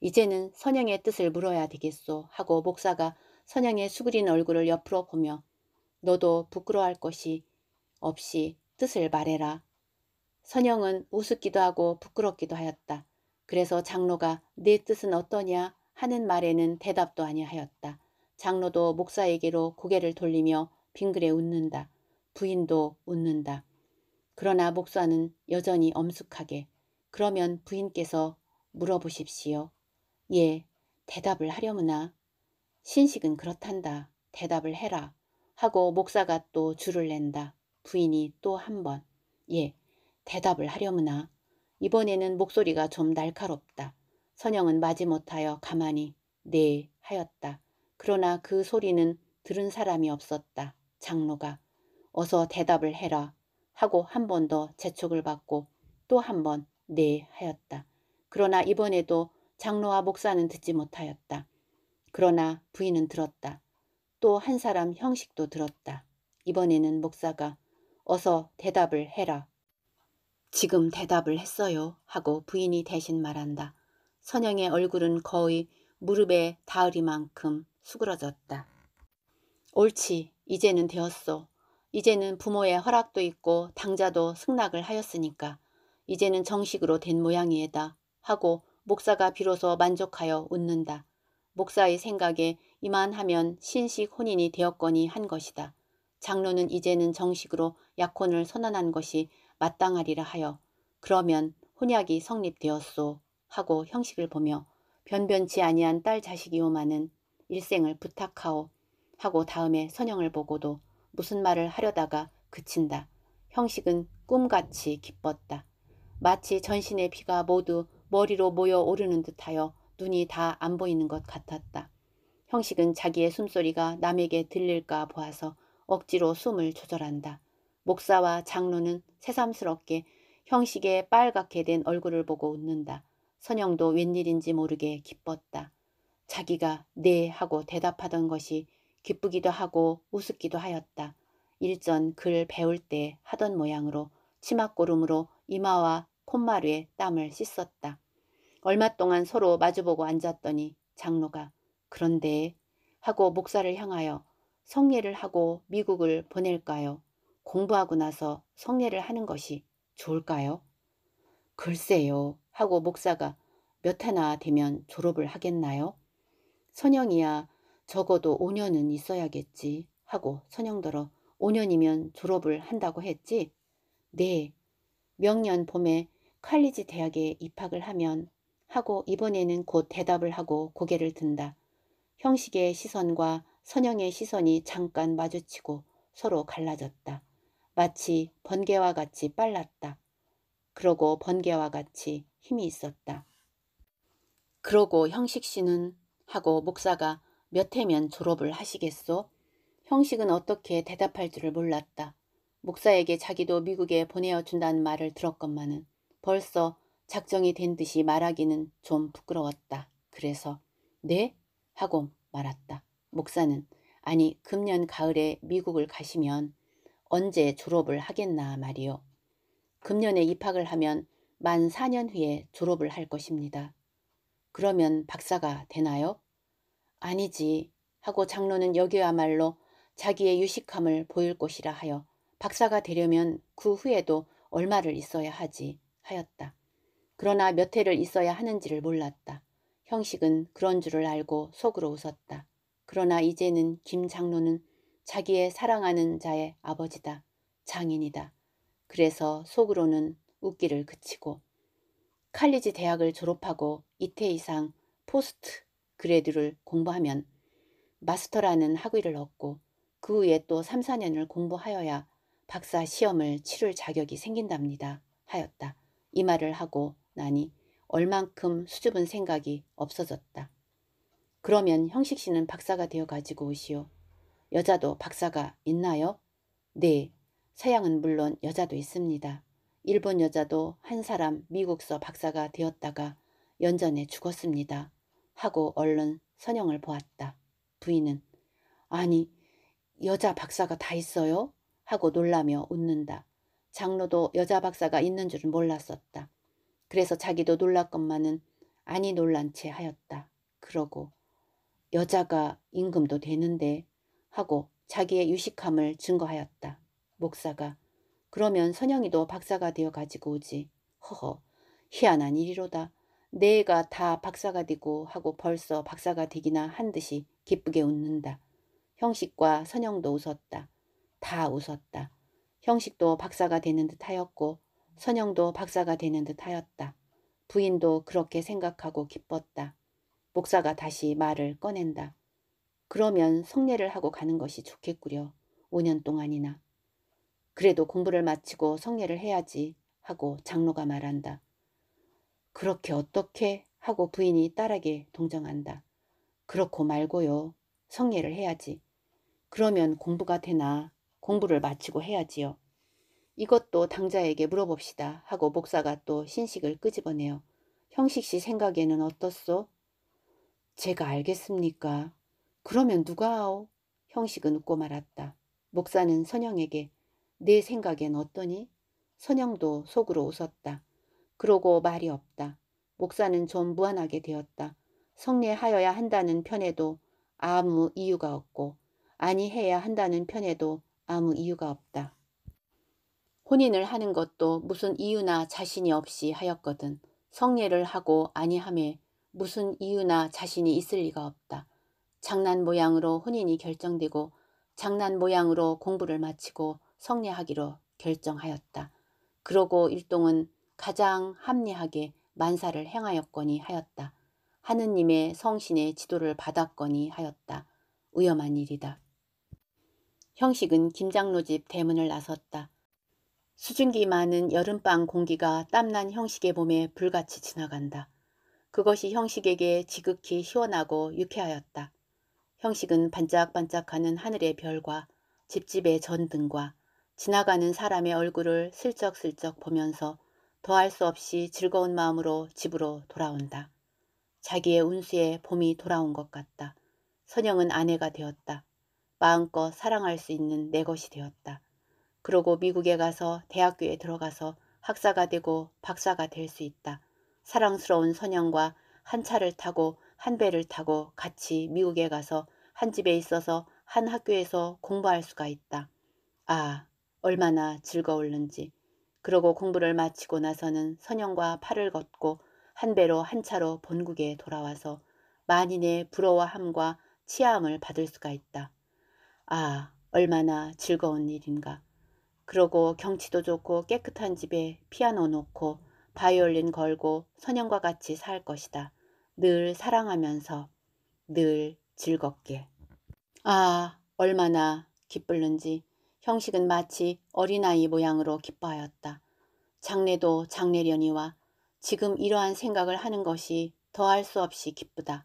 이제는 선영의 뜻을 물어야 되겠소 하고 목사가 선양의 수그린 얼굴을 옆으로 보며 너도 부끄러워할 것이 없이 뜻을 말해라. 선영은 우습기도 하고 부끄럽기도 하였다. 그래서 장로가 내 네 뜻은 어떠냐 하는 말에는 대답도 아니하였다. 장로도 목사에게로 고개를 돌리며 빙그레 웃는다. 부인도 웃는다. 그러나 목사는 여전히 엄숙하게 그러면 부인께서 물어보십시오. 예, 대답을 하려무나 신식은 그렇단다. 대답을 해라. 하고 목사가 또 줄을 낸다. 부인이 또 한 번. 예, 대답을 하려무나. 이번에는 목소리가 좀 날카롭다. 선영은 마지못하여 가만히 네 하였다. 그러나 그 소리는 들은 사람이 없었다. 장로가 어서 대답을 해라 하고 한 번 더 재촉을 받고 또 한 번 네 하였다. 그러나 이번에도 장로와 목사는 듣지 못하였다. 그러나 부인은 들었다. 또 한 사람 형식도 들었다. 이번에는 목사가 어서 대답을 해라. 지금 대답을 했어요 하고 부인이 대신 말한다. 선영의 얼굴은 거의 무릎에 닿으리만큼 수그러졌다. 옳지 이제는 되었소. 이제는 부모의 허락도 있고 당자도 승낙을 하였으니까 이제는 정식으로 된 모양이에다 하고 목사가 비로소 만족하여 웃는다. 목사의 생각에 이만하면 신식 혼인이 되었거니 한 것이다. 장로는 이제는 정식으로 약혼을 선언한 것이 마땅하리라 하여 그러면 혼약이 성립되었소 하고 형식을 보며 변변치 아니한 딸 자식이오마는 일생을 부탁하오 하고 다음에 선영을 보고도 무슨 말을 하려다가 그친다. 형식은 꿈같이 기뻤다. 마치 전신의 피가 모두 머리로 모여 오르는 듯하여 눈이 다 안 보이는 것 같았다. 형식은 자기의 숨소리가 남에게 들릴까 보아서 억지로 숨을 조절한다. 목사와 장로는 새삼스럽게 형식의 빨갛게 된 얼굴을 보고 웃는다. 선영도 웬일인지 모르게 기뻤다. 자기가 네 하고 대답하던 것이 기쁘기도 하고 우습기도 하였다. 일전 글 배울 때 하던 모양으로 치맛고름으로 이마와 콧마루에 땀을 씻었다. 얼마 동안 서로 마주보고 앉았더니 장로가 그런데 하고 목사를 향하여 성례를 하고 미국을 보낼까요? 공부하고 나서 성례를 하는 것이 좋을까요? 글쎄요 하고 목사가 몇해나 되면 졸업을 하겠나요? 선영이야 적어도 5년은 있어야겠지 하고 선영더러 5년이면 졸업을 한다고 했지? 네. 명년 봄에 칼리지 대학에 입학을 하면 하고 이번에는 곧 대답을 하고 고개를 든다. 형식의 시선과 선영의 시선이 잠깐 마주치고 서로 갈라졌다. 마치 번개와 같이 빨랐다. 그러고 번개와 같이 힘이 있었다. 그러고 형식 씨는 하고 목사가 몇 해면 졸업을 하시겠소? 형식은 어떻게 대답할 줄을 몰랐다. 목사에게 자기도 미국에 보내어 준다는 말을 들었건만은 벌써 작정이 된 듯이 말하기는 좀 부끄러웠다. 그래서 네? 하고 말았다. 목사는 아니 금년 가을에 미국을 가시면 언제 졸업을 하겠나 말이요. 금년에 입학을 하면 만 4년 후에 졸업을 할 것입니다. 그러면 박사가 되나요? 아니지 하고 장로는 여기야말로 자기의 유식함을 보일 것이라 하여 박사가 되려면 그 후에도 얼마를 있어야 하지 하였다. 그러나 몇 해를 있어야 하는지를 몰랐다. 형식은 그런 줄을 알고 속으로 웃었다. 그러나 이제는 김 장로는 자기의 사랑하는 자의 아버지다. 장인이다. 그래서 속으로는 웃기를 그치고 칼리지 대학을 졸업하고 이태 이상 포스트 그레드를 공부하면 마스터라는 학위를 얻고 그 후에 또 3, 4년을 공부하여야 박사 시험을 치를 자격이 생긴답니다. 하였다. 이 말을 하고 나니 얼만큼 수줍은 생각이 없어졌다. 그러면 형식 씨는 박사가 되어 가지고 오시오. 여자도 박사가 있나요? 네. 서양은 물론 여자도 있습니다. 일본 여자도 한 사람 미국서 박사가 되었다가 연전에 죽었습니다. 하고 얼른 선영을 보았다. 부인은 아니 여자 박사가 다 있어요? 하고 놀라며 웃는다. 장로도 여자 박사가 있는 줄은 몰랐었다. 그래서 자기도 놀랄것만은 아니 놀란 채 하였다. 그러고 여자가 임금도 되는데 하고 자기의 유식함을 증거하였다. 목사가 그러면 선영이도 박사가 되어 가지고 오지. 허허 희한한 일이로다. 내가 다 박사가 되고 하고 벌써 박사가 되기나 한 듯이 기쁘게 웃는다. 형식과 선영도 웃었다. 다 웃었다. 형식도 박사가 되는 듯 하였고 선영도 박사가 되는 듯 하였다. 부인도 그렇게 생각하고 기뻤다. 목사가 다시 말을 꺼낸다. 그러면 성례를 하고 가는 것이 좋겠구려. 5년 동안이나. 그래도 공부를 마치고 성례를 해야지 하고 장로가 말한다. 그렇게 어떻게 하고 부인이 딸에게 동정한다. 그렇고 말고요. 성례를 해야지. 그러면 공부가 되나 공부를 마치고 해야지요. 이것도 당자에게 물어봅시다 하고 목사가 또 신식을 끄집어내요. 형식씨 생각에는 어떻소? 제가 알겠습니까? 그러면 누가 아오 형식은 웃고 말았다. 목사는 선영에게 내 생각엔 어떠니? 선영도 속으로 웃었다. 그러고 말이 없다. 목사는 좀 무안하게 되었다. 성례하여야 한다는 편에도 아무 이유가 없고 아니해야 한다는 편에도 아무 이유가 없다. 혼인을 하는 것도 무슨 이유나 자신이 없이 하였거든. 성례를 하고 아니함에 무슨 이유나 자신이 있을 리가 없다. 장난 모양으로 혼인이 결정되고 장난 모양으로 공부를 마치고 성례하기로 결정하였다. 그러고 일동은 가장 합리하게 만사를 행하였거니 하였다. 하느님의 성신의 지도를 받았거니 하였다. 위험한 일이다. 형식은 김장로 집 대문을 나섰다. 시중기 많은 여름방 공기가 땀난 형식의 몸에 불같이 지나간다. 그것이 형식에게 지극히 시원하고 유쾌하였다. 형식은 반짝반짝하는 하늘의 별과 집집의 전등과 지나가는 사람의 얼굴을 슬쩍슬쩍 보면서 더할 수 없이 즐거운 마음으로 집으로 돌아온다. 자기의 운수에 봄이 돌아온 것 같다. 선영은 아내가 되었다. 마음껏 사랑할 수 있는 내 것이 되었다. 그러고 미국에 가서 대학교에 들어가서 학사가 되고 박사가 될 수 있다. 사랑스러운 선영과 한 차를 타고 한 배를 타고 같이 미국에 가서 한 집에 있어서 한 학교에서 공부할 수가 있다. 아, 얼마나 즐거울는지. 그러고 공부를 마치고 나서는 선영과 팔을 걷고 한 배로 한 차로 본국에 돌아와서 만인의 부러워함과 치함을 아 받을 수가 있다. 아, 얼마나 즐거운 일인가. 그러고 경치도 좋고 깨끗한 집에 피아노 놓고 바이올린 걸고 선영과 같이 살 것이다. 늘 사랑하면서 늘 즐겁게. 아 얼마나 기쁠는지 형식은 마치 어린아이 모양으로 기뻐하였다. 장례도장례련이와 지금 이러한 생각을 하는 것이 더할 수 없이 기쁘다.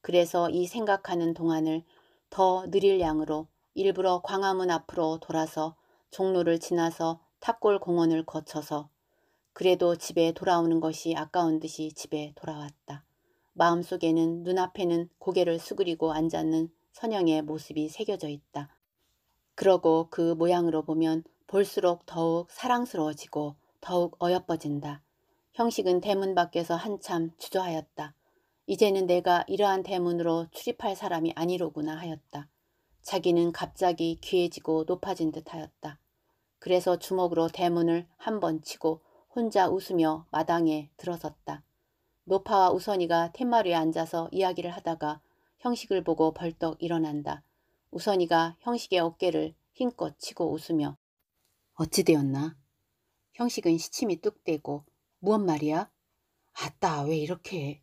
그래서 이 생각하는 동안을 더 느릴 양으로 일부러 광화문 앞으로 돌아서 종로를 지나서 탑골 공원을 거쳐서 그래도 집에 돌아오는 것이 아까운 듯이 집에 돌아왔다. 마음속에는 눈앞에는 고개를 수그리고 앉았는 선영의 모습이 새겨져 있다. 그러고 그 모양으로 보면 볼수록 더욱 사랑스러워지고 더욱 어여뻐진다. 형식은 대문 밖에서 한참 주저하였다. 이제는 내가 이러한 대문으로 출입할 사람이 아니로구나 하였다. 자기는 갑자기 귀해지고 높아진 듯 하였다. 그래서 주먹으로 대문을 한 번 치고 혼자 웃으며 마당에 들어섰다. 노파와 우선이가 텐마루에 앉아서 이야기를 하다가 형식을 보고 벌떡 일어난다. 우선이가 형식의 어깨를 힘껏 치고 웃으며 어찌 되었나? 형식은 시침이 뚝 떼고 무언 말이야? 아따 왜 이렇게 해?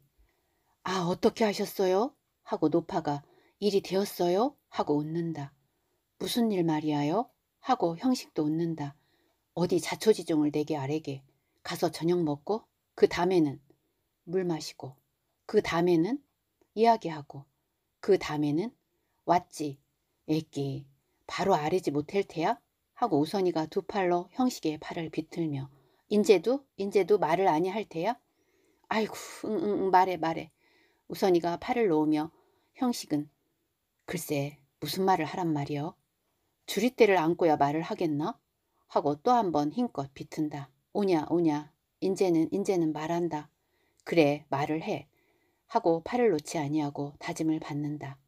아 어떻게 하셨어요? 하고 노파가 일이 되었어요? 하고 웃는다. 무슨 일 말이야요? 하고 형식도 웃는다. 어디 자초지종을 내게 아래게 가서 저녁 먹고 그 다음에는 물 마시고 그 다음에는 이야기하고 그 다음에는 왔지 애기 바로 아래지 못할 테야 하고 우선이가 두 팔로 형식의 팔을 비틀며 인제도 인제도 말을 아니 할 테야 아이고 응응 응, 말해 말해 우선이가 팔을 놓으며 형식은 글쎄 무슨 말을 하란 말이여 줄이대를 안고야 말을 하겠나? 하고 또 한 번 힘껏 비튼다. 오냐 오냐 인제는 인제는 말한다. 그래 말을 해. 하고 팔을 놓지 아니하고 다짐을 받는다.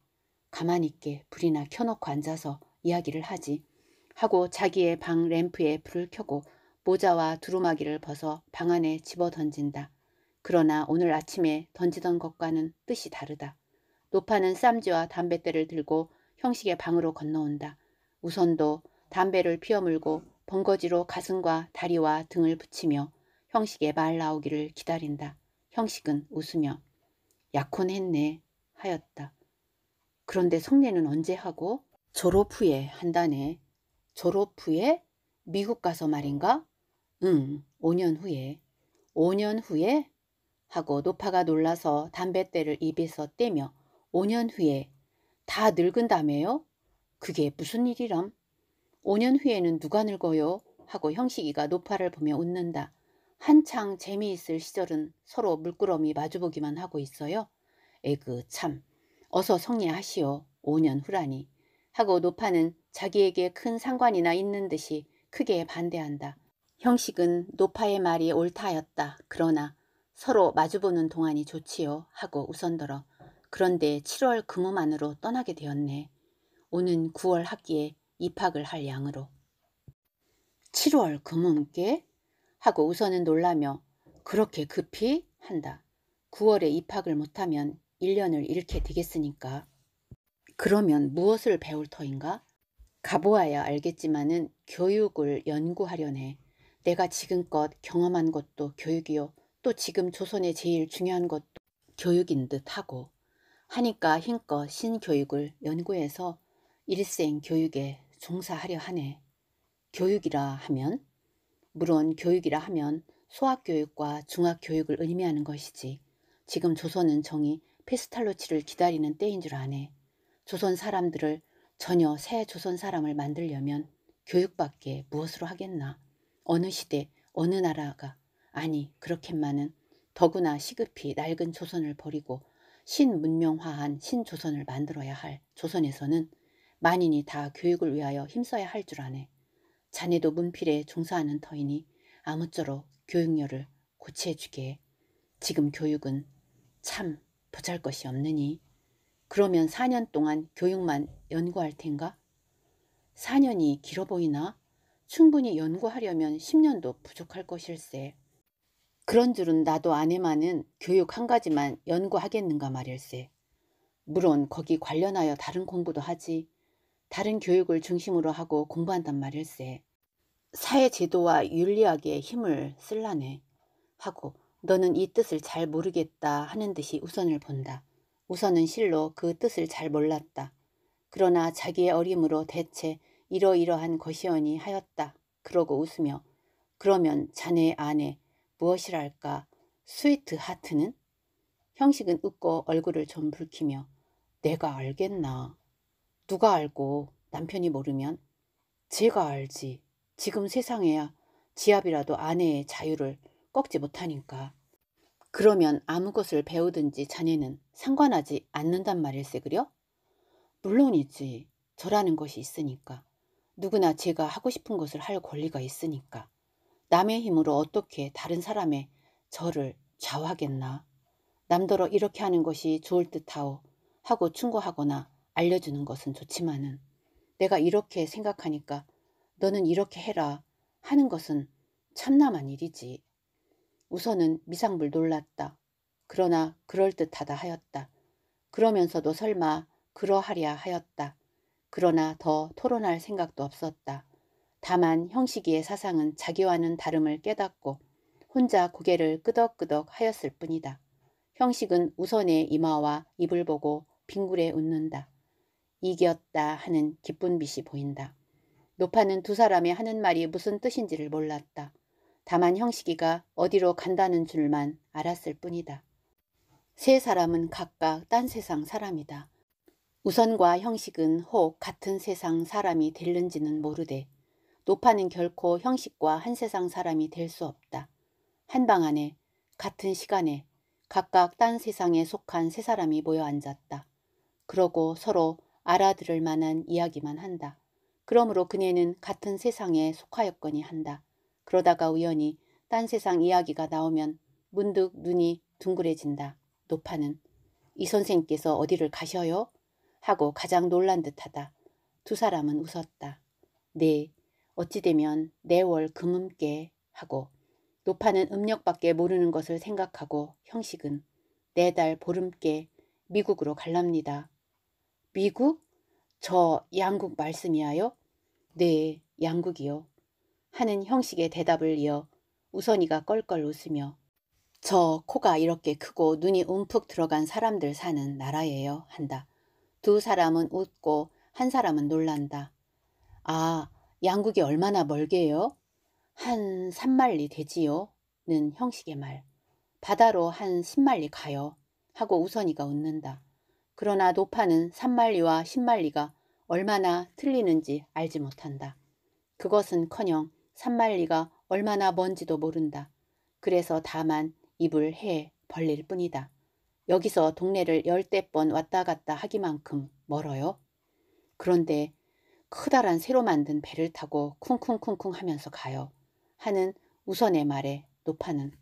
가만히 있게 불이나 켜놓고 앉아서 이야기를 하지. 하고 자기의 방 램프에 불을 켜고 모자와 두루마기를 벗어 방 안에 집어 던진다. 그러나 오늘 아침에 던지던 것과는 뜻이 다르다. 노파는 쌈지와 담뱃대를 들고 형식의 방으로 건너온다. 우선도 담배를 피어물고 번거지로 가슴과 다리와 등을 붙이며 형식의 말 나오기를 기다린다. 형식은 웃으며 약혼했네 하였다. 그런데 성례는 언제 하고? 졸업 후에 한다네. 졸업 후에? 미국 가서 말인가? 응, 5년 후에. 5년 후에? 하고 노파가 놀라서 담뱃대를 입에서 떼며 5년 후에 다 늙은 다음에요? 그게 무슨 일이람? 5년 후에는 누가 늙어요? 하고 형식이가 노파를 보며 웃는다. 한창 재미있을 시절은 서로 물끄러미 마주보기만 하고 있어요. 에그 참 어서 성례하시오. 5년 후라니. 하고 노파는 자기에게 큰 상관이나 있는 듯이 크게 반대한다. 형식은 노파의 말이 옳다였다. 그러나 서로 마주보는 동안이 좋지요 하고 웃언더러 그런데 7월 근무만으로 떠나게 되었네. 오는 9월 학기에 입학을 할 양으로. 7월 금음께 하고 우선은 놀라며 그렇게 급히 한다. 9월에 입학을 못하면 1년을 잃게 되겠으니까. 그러면 무엇을 배울 터인가? 가보아야 알겠지만은 교육을 연구하려네. 내가 지금껏 경험한 것도 교육이요. 또 지금 조선의 제일 중요한 것도 교육인 듯 하고 하니까 힘껏 신교육을 연구해서 일생 교육에 종사하려 하네. 교육이라 하면 물론 교육이라 하면 소학교육과 중학교육을 의미하는 것이지 지금 조선은 정이 페스탈로치를 기다리는 때인 줄 아네. 조선 사람들을 전혀 새 조선 사람을 만들려면 교육밖에 무엇으로 하겠나. 어느 시대 어느 나라가 아니 그렇게만은 더구나 시급히 낡은 조선을 버리고 신문명화한 신조선을 만들어야 할 조선에서는 만인이 다 교육을 위하여 힘써야 할 줄 아네. 자네도 문필에 종사하는 터이니 아무쪼록 교육료를 고치해주게. 지금 교육은 참 보잘것이 없느니 그러면 4년 동안 교육만 연구할 텐가? 4년이 길어 보이나? 충분히 연구하려면 10년도 부족할 것일세. 그런 줄은 나도 아내만은 교육 한 가지만 연구하겠는가 말일세. 물론 거기 관련하여 다른 공부도 하지 다른 교육을 중심으로 하고 공부한단 말일세. 사회 제도와 윤리학에 힘을 쓸라네 하고 너는 이 뜻을 잘 모르겠다 하는 듯이 우선을 본다. 우선은 실로 그 뜻을 잘 몰랐다. 그러나 자기의 어림으로 대체 이러이러한 것이오니 하였다. 그러고 웃으며 그러면 자네의 아내 무엇이랄까 스위트 하트는? 형식은 웃고 얼굴을 좀 붉히며 내가 알겠나 누가 알고 남편이 모르면 제가 알지. 지금 세상에야 지압이라도 아내의 자유를 꺾지 못하니까. 그러면 아무것을 배우든지 자네는 상관하지 않는단 말일세 그려? 물론이지. 저라는 것이 있으니까. 누구나 제가 하고 싶은 것을 할 권리가 있으니까. 남의 힘으로 어떻게 다른 사람의 저를 좌우하겠나. 남더러 이렇게 하는 것이 좋을 듯하오 하고 충고하거나 알려주는 것은 좋지만은 내가 이렇게 생각하니까 너는 이렇게 해라 하는 것은 참나만 일이지. 우선은 미상불 놀랐다. 그러나 그럴듯하다 하였다. 그러면서도 설마 그러하랴 하였다. 그러나 더 토론할 생각도 없었다. 다만 형식이의 사상은 자기와는 다름을 깨닫고 혼자 고개를 끄덕끄덕 하였을 뿐이다. 형식은 우선의 이마와 입을 보고 빙굴에 웃는다. 이겼다 하는 기쁜 빛이 보인다. 노파는 두 사람의 하는 말이 무슨 뜻인지를 몰랐다. 다만 형식이가 어디로 간다는 줄만 알았을 뿐이다. 세 사람은 각각 딴 세상 사람이다. 우선과 형식은 혹 같은 세상 사람이 될는지는 모르되 노파는 결코 형식과 한 세상 사람이 될 수 없다. 한 방 안에 같은 시간에 각각 딴 세상에 속한 세 사람이 모여 앉았다. 그러고 서로 알아들을 만한 이야기만 한다. 그러므로 그네는 같은 세상에 속하였거니 한다. 그러다가 우연히 딴 세상 이야기가 나오면 문득 눈이 둥그레진다. 노파는 이 선생께서 님 어디를 가셔요? 하고 가장 놀란 듯하다. 두 사람은 웃었다. 네, 어찌되면 내월 금음께 하고 노파는 음력밖에 모르는 것을 생각하고 형식은 내달 보름께 미국으로 갈랍니다. 미국? 저 양국 말씀이야요? 네, 양국이요. 하는 형식의 대답을 이어 우선이가 껄껄 웃으며 저 코가 이렇게 크고 눈이 움푹 들어간 사람들 사는 나라예요 한다. 두 사람은 웃고 한 사람은 놀란다. 아, 양국이 얼마나 멀게요? 한3말리 되지요? 는 형식의 말. 바다로 한 10마리 가요. 하고 우선이가 웃는다. 그러나 노파는 3만리와 10만리가 얼마나 틀리는지 알지 못한다. 그것은커녕 3만리가 얼마나 먼지도 모른다. 그래서 다만 입을 해 벌릴 뿐이다. 여기서 동네를 열댓번 왔다 갔다 하기만큼 멀어요. 그런데 커다란 새로 만든 배를 타고 쿵쿵쿵쿵 하면서 가요. 하는 우선의 말에 노파는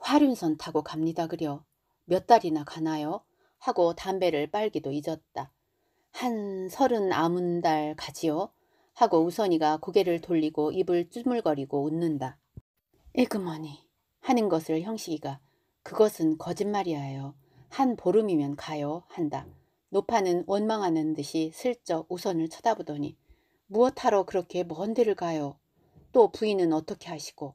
화륜선 타고 갑니다 그려 몇 달이나 가나요? 하고 담배를 빨기도 잊었다. 한 서른 아문 달 가지요? 하고 우선이가 고개를 돌리고 입을 쭈물거리고 웃는다. 에그머니 하는 것을 형식이가 그것은 거짓말이야요. 한 보름이면 가요 한다. 노파는 원망하는 듯이 슬쩍 우선을 쳐다보더니 무엇하러 그렇게 먼 데를 가요? 또 부인은 어떻게 하시고?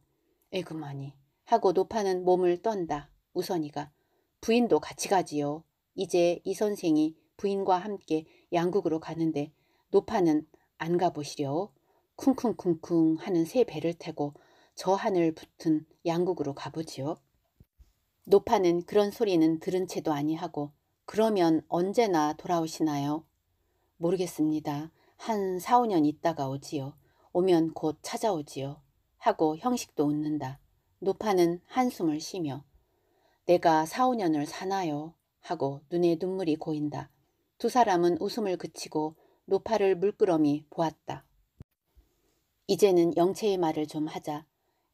에그머니 하고 노파는 몸을 떤다. 우선이가 부인도 같이 가지요. 이제 이 선생이 부인과 함께 양국으로 가는데 노파는 안 가보시려 쿵쿵쿵쿵 하는 새 배를 타고 저 하늘 붙은 양국으로 가보지요. 노파는 그런 소리는 들은 채도 아니하고 그러면 언제나 돌아오시나요? 모르겠습니다. 한 4, 5년 있다가 오지요. 오면 곧 찾아오지요. 하고 형식도 웃는다. 노파는 한숨을 쉬며 내가 4, 5년을 사나요? 하고 눈에 눈물이 고인다. 두 사람은 웃음을 그치고 노파를 물끄러미 보았다. 이제는 영채의 말을 좀 하자.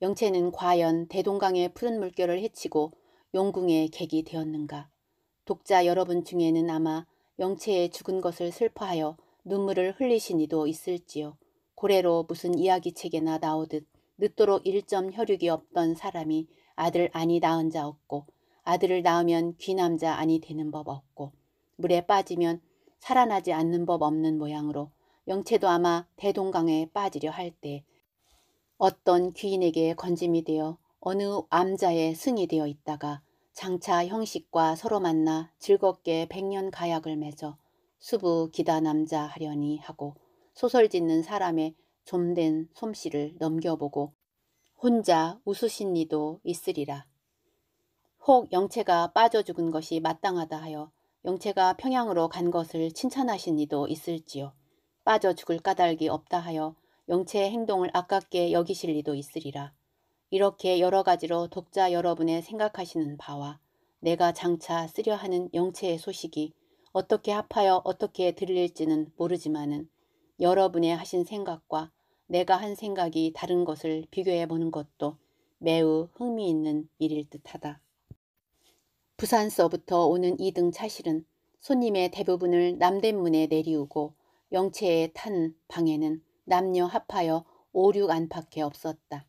영채는 과연 대동강의 푸른 물결을 헤치고 용궁의 객이 되었는가. 독자 여러분 중에는 아마 영채의 죽은 것을 슬퍼하여 눈물을 흘리신 이도 있을지요. 고래로 무슨 이야기책에나 나오듯 늦도록 일점 혈육이 없던 사람이 아들 아니 낳은 자 없고 아들을 낳으면 귀남자 아니 되는 법 없고 물에 빠지면 살아나지 않는 법 없는 모양으로 영체도 아마 대동강에 빠지려 할 때 어떤 귀인에게 건짐이 되어 어느 암자의 승이 되어 있다가 장차 형식과 서로 만나 즐겁게 백년 가약을 맺어 수부 기다 남자 하려니 하고 소설 짓는 사람의 좀 된 솜씨를 넘겨보고 혼자 웃으신 이도 있으리라. 혹 영체가 빠져 죽은 것이 마땅하다 하여 영체가 평양으로 간 것을 칭찬하신 이도 있을지요. 빠져 죽을 까닭이 없다 하여 영체의 행동을 아깝게 여기실 리도 있으리라. 이렇게 여러 가지로 독자 여러분의 생각하시는 바와 내가 장차 쓰려 하는 영체의 소식이 어떻게 합하여 어떻게 들릴지는 모르지만은 여러분의 하신 생각과 내가 한 생각이 다른 것을 비교해 보는 것도 매우 흥미있는 일일 듯하다. 부산서부터 오는 2등 차실은 손님의 대부분을 남대문에 내리우고 영채에 탄 방에는 남녀 합하여 5, 6 안팎에 없었다.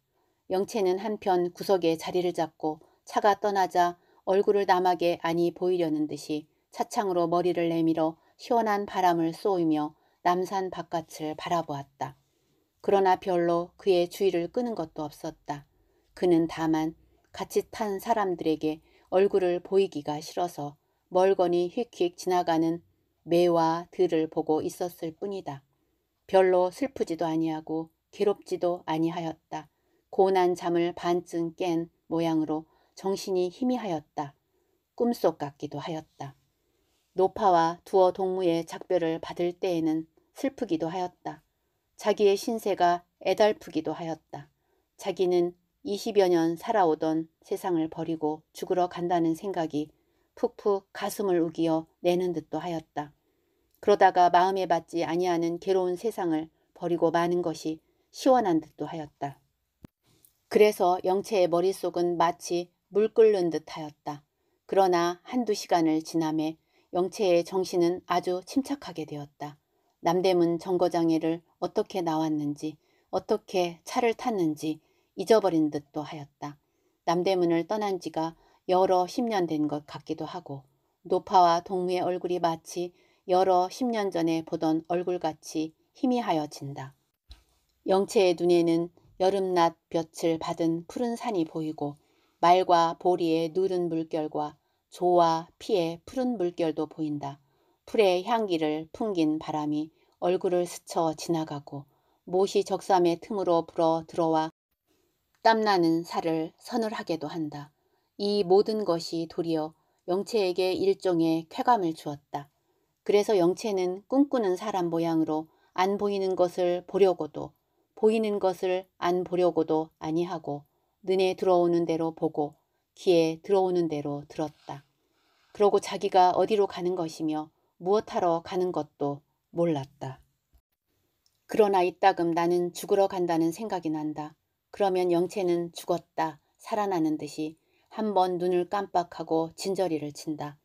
영채는 한편 구석에 자리를 잡고 차가 떠나자 얼굴을 남하게 아니 보이려는 듯이 차창으로 머리를 내밀어 시원한 바람을 쏘이며 남산 바깥을 바라보았다. 그러나 별로 그의 주의를 끄는 것도 없었다. 그는 다만 같이 탄 사람들에게 얼굴을 보이기가 싫어서 멀거니 휙휙 지나가는 매와 들을 보고 있었을 뿐이다. 별로 슬프지도 아니하고 괴롭지도 아니하였다. 고난 잠을 반쯤 깬 모양으로 정신이 희미하였다. 꿈속 같기도 하였다. 노파와 두어 동무의 작별을 받을 때에는 슬프기도 하였다. 자기의 신세가 애달프기도 하였다. 자기는 20여 년 살아오던 세상을 버리고 죽으러 간다는 생각이 푹푹 가슴을 우기어 내는 듯도 하였다. 그러다가 마음에 받지 아니하는 괴로운 세상을 버리고 마는 것이 시원한 듯도 하였다. 그래서 영채의 머릿속은 마치 물 끓는 듯 하였다. 그러나 한두 시간을 지나매 영채의 정신은 아주 침착하게 되었다. 남대문 정거장에를 어떻게 나왔는지 어떻게 차를 탔는지 잊어버린 듯도 하였다. 남대문을 떠난 지가 여러 십 년 된 것 같기도 하고 노파와 동무의 얼굴이 마치 여러 십 년 전에 보던 얼굴같이 희미하여진다. 영채의 눈에는 여름낮 볕을 받은 푸른 산이 보이고 말과 보리의 누른 물결과 조와 피의 푸른 물결도 보인다. 풀의 향기를 풍긴 바람이 얼굴을 스쳐 지나가고 못이 적삼의 틈으로 불어 들어와 땀나는 살을 선을하게도 한다. 이 모든 것이 도리어 영체에게 일종의 쾌감을 주었다. 그래서 영체는 꿈꾸는 사람 모양으로 안 보이는 것을 보려고도 보이는 것을 안 보려고도 아니하고 눈에 들어오는 대로 보고 귀에 들어오는 대로 들었다. 그러고 자기가 어디로 가는 것이며 무엇하러 가는 것도 몰랐다. 그러나 이따금 나는 죽으러 간다는 생각이 난다. 그러면 영채는 죽었다 살아나는 듯이 한 번 눈을 깜빡하고 진저리를 친다.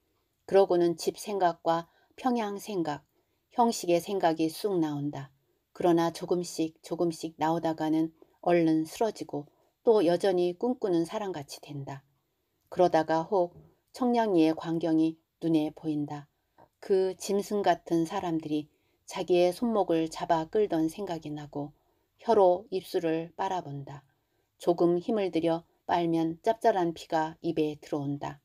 그러고는 집 생각과 평양 생각, 형식의 생각이 쑥 나온다. 그러나 조금씩 조금씩 나오다가는 얼른 쓰러지고 또 여전히 꿈꾸는 사람같이 된다. 그러다가 혹 청량리의 광경이 눈에 보인다. 그 짐승 같은 사람들이 자기의 손목을 잡아 끌던 생각이 나고 혀로 입술을 빨아본다. 조금 힘을 들여 빨면 짭짤한 피가 입에 들어온다.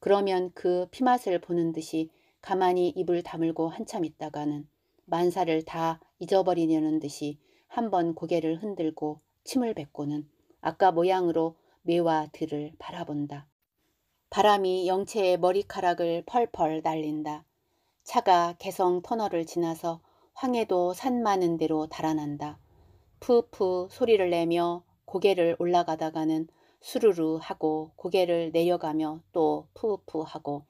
그러면 그 피맛을 보는 듯이 가만히 입을 다물고 한참 있다가는 만사를 다 잊어버리려는 듯이 한 번 고개를 흔들고 침을 뱉고는 아까 모양으로 매와 들을 바라본다. 바람이 영채의 머리카락을 펄펄 날린다. 차가 개성 터널을 지나서 황해도 산 많은 대로 달아난다. 푸푸 소리를 내며 고개를 올라가다가는 수르르 하고 고개를 내려가며 또 푸푸 하고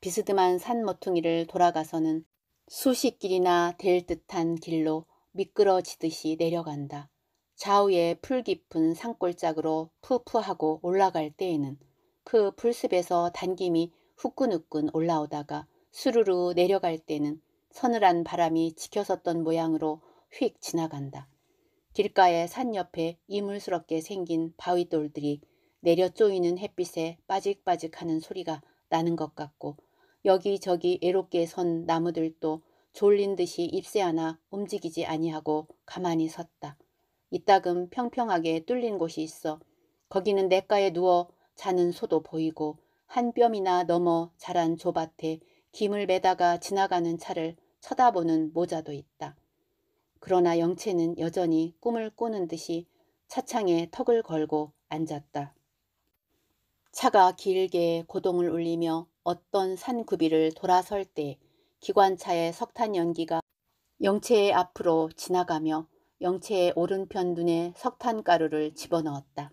비스듬한 산모퉁이를 돌아가서는 수십 길이나 될 듯한 길로 미끄러지듯이 내려간다. 좌우에 풀 깊은 산골짝으로 푸푸하고 올라갈 때에는 그불숲에서 단김이 후끈후끈 올라오다가 수르르 내려갈 때는 서늘한 바람이 지켜섰던 모양으로 휙 지나간다. 길가의 산 옆에 이물스럽게 생긴 바위돌들이 내려 쪼이는 햇빛에 빠직빠직하는 소리가 나는 것 같고 여기저기 애롭게 선 나무들도 졸린 듯이 잎새 하나 움직이지 아니하고 가만히 섰다. 이따금 평평하게 뚫린 곳이 있어 거기는 냇가에 누워 자는 소도 보이고 한 뼘이나 넘어 자란 조밭에 김을 매다가 지나가는 차를 쳐다보는 모자도 있다. 그러나 영채는 여전히 꿈을 꾸는 듯이 차창에 턱을 걸고 앉았다. 차가 길게 고동을 울리며 어떤 산구비를 돌아설 때 기관차의 석탄 연기가 영채의 앞으로 지나가며 영채의 오른편 눈에 석탄 가루를 집어넣었다.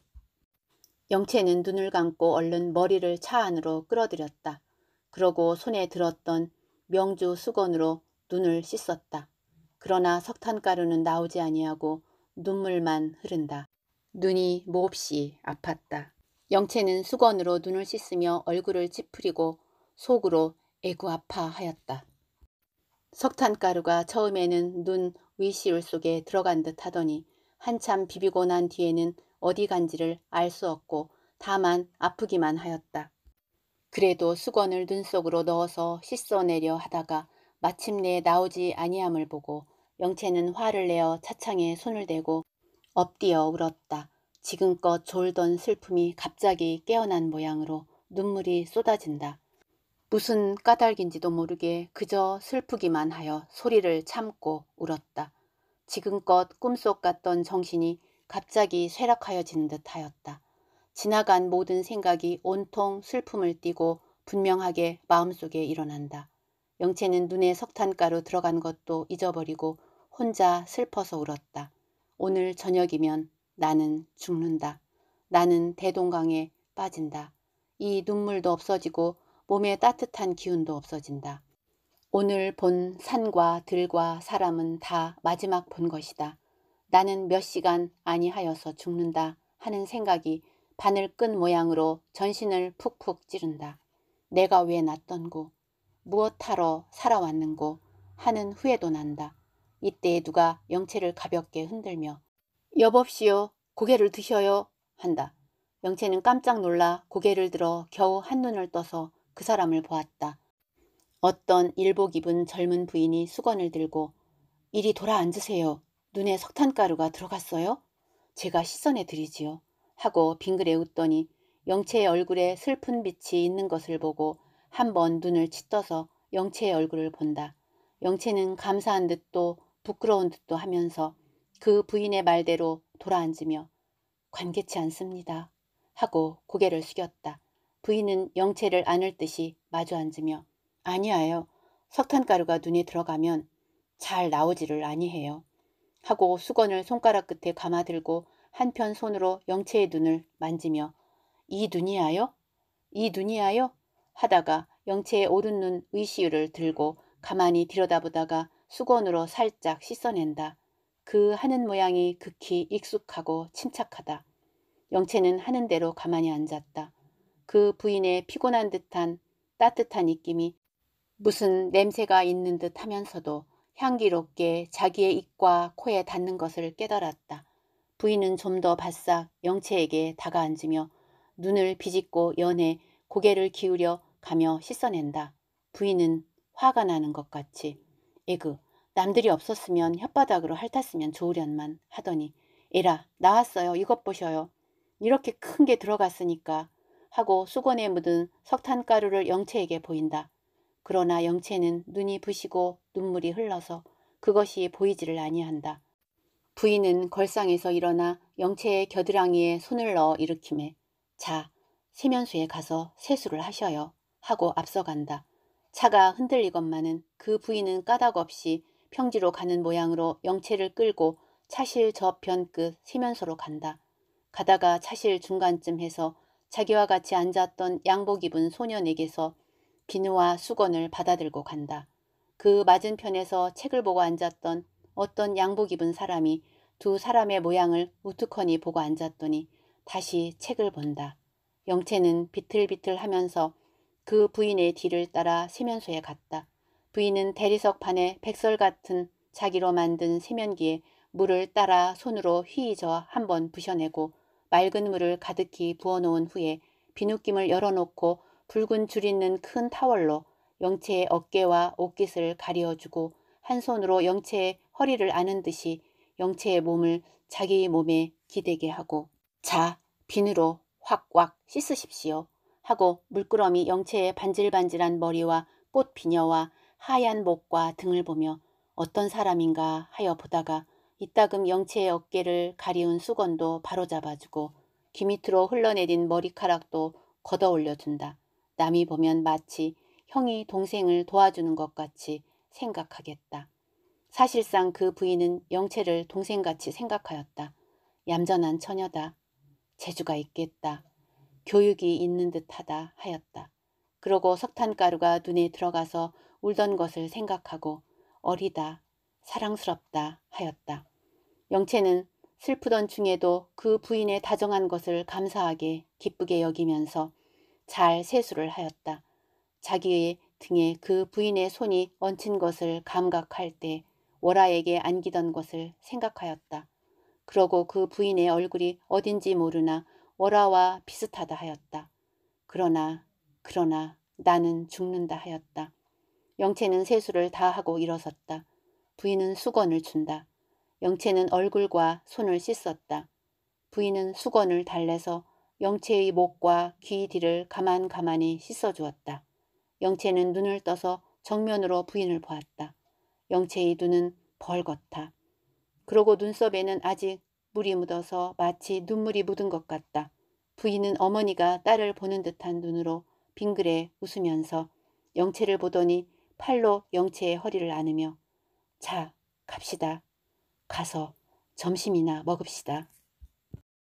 영채는 눈을 감고 얼른 머리를 차 안으로 끌어들였다. 그러고 손에 들었던 명주 수건으로 눈을 씻었다. 그러나 석탄가루는 나오지 아니하고 눈물만 흐른다. 눈이 몹시 아팠다. 영채는 수건으로 눈을 씻으며 얼굴을 찌푸리고 속으로 애구 아파하였다. 석탄가루가 처음에는 눈 위시울 속에 들어간 듯 하더니 한참 비비고 난 뒤에는 어디 간지를 알 수 없고 다만 아프기만 하였다. 그래도 수건을 눈 속으로 넣어서 씻어내려 하다가 마침내 나오지 아니함을 보고 영채는 화를 내어 차창에 손을 대고 엎디어 울었다. 지금껏 졸던 슬픔이 갑자기 깨어난 모양으로 눈물이 쏟아진다. 무슨 까닭인지도 모르게 그저 슬프기만 하여 소리를 참고 울었다. 지금껏 꿈속 같던 정신이 갑자기 쇠락하여진 듯 하였다. 지나간 모든 생각이 온통 슬픔을 띠고 분명하게 마음속에 일어난다. 영채는 눈에 석탄가루 들어간 것도 잊어버리고 혼자 슬퍼서 울었다. 오늘 저녁이면 나는 죽는다. 나는 대동강에 빠진다. 이 눈물도 없어지고 몸에 따뜻한 기운도 없어진다. 오늘 본 산과 들과 사람은 다 마지막 본 것이다. 나는 몇 시간 아니하여서 죽는다 하는 생각이 바늘 끈 모양으로 전신을 푹푹 찌른다. 내가 왜 났던고 무엇하러 살아왔는고 하는 후회도 난다. 이때 누가 영채를 가볍게 흔들며 여봅시오 고개를 드셔요 한다. 영채는 깜짝 놀라 고개를 들어 겨우 한눈을 떠서 그 사람을 보았다. 어떤 일복 입은 젊은 부인이 수건을 들고 이리 돌아앉으세요. 눈에 석탄가루가 들어갔어요? 제가 시선내 드리지요. 하고 빙그레 웃더니 영채의 얼굴에 슬픈 빛이 있는 것을 보고 한 번 눈을 치떠서 영채의 얼굴을 본다. 영채는 감사한 듯또 부끄러운 듯도 하면서 그 부인의 말대로 돌아앉으며 관계치 않습니다. 하고 고개를 숙였다. 부인은 영채를 안을 듯이 마주 앉으며 아니에요. 석탄가루가 눈에 들어가면 잘 나오지를 아니해요. 하고 수건을 손가락 끝에 감아들고 한편 손으로 영채의 눈을 만지며 이 눈이야요? 이 눈이야요? 하다가 영채의 오른 눈의시유를 들고 가만히 들여다보다가 수건으로 살짝 씻어낸다. 그 하는 모양이 극히 익숙하고 침착하다. 영채는 하는 대로 가만히 앉았다. 그 부인의 피곤한 듯한 따뜻한 입김이 무슨 냄새가 있는 듯 하면서도 향기롭게 자기의 입과 코에 닿는 것을 깨달았다. 부인은 좀 더 바싹 영채에게 다가앉으며 눈을 비집고 연해 고개를 기울여 가며 씻어낸다. 부인은 화가 나는 것 같이 에그 남들이 없었으면 혓바닥으로 핥았으면 좋으련만 하더니 에라 나왔어요 이것 보셔요 이렇게 큰 게 들어갔으니까 하고 수건에 묻은 석탄가루를 영채에게 보인다. 그러나 영채는 눈이 부시고 눈물이 흘러서 그것이 보이지를 아니한다. 부인은 걸상에서 일어나 영채의 겨드랑이에 손을 넣어 일으키며자 세면수에 가서 세수를 하셔요 하고 앞서간다. 차가 흔들리건만은 그 부인은 까닭 없이 평지로 가는 모양으로 영채를 끌고 차실 저편 끝 그 세면서로 간다. 가다가 차실 중간쯤 해서 자기와 같이 앉았던 양복 입은 소년에게서 비누와 수건을 받아들고 간다. 그 맞은편에서 책을 보고 앉았던 어떤 양복 입은 사람이 두 사람의 모양을 우투커니 보고 앉았더니 다시 책을 본다. 영채는 비틀비틀 하면서 그 부인의 뒤를 따라 세면소에 갔다. 부인은 대리석 판에 백설 같은 자기로 만든 세면기에 물을 따라 손으로 휘저어 한번 부셔내고 맑은 물을 가득히 부어놓은 후에 비눗김을 열어놓고 붉은 줄 있는 큰 타월로 영채의 어깨와 옷깃을 가려주고한 손으로 영채의 허리를 아는 듯이 영채의 몸을 자기 몸에 기대게 하고 자 비누로 확확 씻으십시오. 하고 물끄러미 영체의 반질반질한 머리와 꽃 비녀와 하얀 목과 등을 보며 어떤 사람인가 하여 보다가 이따금 영체의 어깨를 가리운 수건도 바로잡아주고 귀 밑으로 흘러내린 머리카락도 걷어 올려준다. 남이 보면 마치 형이 동생을 도와주는 것 같이 생각하겠다. 사실상 그 부인은 영체를 동생같이 생각하였다. 얌전한 처녀다. 재주가 있겠다. 교육이 있는 듯하다 하였다. 그러고 석탄가루가 눈에 들어가서 울던 것을 생각하고 어리다, 사랑스럽다 하였다. 영채는 슬프던 중에도 그 부인의 다정한 것을 감사하게 기쁘게 여기면서 잘 세수를 하였다. 자기의 등에 그 부인의 손이 얹힌 것을 감각할 때 월아에게 안기던 것을 생각하였다. 그러고 그 부인의 얼굴이 어딘지 모르나 월화와 비슷하다 하였다. 그러나 그러나 나는 죽는다 하였다. 영채는 세수를 다 하고 일어섰다. 부인은 수건을 준다. 영채는 얼굴과 손을 씻었다. 부인은 수건을 달래서 영채의 목과 귀 뒤를 가만가만히 씻어주었다. 영채는 눈을 떠서 정면으로 부인을 보았다. 영채의 눈은 벌겋다. 그러고 눈썹에는 아직 물이 묻어서 마치 눈물이 묻은 것 같다. 부인은 어머니가 딸을 보는 듯한 눈으로 빙그레 웃으면서 영채를 보더니 팔로 영채의 허리를 안으며 자 갑시다. 가서 점심이나 먹읍시다.